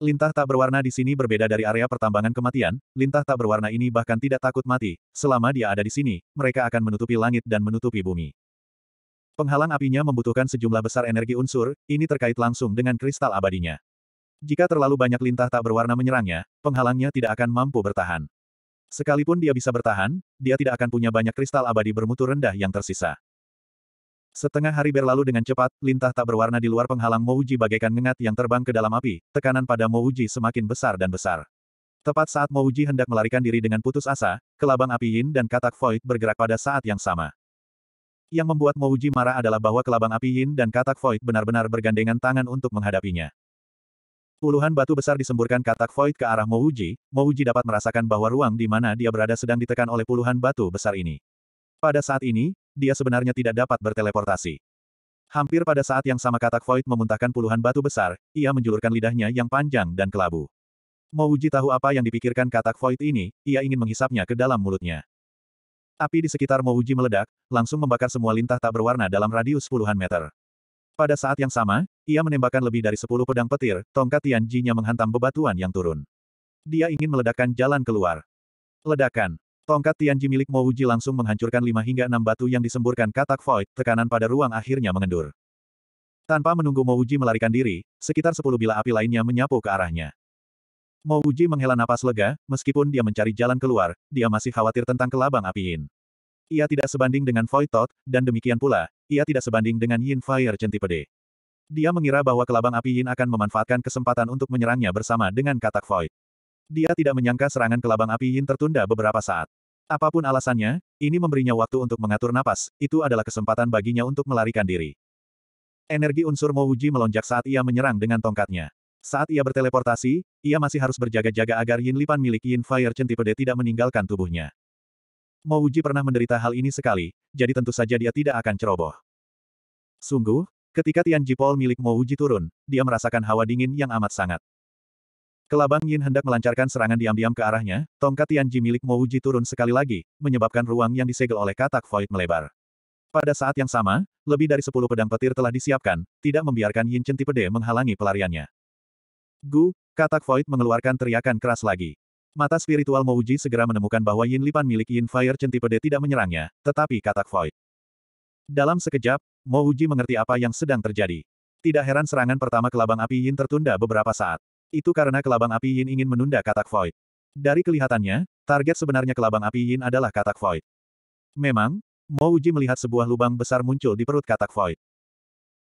Lintah tak berwarna di sini berbeda dari area pertambangan kematian, lintah tak berwarna ini bahkan tidak takut mati, selama dia ada di sini, mereka akan menutupi langit dan menutupi bumi. Penghalang apinya membutuhkan sejumlah besar energi unsur, ini terkait langsung dengan kristal abadinya. Jika terlalu banyak lintah tak berwarna menyerangnya, penghalangnya tidak akan mampu bertahan. Sekalipun dia bisa bertahan, dia tidak akan punya banyak kristal abadi bermutu rendah yang tersisa. Setengah hari berlalu dengan cepat, lintah tak berwarna di luar penghalang Mouji bagaikan ngengat yang terbang ke dalam api, tekanan pada Mouji semakin besar dan besar. Tepat saat Mouji hendak melarikan diri dengan putus asa, kelabang api Yin dan katak Void bergerak pada saat yang sama. Yang membuat Mouji marah adalah bahwa kelabang api Yin dan katak Void benar-benar bergandengan tangan untuk menghadapinya. Puluhan batu besar disemburkan katak void ke arah Mouji, Mouji dapat merasakan bahwa ruang di mana dia berada sedang ditekan oleh puluhan batu besar ini. Pada saat ini, dia sebenarnya tidak dapat berteleportasi. Hampir pada saat yang sama katak void memuntahkan puluhan batu besar, ia menjulurkan lidahnya yang panjang dan kelabu. Mouji tahu apa yang dipikirkan katak void ini, ia ingin menghisapnya ke dalam mulutnya. Api di sekitar Mouji meledak, langsung membakar semua lintah tak berwarna dalam radius puluhan meter. Pada saat yang sama, ia menembakkan lebih dari sepuluh pedang petir, tongkat Tianjinya menghantam bebatuan yang turun. Dia ingin meledakkan jalan keluar. Ledakan. Tongkat Tianji milik Mo Wuji langsung menghancurkan lima hingga enam batu yang disemburkan katak void, tekanan pada ruang akhirnya mengendur. Tanpa menunggu Mo Wuji melarikan diri, sekitar sepuluh bila api lainnya menyapu ke arahnya. Mo Wuji menghela napas lega, meskipun dia mencari jalan keluar, dia masih khawatir tentang kelabang api Yin. Ia tidak sebanding dengan Void Voitot, dan demikian pula, ia tidak sebanding dengan Yin Fire Centipede. Dia mengira bahwa kelabang api Yin akan memanfaatkan kesempatan untuk menyerangnya bersama dengan katak Void. Dia tidak menyangka serangan kelabang api Yin tertunda beberapa saat. Apapun alasannya, ini memberinya waktu untuk mengatur napas, itu adalah kesempatan baginya untuk melarikan diri. Energi unsur Mouji melonjak saat ia menyerang dengan tongkatnya. Saat ia berteleportasi, ia masih harus berjaga-jaga agar Yin Lipan milik Yin Fire Centipede tidak meninggalkan tubuhnya. Mo Uji pernah menderita hal ini sekali, jadi tentu saja dia tidak akan ceroboh. Sungguh, ketika Tian Jipol milik Mo Uji turun, dia merasakan hawa dingin yang amat sangat. Kelabang Yin hendak melancarkan serangan diam-diam ke arahnya, tongkat Tian Ji milik Mo Uji turun sekali lagi, menyebabkan ruang yang disegel oleh katak void melebar. Pada saat yang sama, lebih dari sepuluh pedang petir telah disiapkan, tidak membiarkan Yin Centipede Pede menghalangi pelariannya. Gu, katak void mengeluarkan teriakan keras lagi. Mata spiritual Mouji segera menemukan bahwa Yin Lipan milik Yin Fire Centipede tidak menyerangnya, tetapi katak Void. Dalam sekejap, Mouji mengerti apa yang sedang terjadi. Tidak heran serangan pertama kelabang api Yin tertunda beberapa saat. Itu karena kelabang api Yin ingin menunda katak Void. Dari kelihatannya, target sebenarnya kelabang api Yin adalah katak Void. Memang, Mouji melihat sebuah lubang besar muncul di perut katak Void.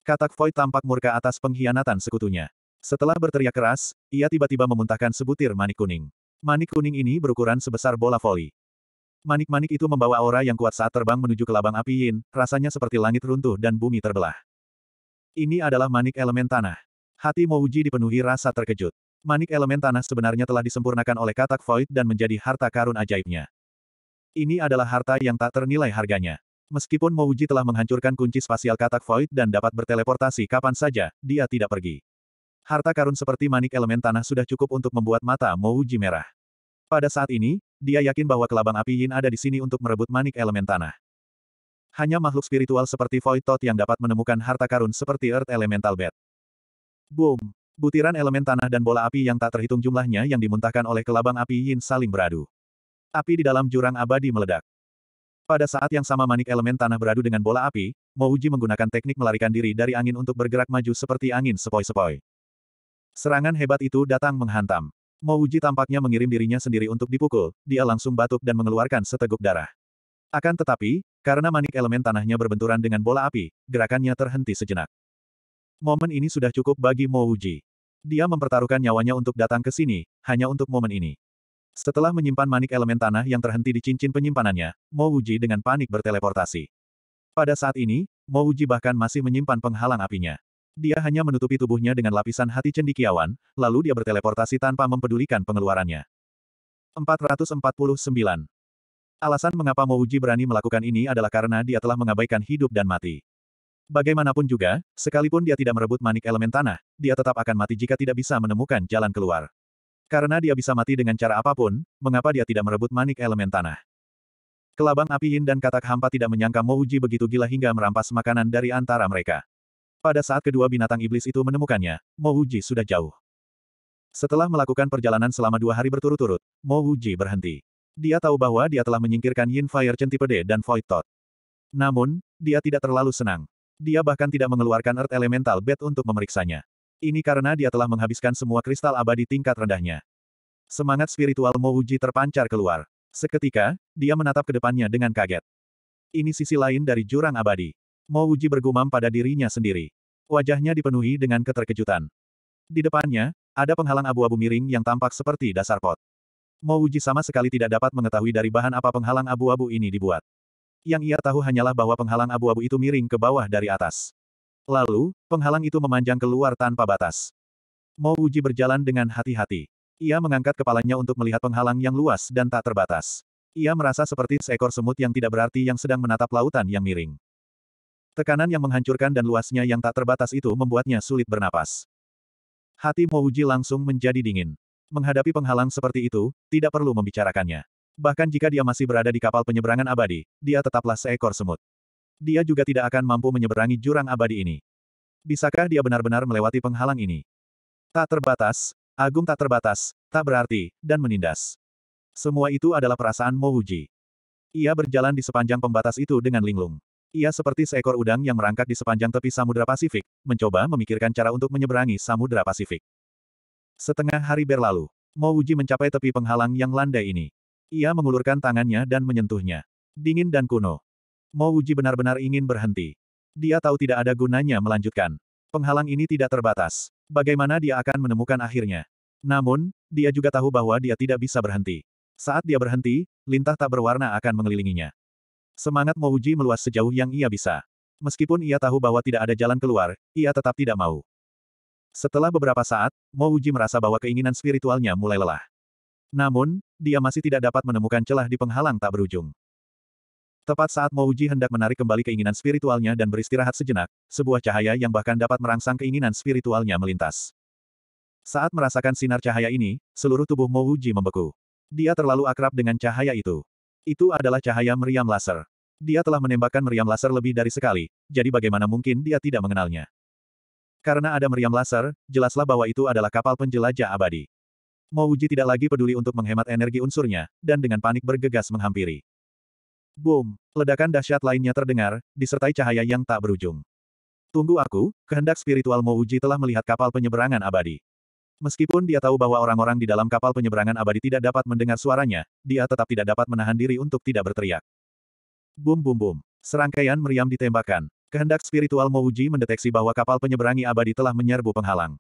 Katak Void tampak murka atas pengkhianatan sekutunya. Setelah berteriak keras, ia tiba-tiba memuntahkan sebutir manik kuning. Manik kuning ini berukuran sebesar bola voli. Manik-manik itu membawa aura yang kuat saat terbang menuju ke labang api yin, rasanya seperti langit runtuh dan bumi terbelah. Ini adalah manik elemen tanah. Hati Mouji dipenuhi rasa terkejut. Manik elemen tanah sebenarnya telah disempurnakan oleh katak void dan menjadi harta karun ajaibnya. Ini adalah harta yang tak ternilai harganya. Meskipun Mouji telah menghancurkan kunci spasial katak void dan dapat berteleportasi kapan saja, dia tidak pergi. Harta karun seperti manik elemen tanah sudah cukup untuk membuat mata Mouji merah. Pada saat ini, dia yakin bahwa kelabang api Yin ada di sini untuk merebut manik elemen tanah. Hanya makhluk spiritual seperti Void Tot yang dapat menemukan harta karun seperti Earth Elemental Bed. Boom! Butiran elemen tanah dan bola api yang tak terhitung jumlahnya yang dimuntahkan oleh kelabang api Yin saling beradu. Api di dalam jurang abadi meledak. Pada saat yang sama manik elemen tanah beradu dengan bola api, Mouji menggunakan teknik melarikan diri dari angin untuk bergerak maju seperti angin sepoi-sepoi. Serangan hebat itu datang menghantam. Uji tampaknya mengirim dirinya sendiri untuk dipukul, dia langsung batuk dan mengeluarkan seteguk darah. Akan tetapi, karena manik elemen tanahnya berbenturan dengan bola api, gerakannya terhenti sejenak. Momen ini sudah cukup bagi Uji. Dia mempertaruhkan nyawanya untuk datang ke sini, hanya untuk momen ini. Setelah menyimpan manik elemen tanah yang terhenti di cincin penyimpanannya, Uji dengan panik berteleportasi. Pada saat ini, Uji bahkan masih menyimpan penghalang apinya. Dia hanya menutupi tubuhnya dengan lapisan hati cendikiawan, lalu dia berteleportasi tanpa mempedulikan pengeluarannya. 449. Alasan mengapa Mouji berani melakukan ini adalah karena dia telah mengabaikan hidup dan mati. Bagaimanapun juga, sekalipun dia tidak merebut manik elemen tanah, dia tetap akan mati jika tidak bisa menemukan jalan keluar. Karena dia bisa mati dengan cara apapun, mengapa dia tidak merebut manik elemen tanah? Kelabang api Yin dan katak hampa tidak menyangka Mouji begitu gila hingga merampas makanan dari antara mereka. Pada saat kedua binatang iblis itu menemukannya, Mo Wuji sudah jauh. Setelah melakukan perjalanan selama dua hari berturut-turut, Mo Wuji berhenti. Dia tahu bahwa dia telah menyingkirkan Yin Fire Chen tipe dan Void Tot. Namun, dia tidak terlalu senang. Dia bahkan tidak mengeluarkan Earth Elemental Bed untuk memeriksanya. Ini karena dia telah menghabiskan semua kristal abadi tingkat rendahnya. Semangat spiritual Mo Wuji terpancar keluar. Seketika, dia menatap ke depannya dengan kaget. Ini sisi lain dari jurang abadi. Mo Wuji bergumam pada dirinya sendiri. Wajahnya dipenuhi dengan keterkejutan. Di depannya, ada penghalang abu-abu miring yang tampak seperti dasar pot. Mo Wuji sama sekali tidak dapat mengetahui dari bahan apa penghalang abu-abu ini dibuat. Yang ia tahu hanyalah bahwa penghalang abu-abu itu miring ke bawah dari atas. Lalu, penghalang itu memanjang keluar tanpa batas. Mo Wuji berjalan dengan hati-hati. Ia mengangkat kepalanya untuk melihat penghalang yang luas dan tak terbatas. Ia merasa seperti seekor semut yang tidak berarti yang sedang menatap lautan yang miring. Tekanan yang menghancurkan dan luasnya yang tak terbatas itu membuatnya sulit bernapas. Hati Mouji langsung menjadi dingin. Menghadapi penghalang seperti itu, tidak perlu membicarakannya. Bahkan jika dia masih berada di kapal penyeberangan abadi, dia tetaplah seekor semut. Dia juga tidak akan mampu menyeberangi jurang abadi ini. Bisakah dia benar-benar melewati penghalang ini? Tak terbatas, agung tak terbatas, tak berarti, dan menindas. Semua itu adalah perasaan Mouji. Ia berjalan di sepanjang pembatas itu dengan linglung. Ia seperti seekor udang yang merangkak di sepanjang tepi Samudra Pasifik, mencoba memikirkan cara untuk menyeberangi Samudra Pasifik. Setengah hari berlalu, Mo Uji mencapai tepi penghalang yang landai ini. Ia mengulurkan tangannya dan menyentuhnya. Dingin dan kuno. Mo Uji benar-benar ingin berhenti. Dia tahu tidak ada gunanya melanjutkan. Penghalang ini tidak terbatas. Bagaimana dia akan menemukan akhirnya? Namun, dia juga tahu bahwa dia tidak bisa berhenti. Saat dia berhenti, lintah tak berwarna akan mengelilinginya. Semangat Mouji meluas sejauh yang ia bisa. Meskipun ia tahu bahwa tidak ada jalan keluar, ia tetap tidak mau. Setelah beberapa saat, Mouji merasa bahwa keinginan spiritualnya mulai lelah. Namun, dia masih tidak dapat menemukan celah di penghalang tak berujung. Tepat saat Mouji hendak menarik kembali keinginan spiritualnya dan beristirahat sejenak, sebuah cahaya yang bahkan dapat merangsang keinginan spiritualnya melintas. Saat merasakan sinar cahaya ini, seluruh tubuh Mouji membeku. Dia terlalu akrab dengan cahaya itu. Itu adalah cahaya meriam laser. Dia telah menembakkan meriam laser lebih dari sekali, jadi bagaimana mungkin dia tidak mengenalnya? Karena ada meriam laser, jelaslah bahwa itu adalah kapal penjelajah abadi. Mouji tidak lagi peduli untuk menghemat energi unsurnya, dan dengan panik bergegas menghampiri. Boom! Ledakan dahsyat lainnya terdengar, disertai cahaya yang tak berujung. Tunggu aku, kehendak spiritual Mouji telah melihat kapal penyeberangan abadi. Meskipun dia tahu bahwa orang-orang di dalam kapal penyeberangan abadi tidak dapat mendengar suaranya, dia tetap tidak dapat menahan diri untuk tidak berteriak. Bum bum bum. Serangkaian meriam ditembakkan. Kehendak spiritual Mouji mendeteksi bahwa kapal penyeberangi abadi telah menyerbu penghalang.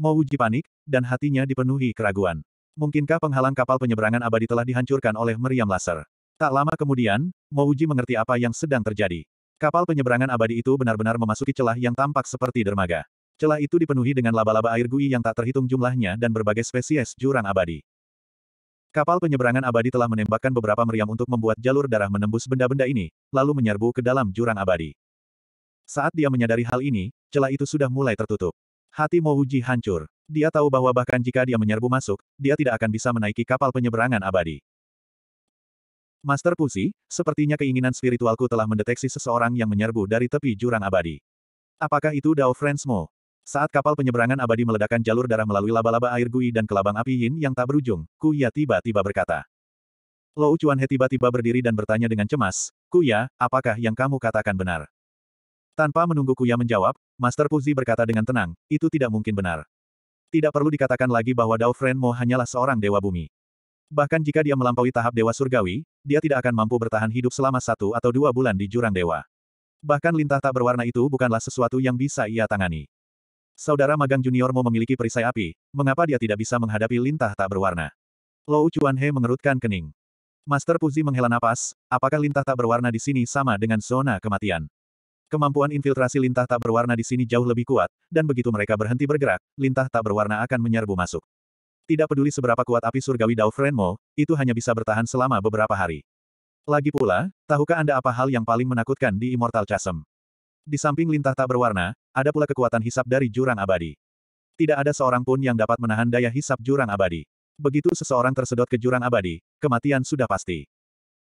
Mouji panik, dan hatinya dipenuhi keraguan. Mungkinkah penghalang kapal penyeberangan abadi telah dihancurkan oleh meriam laser? Tak lama kemudian, Mouji mengerti apa yang sedang terjadi. Kapal penyeberangan abadi itu benar-benar memasuki celah yang tampak seperti dermaga. Celah itu dipenuhi dengan laba-laba air gui yang tak terhitung jumlahnya dan berbagai spesies jurang abadi. Kapal penyeberangan abadi telah menembakkan beberapa meriam untuk membuat jalur darah menembus benda-benda ini, lalu menyerbu ke dalam jurang abadi. Saat dia menyadari hal ini, celah itu sudah mulai tertutup. Hati Mouji hancur. Dia tahu bahwa bahkan jika dia menyerbu masuk, dia tidak akan bisa menaiki kapal penyeberangan abadi. Master Pusi, sepertinya keinginan spiritualku telah mendeteksi seseorang yang menyerbu dari tepi jurang abadi. Apakah itu Dao Mo? Saat kapal penyeberangan abadi meledakkan jalur darah melalui laba-laba air Gui dan kelabang api Yin yang tak berujung, Kuya tiba-tiba berkata. Lou He tiba-tiba berdiri dan bertanya dengan cemas, Kuya, apakah yang kamu katakan benar? Tanpa menunggu Kuya menjawab, Master Puzi berkata dengan tenang, itu tidak mungkin benar. Tidak perlu dikatakan lagi bahwa Dao Fren Mo hanyalah seorang dewa bumi. Bahkan jika dia melampaui tahap dewa surgawi, dia tidak akan mampu bertahan hidup selama satu atau dua bulan di jurang dewa. Bahkan lintah tak berwarna itu bukanlah sesuatu yang bisa ia tangani. Saudara magang juniormu memiliki perisai api, mengapa dia tidak bisa menghadapi lintah tak berwarna? Lou Chuan He mengerutkan kening. Master Puzi menghela napas, apakah lintah tak berwarna di sini sama dengan zona kematian? Kemampuan infiltrasi lintah tak berwarna di sini jauh lebih kuat, dan begitu mereka berhenti bergerak, lintah tak berwarna akan menyerbu masuk. Tidak peduli seberapa kuat api surgawi Dao Frenmo, itu hanya bisa bertahan selama beberapa hari. Lagi pula, tahukah Anda apa hal yang paling menakutkan di Immortal Chasm? Di samping lintah tak berwarna, ada pula kekuatan hisap dari jurang abadi. Tidak ada seorang pun yang dapat menahan daya hisap jurang abadi. Begitu seseorang tersedot ke jurang abadi, kematian sudah pasti.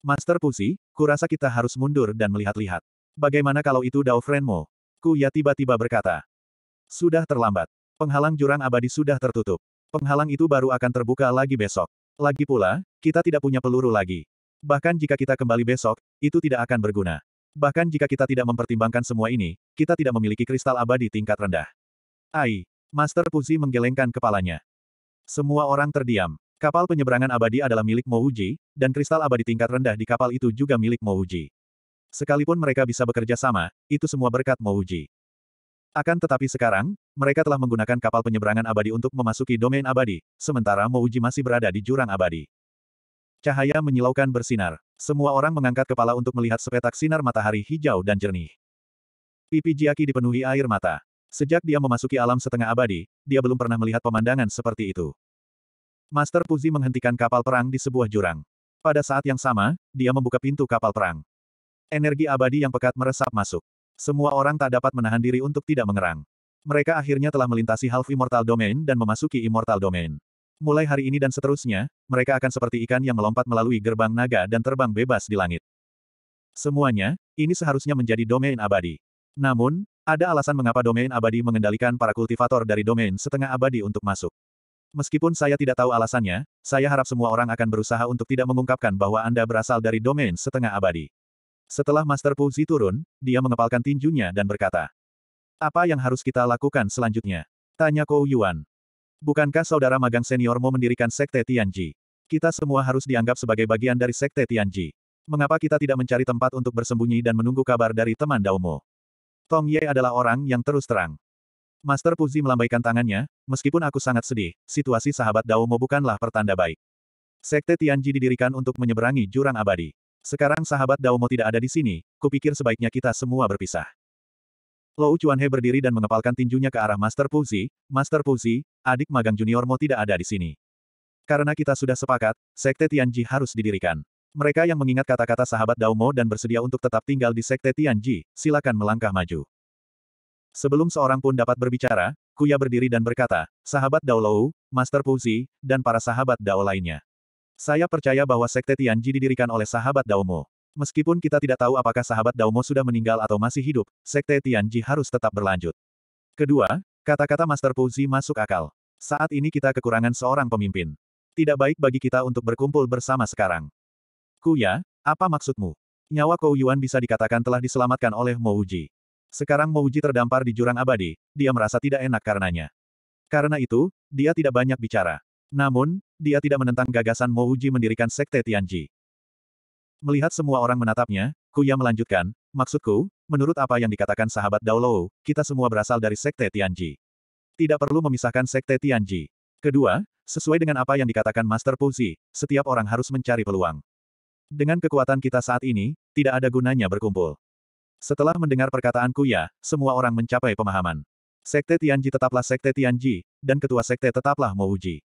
Master Pusi, kurasa kita harus mundur dan melihat-lihat. Bagaimana kalau itu Dao Frenmo? ya tiba-tiba berkata. Sudah terlambat. Penghalang jurang abadi sudah tertutup. Penghalang itu baru akan terbuka lagi besok. Lagi pula, kita tidak punya peluru lagi. Bahkan jika kita kembali besok, itu tidak akan berguna. Bahkan jika kita tidak mempertimbangkan semua ini, kita tidak memiliki kristal abadi tingkat rendah. Ai. Master Puzi menggelengkan kepalanya. Semua orang terdiam. Kapal penyeberangan abadi adalah milik Mouji, dan kristal abadi tingkat rendah di kapal itu juga milik Mouji. Sekalipun mereka bisa bekerja sama, itu semua berkat Mouji. Akan tetapi sekarang, mereka telah menggunakan kapal penyeberangan abadi untuk memasuki domain abadi, sementara Mouji masih berada di jurang abadi. Cahaya menyilaukan bersinar. Semua orang mengangkat kepala untuk melihat sepetak sinar matahari hijau dan jernih. Pipi Jiaki dipenuhi air mata. Sejak dia memasuki alam setengah abadi, dia belum pernah melihat pemandangan seperti itu. Master Puzi menghentikan kapal perang di sebuah jurang. Pada saat yang sama, dia membuka pintu kapal perang. Energi abadi yang pekat meresap masuk. Semua orang tak dapat menahan diri untuk tidak mengerang. Mereka akhirnya telah melintasi Half Immortal Domain dan memasuki Immortal Domain. Mulai hari ini dan seterusnya, mereka akan seperti ikan yang melompat melalui gerbang naga dan terbang bebas di langit. Semuanya, ini seharusnya menjadi domain abadi. Namun, ada alasan mengapa domain abadi mengendalikan para kultivator dari domain setengah abadi untuk masuk. Meskipun saya tidak tahu alasannya, saya harap semua orang akan berusaha untuk tidak mengungkapkan bahwa Anda berasal dari domain setengah abadi. Setelah Master Puzi turun, dia mengepalkan tinjunya dan berkata, Apa yang harus kita lakukan selanjutnya? Tanya Kou Yuan. Bukankah saudara magang seniormu mendirikan Sekte Tianji? Kita semua harus dianggap sebagai bagian dari Sekte Tianji. Mengapa kita tidak mencari tempat untuk bersembunyi dan menunggu kabar dari teman Daomo? Tong Ye adalah orang yang terus terang. Master Puzi melambaikan tangannya, meskipun aku sangat sedih, situasi sahabat Daomo bukanlah pertanda baik. Sekte Tianji didirikan untuk menyeberangi jurang abadi. Sekarang sahabat Daomo tidak ada di sini, kupikir sebaiknya kita semua berpisah. Lou Chuanhe berdiri dan mengepalkan tinjunya ke arah Master Puzi, Master Puzi, adik magang junior juniormu tidak ada di sini. Karena kita sudah sepakat, Sekte Tianji harus didirikan. Mereka yang mengingat kata-kata sahabat Dao Mo dan bersedia untuk tetap tinggal di Sekte Tianji, silakan melangkah maju. Sebelum seorang pun dapat berbicara, Kuya berdiri dan berkata, sahabat Dao Lou, Master Puzi, dan para sahabat Dao lainnya. Saya percaya bahwa Sekte Tianji didirikan oleh sahabat Dao Mo. Meskipun kita tidak tahu apakah sahabat Daumo sudah meninggal atau masih hidup, Sekte Tianji harus tetap berlanjut. Kedua, kata-kata Master Puzi masuk akal. Saat ini kita kekurangan seorang pemimpin. Tidak baik bagi kita untuk berkumpul bersama sekarang. Kuya, apa maksudmu? Nyawa Kou Yuan bisa dikatakan telah diselamatkan oleh Mo Uji. Sekarang Mo Uji terdampar di jurang abadi, dia merasa tidak enak karenanya. Karena itu, dia tidak banyak bicara. Namun, dia tidak menentang gagasan Mo Uji mendirikan Sekte Tianji. Melihat semua orang menatapnya, Kuya melanjutkan, maksudku, menurut apa yang dikatakan sahabat Daolou, kita semua berasal dari Sekte Tianji. Tidak perlu memisahkan Sekte Tianji. Kedua, sesuai dengan apa yang dikatakan Master Puzi, setiap orang harus mencari peluang. Dengan kekuatan kita saat ini, tidak ada gunanya berkumpul. Setelah mendengar perkataan Kuya, semua orang mencapai pemahaman. Sekte Tianji tetaplah Sekte Tianji, dan Ketua Sekte tetaplah Mouji.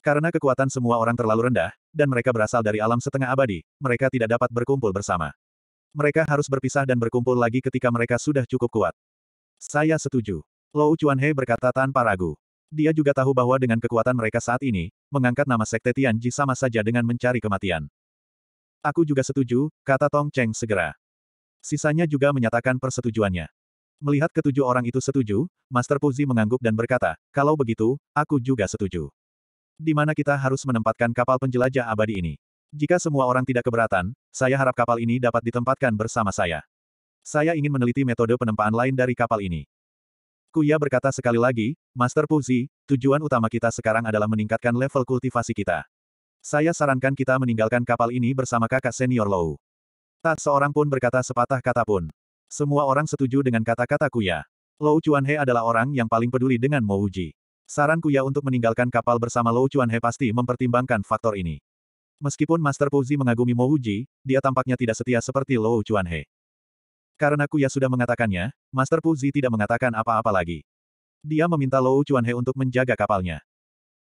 Karena kekuatan semua orang terlalu rendah, dan mereka berasal dari alam setengah abadi, mereka tidak dapat berkumpul bersama. Mereka harus berpisah dan berkumpul lagi ketika mereka sudah cukup kuat. Saya setuju. Lou Chuanhe berkata tanpa ragu. Dia juga tahu bahwa dengan kekuatan mereka saat ini, mengangkat nama Sekte Tianji sama saja dengan mencari kematian. Aku juga setuju, kata Tong Cheng segera. Sisanya juga menyatakan persetujuannya. Melihat ketujuh orang itu setuju, Master Puzi mengangguk dan berkata, kalau begitu, aku juga setuju di mana kita harus menempatkan kapal penjelajah abadi ini. Jika semua orang tidak keberatan, saya harap kapal ini dapat ditempatkan bersama saya. Saya ingin meneliti metode penempaan lain dari kapal ini. Kuya berkata sekali lagi, Master Puzi, tujuan utama kita sekarang adalah meningkatkan level kultivasi kita. Saya sarankan kita meninggalkan kapal ini bersama kakak senior Lou. Tak seorang pun berkata sepatah kata pun. Semua orang setuju dengan kata-kata Kuya. Lou Chuanhe adalah orang yang paling peduli dengan Mo Saranku ya untuk meninggalkan kapal bersama Lou Chuan He pasti mempertimbangkan faktor ini. Meskipun Master Puzi mengagumi Mo Uji, dia tampaknya tidak setia seperti Lou Chuan He. Karena Kuya sudah mengatakannya, Master Puzi tidak mengatakan apa-apa lagi. Dia meminta Lou Chuan He untuk menjaga kapalnya.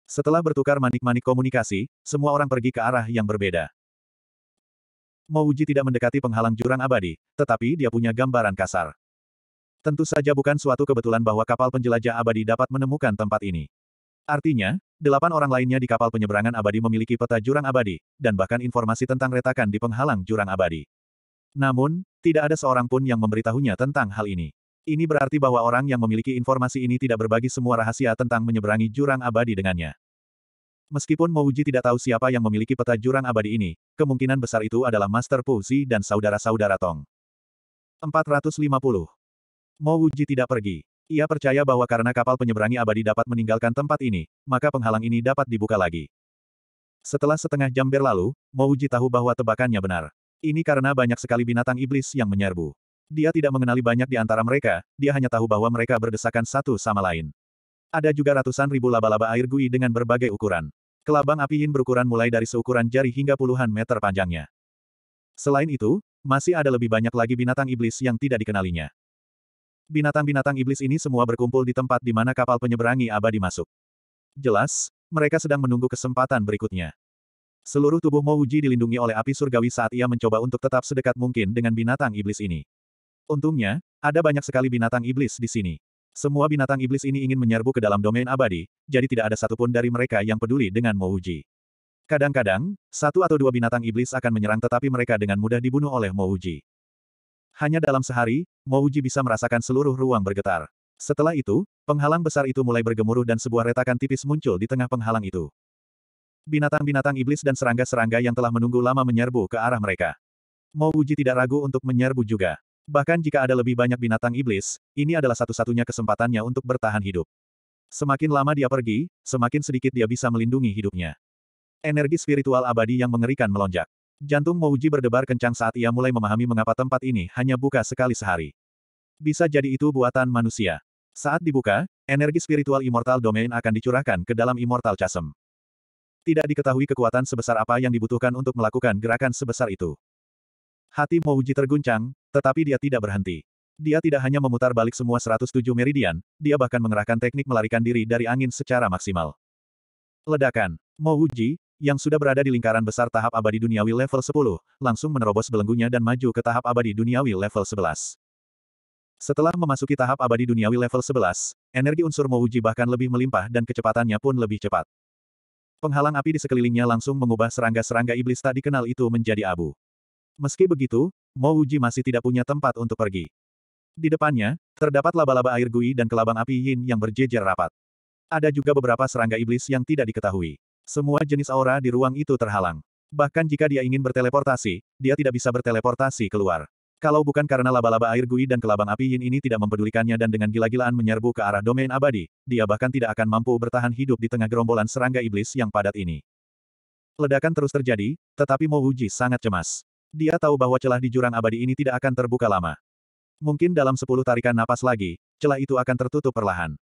Setelah bertukar manik-manik komunikasi, semua orang pergi ke arah yang berbeda. Mo Uji tidak mendekati penghalang jurang abadi, tetapi dia punya gambaran kasar. Tentu saja bukan suatu kebetulan bahwa kapal penjelajah abadi dapat menemukan tempat ini. Artinya, delapan orang lainnya di kapal penyeberangan abadi memiliki peta jurang abadi, dan bahkan informasi tentang retakan di penghalang jurang abadi. Namun, tidak ada seorang pun yang memberitahunya tentang hal ini. Ini berarti bahwa orang yang memiliki informasi ini tidak berbagi semua rahasia tentang menyeberangi jurang abadi dengannya. Meskipun Mouji tidak tahu siapa yang memiliki peta jurang abadi ini, kemungkinan besar itu adalah Master Pu Zi dan saudara-saudara Tong. 450 Mo Wuji tidak pergi. Ia percaya bahwa karena kapal penyeberangi abadi dapat meninggalkan tempat ini, maka penghalang ini dapat dibuka lagi. Setelah setengah jam berlalu, Mo Wuji tahu bahwa tebakannya benar. Ini karena banyak sekali binatang iblis yang menyerbu. Dia tidak mengenali banyak di antara mereka, dia hanya tahu bahwa mereka berdesakan satu sama lain. Ada juga ratusan ribu laba-laba air gui dengan berbagai ukuran. Kelabang api yin berukuran mulai dari seukuran jari hingga puluhan meter panjangnya. Selain itu, masih ada lebih banyak lagi binatang iblis yang tidak dikenalinya. Binatang-binatang iblis ini semua berkumpul di tempat di mana kapal penyeberangi abadi masuk. Jelas, mereka sedang menunggu kesempatan berikutnya. Seluruh tubuh Mouji dilindungi oleh api surgawi saat ia mencoba untuk tetap sedekat mungkin dengan binatang iblis ini. Untungnya, ada banyak sekali binatang iblis di sini. Semua binatang iblis ini ingin menyerbu ke dalam domain abadi, jadi tidak ada satupun dari mereka yang peduli dengan Mouji. Kadang-kadang, satu atau dua binatang iblis akan menyerang tetapi mereka dengan mudah dibunuh oleh Mouji. Hanya dalam sehari, Mouji bisa merasakan seluruh ruang bergetar. Setelah itu, penghalang besar itu mulai bergemuruh dan sebuah retakan tipis muncul di tengah penghalang itu. Binatang-binatang iblis dan serangga-serangga yang telah menunggu lama menyerbu ke arah mereka. Mouji tidak ragu untuk menyerbu juga. Bahkan jika ada lebih banyak binatang iblis, ini adalah satu-satunya kesempatannya untuk bertahan hidup. Semakin lama dia pergi, semakin sedikit dia bisa melindungi hidupnya. Energi spiritual abadi yang mengerikan melonjak. Jantung Mouji berdebar kencang saat ia mulai memahami mengapa tempat ini hanya buka sekali sehari. Bisa jadi itu buatan manusia. Saat dibuka, energi spiritual Immortal Domain akan dicurahkan ke dalam Immortal Chasm. Tidak diketahui kekuatan sebesar apa yang dibutuhkan untuk melakukan gerakan sebesar itu. Hati Mouji terguncang, tetapi dia tidak berhenti. Dia tidak hanya memutar balik semua 107 meridian, dia bahkan mengerahkan teknik melarikan diri dari angin secara maksimal. Ledakan. Mouji, yang sudah berada di lingkaran besar tahap abadi duniawi level 10, langsung menerobos belenggunya dan maju ke tahap abadi duniawi level 11. Setelah memasuki tahap abadi duniawi level 11, energi unsur Mouji bahkan lebih melimpah dan kecepatannya pun lebih cepat. Penghalang api di sekelilingnya langsung mengubah serangga-serangga iblis tak dikenal itu menjadi abu. Meski begitu, Mouji masih tidak punya tempat untuk pergi. Di depannya, terdapat laba-laba air gui dan kelabang api yin yang berjejer rapat. Ada juga beberapa serangga iblis yang tidak diketahui. Semua jenis aura di ruang itu terhalang. Bahkan jika dia ingin berteleportasi, dia tidak bisa berteleportasi keluar. Kalau bukan karena laba-laba air Gui dan kelabang api Yin ini tidak mempedulikannya dan dengan gila-gilaan menyerbu ke arah domain abadi, dia bahkan tidak akan mampu bertahan hidup di tengah gerombolan serangga iblis yang padat ini. Ledakan terus terjadi, tetapi Mo Wuji sangat cemas. Dia tahu bahwa celah di jurang abadi ini tidak akan terbuka lama. Mungkin dalam sepuluh tarikan napas lagi, celah itu akan tertutup perlahan.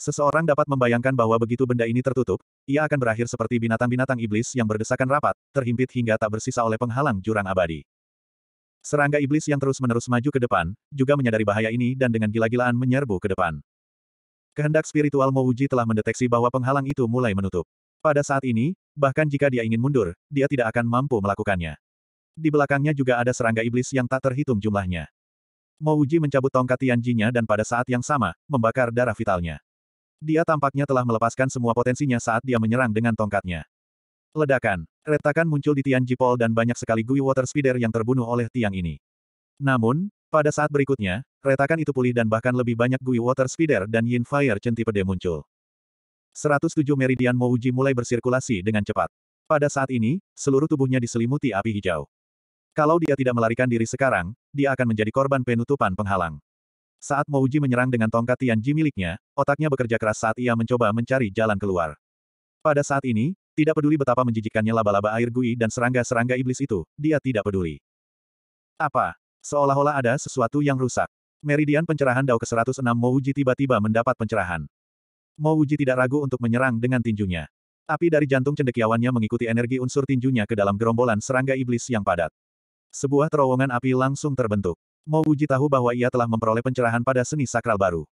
Seseorang dapat membayangkan bahwa begitu benda ini tertutup, ia akan berakhir seperti binatang-binatang iblis yang berdesakan rapat, terhimpit hingga tak bersisa oleh penghalang jurang abadi. Serangga iblis yang terus-menerus maju ke depan, juga menyadari bahaya ini dan dengan gila-gilaan menyerbu ke depan. Kehendak spiritual Mouji telah mendeteksi bahwa penghalang itu mulai menutup. Pada saat ini, bahkan jika dia ingin mundur, dia tidak akan mampu melakukannya. Di belakangnya juga ada serangga iblis yang tak terhitung jumlahnya. Mouji mencabut tongkat Tianjinya dan pada saat yang sama, membakar darah vitalnya. Dia tampaknya telah melepaskan semua potensinya saat dia menyerang dengan tongkatnya. Ledakan. Retakan muncul di Tian Jipol dan banyak sekali Gui Water Spider yang terbunuh oleh tiang ini. Namun, pada saat berikutnya, retakan itu pulih dan bahkan lebih banyak Gui Water Spider dan Yin Fire Centipede muncul. 107 meridian Mouji mulai bersirkulasi dengan cepat. Pada saat ini, seluruh tubuhnya diselimuti api hijau. Kalau dia tidak melarikan diri sekarang, dia akan menjadi korban penutupan penghalang. Saat Mouji menyerang dengan tongkat Tianji miliknya, otaknya bekerja keras saat ia mencoba mencari jalan keluar. Pada saat ini, tidak peduli betapa menjijikannya laba-laba air gui dan serangga-serangga iblis itu, dia tidak peduli. Apa? Seolah-olah ada sesuatu yang rusak. Meridian pencerahan Dao ke-106 Mouji tiba-tiba mendapat pencerahan. Mouji tidak ragu untuk menyerang dengan tinjunya. Api dari jantung cendekiawannya mengikuti energi unsur tinjunya ke dalam gerombolan serangga iblis yang padat. Sebuah terowongan api langsung terbentuk. Mo Wuji tahu bahwa ia telah memperoleh pencerahan pada seni sakral baru.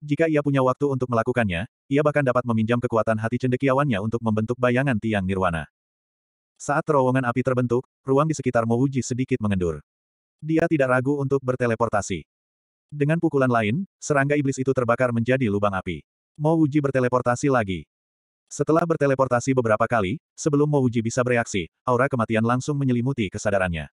Jika ia punya waktu untuk melakukannya, ia bahkan dapat meminjam kekuatan hati cendekiawannya untuk membentuk bayangan tiang nirwana. Saat terowongan api terbentuk, ruang di sekitar Mo Wuji sedikit mengendur. Dia tidak ragu untuk berteleportasi. Dengan pukulan lain, serangga iblis itu terbakar menjadi lubang api. Mo Wuji berteleportasi lagi. Setelah berteleportasi beberapa kali, sebelum Mo Wuji bisa bereaksi, aura kematian langsung menyelimuti kesadarannya.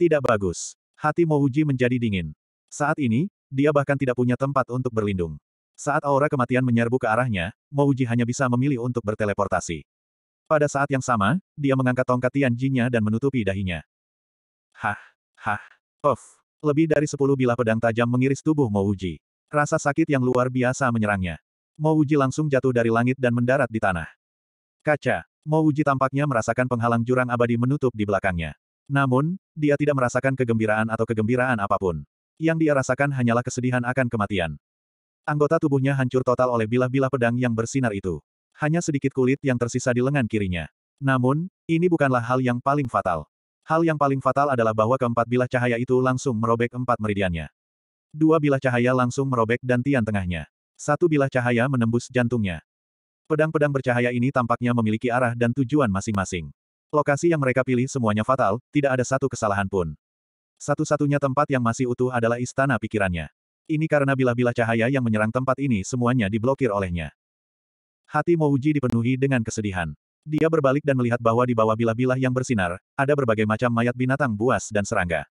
Tidak bagus. Hati Mouji menjadi dingin. Saat ini, dia bahkan tidak punya tempat untuk berlindung. Saat aura kematian menyerbu ke arahnya, Mouji hanya bisa memilih untuk berteleportasi. Pada saat yang sama, dia mengangkat tongkat Tianjinya dan menutupi dahinya. Hah, hah, off. Lebih dari sepuluh bilah pedang tajam mengiris tubuh Mouji. Rasa sakit yang luar biasa menyerangnya. Mouji langsung jatuh dari langit dan mendarat di tanah. Kaca, Mouji tampaknya merasakan penghalang jurang abadi menutup di belakangnya. Namun, dia tidak merasakan kegembiraan atau kegembiraan apapun. Yang dia rasakan hanyalah kesedihan akan kematian. Anggota tubuhnya hancur total oleh bilah-bilah pedang yang bersinar itu. Hanya sedikit kulit yang tersisa di lengan kirinya. Namun, ini bukanlah hal yang paling fatal. Hal yang paling fatal adalah bahwa keempat bilah cahaya itu langsung merobek empat meridiannya. Dua bilah cahaya langsung merobek dan tian tengahnya. Satu bilah cahaya menembus jantungnya. Pedang-pedang bercahaya ini tampaknya memiliki arah dan tujuan masing-masing. Lokasi yang mereka pilih semuanya fatal, tidak ada satu kesalahan pun. Satu-satunya tempat yang masih utuh adalah istana pikirannya. Ini karena bilah-bilah cahaya yang menyerang tempat ini semuanya diblokir olehnya. Hati Mouji dipenuhi dengan kesedihan. Dia berbalik dan melihat bahwa di bawah bilah-bilah yang bersinar, ada berbagai macam mayat binatang buas dan serangga.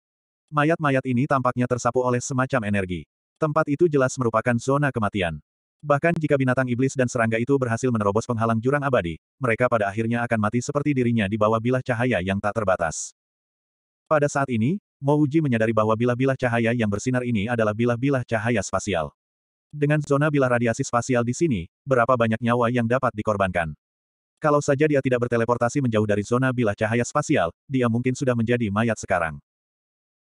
Mayat-mayat ini tampaknya tersapu oleh semacam energi. Tempat itu jelas merupakan zona kematian. Bahkan jika binatang iblis dan serangga itu berhasil menerobos penghalang jurang abadi, mereka pada akhirnya akan mati seperti dirinya di bawah bilah cahaya yang tak terbatas. Pada saat ini, Uji menyadari bahwa bilah-bilah cahaya yang bersinar ini adalah bilah-bilah cahaya spasial. Dengan zona bilah radiasi spasial di sini, berapa banyak nyawa yang dapat dikorbankan. Kalau saja dia tidak berteleportasi menjauh dari zona bilah cahaya spasial, dia mungkin sudah menjadi mayat sekarang.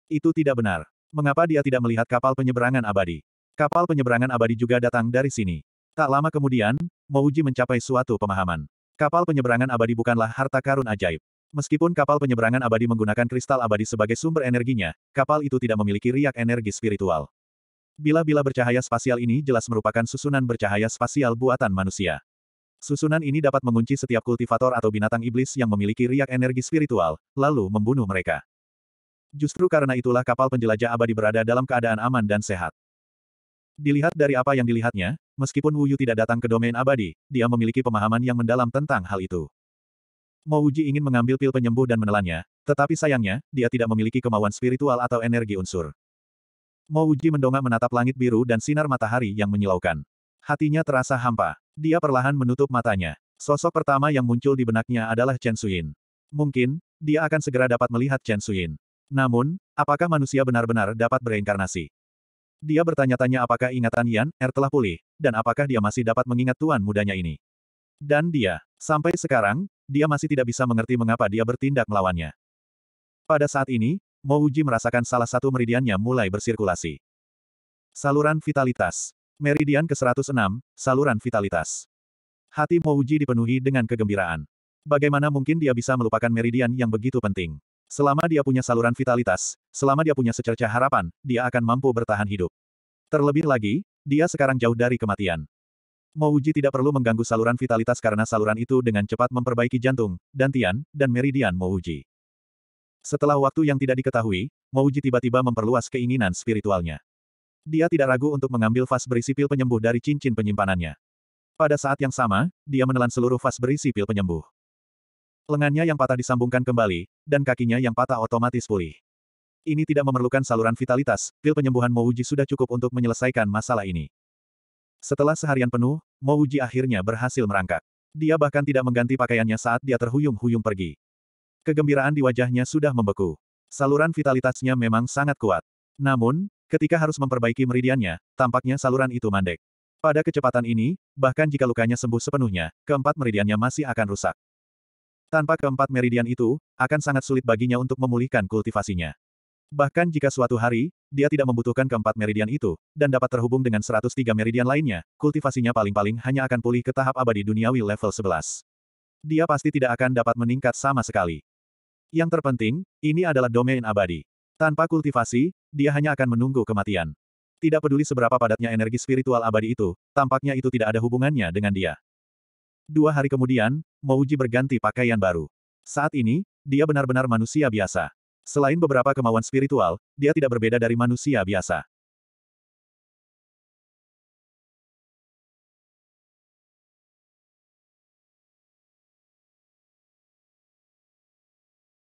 Itu tidak benar. Mengapa dia tidak melihat kapal penyeberangan abadi? Kapal penyeberangan abadi juga datang dari sini. Tak lama kemudian, Mouji mencapai suatu pemahaman. Kapal penyeberangan abadi bukanlah harta karun ajaib. Meskipun kapal penyeberangan abadi menggunakan kristal abadi sebagai sumber energinya, kapal itu tidak memiliki riak energi spiritual. Bila-bila bercahaya spasial ini jelas merupakan susunan bercahaya spasial buatan manusia. Susunan ini dapat mengunci setiap kultivator atau binatang iblis yang memiliki riak energi spiritual, lalu membunuh mereka. Justru karena itulah kapal penjelajah abadi berada dalam keadaan aman dan sehat. Dilihat dari apa yang dilihatnya, meskipun Wu Yu tidak datang ke domain abadi, dia memiliki pemahaman yang mendalam tentang hal itu. Mouji ingin mengambil pil penyembuh dan menelannya, tetapi sayangnya, dia tidak memiliki kemauan spiritual atau energi unsur. Mouji mendongak menatap langit biru dan sinar matahari yang menyilaukan. Hatinya terasa hampa. Dia perlahan menutup matanya. Sosok pertama yang muncul di benaknya adalah Chen Suyin. Mungkin, dia akan segera dapat melihat Chen Suyin. Namun, apakah manusia benar-benar dapat bereinkarnasi? Dia bertanya-tanya apakah ingatan Yan Er telah pulih, dan apakah dia masih dapat mengingat tuan mudanya ini. Dan dia, sampai sekarang, dia masih tidak bisa mengerti mengapa dia bertindak melawannya. Pada saat ini, Mo Uji merasakan salah satu meridiannya mulai bersirkulasi. Saluran Vitalitas Meridian ke-106, Saluran Vitalitas Hati Mo Uji dipenuhi dengan kegembiraan. Bagaimana mungkin dia bisa melupakan meridian yang begitu penting? Selama dia punya saluran vitalitas, selama dia punya secerca harapan, dia akan mampu bertahan hidup. Terlebih lagi, dia sekarang jauh dari kematian. Mouji tidak perlu mengganggu saluran vitalitas karena saluran itu dengan cepat memperbaiki jantung, dantian, dan meridian Mouji. Setelah waktu yang tidak diketahui, Mouji tiba-tiba memperluas keinginan spiritualnya. Dia tidak ragu untuk mengambil vas berisi pil penyembuh dari cincin penyimpanannya. Pada saat yang sama, dia menelan seluruh vas berisi pil penyembuh. Lengannya yang patah disambungkan kembali, dan kakinya yang patah otomatis pulih. Ini tidak memerlukan saluran vitalitas, pil penyembuhan Mouji sudah cukup untuk menyelesaikan masalah ini. Setelah seharian penuh, Mouji akhirnya berhasil merangkak. Dia bahkan tidak mengganti pakaiannya saat dia terhuyung-huyung pergi. Kegembiraan di wajahnya sudah membeku. Saluran vitalitasnya memang sangat kuat. Namun, ketika harus memperbaiki meridiannya, tampaknya saluran itu mandek. Pada kecepatan ini, bahkan jika lukanya sembuh sepenuhnya, keempat meridiannya masih akan rusak. Tanpa keempat meridian itu, akan sangat sulit baginya untuk memulihkan kultivasinya. Bahkan jika suatu hari, dia tidak membutuhkan keempat meridian itu, dan dapat terhubung dengan 103 meridian lainnya, kultivasinya paling-paling hanya akan pulih ke tahap abadi duniawi level 11. Dia pasti tidak akan dapat meningkat sama sekali. Yang terpenting, ini adalah domain abadi. Tanpa kultivasi, dia hanya akan menunggu kematian. Tidak peduli seberapa padatnya energi spiritual abadi itu, tampaknya itu tidak ada hubungannya dengan dia. Dua hari kemudian, Mouji berganti pakaian baru. Saat ini, dia benar-benar manusia biasa. Selain beberapa kemauan spiritual, dia tidak berbeda dari manusia biasa.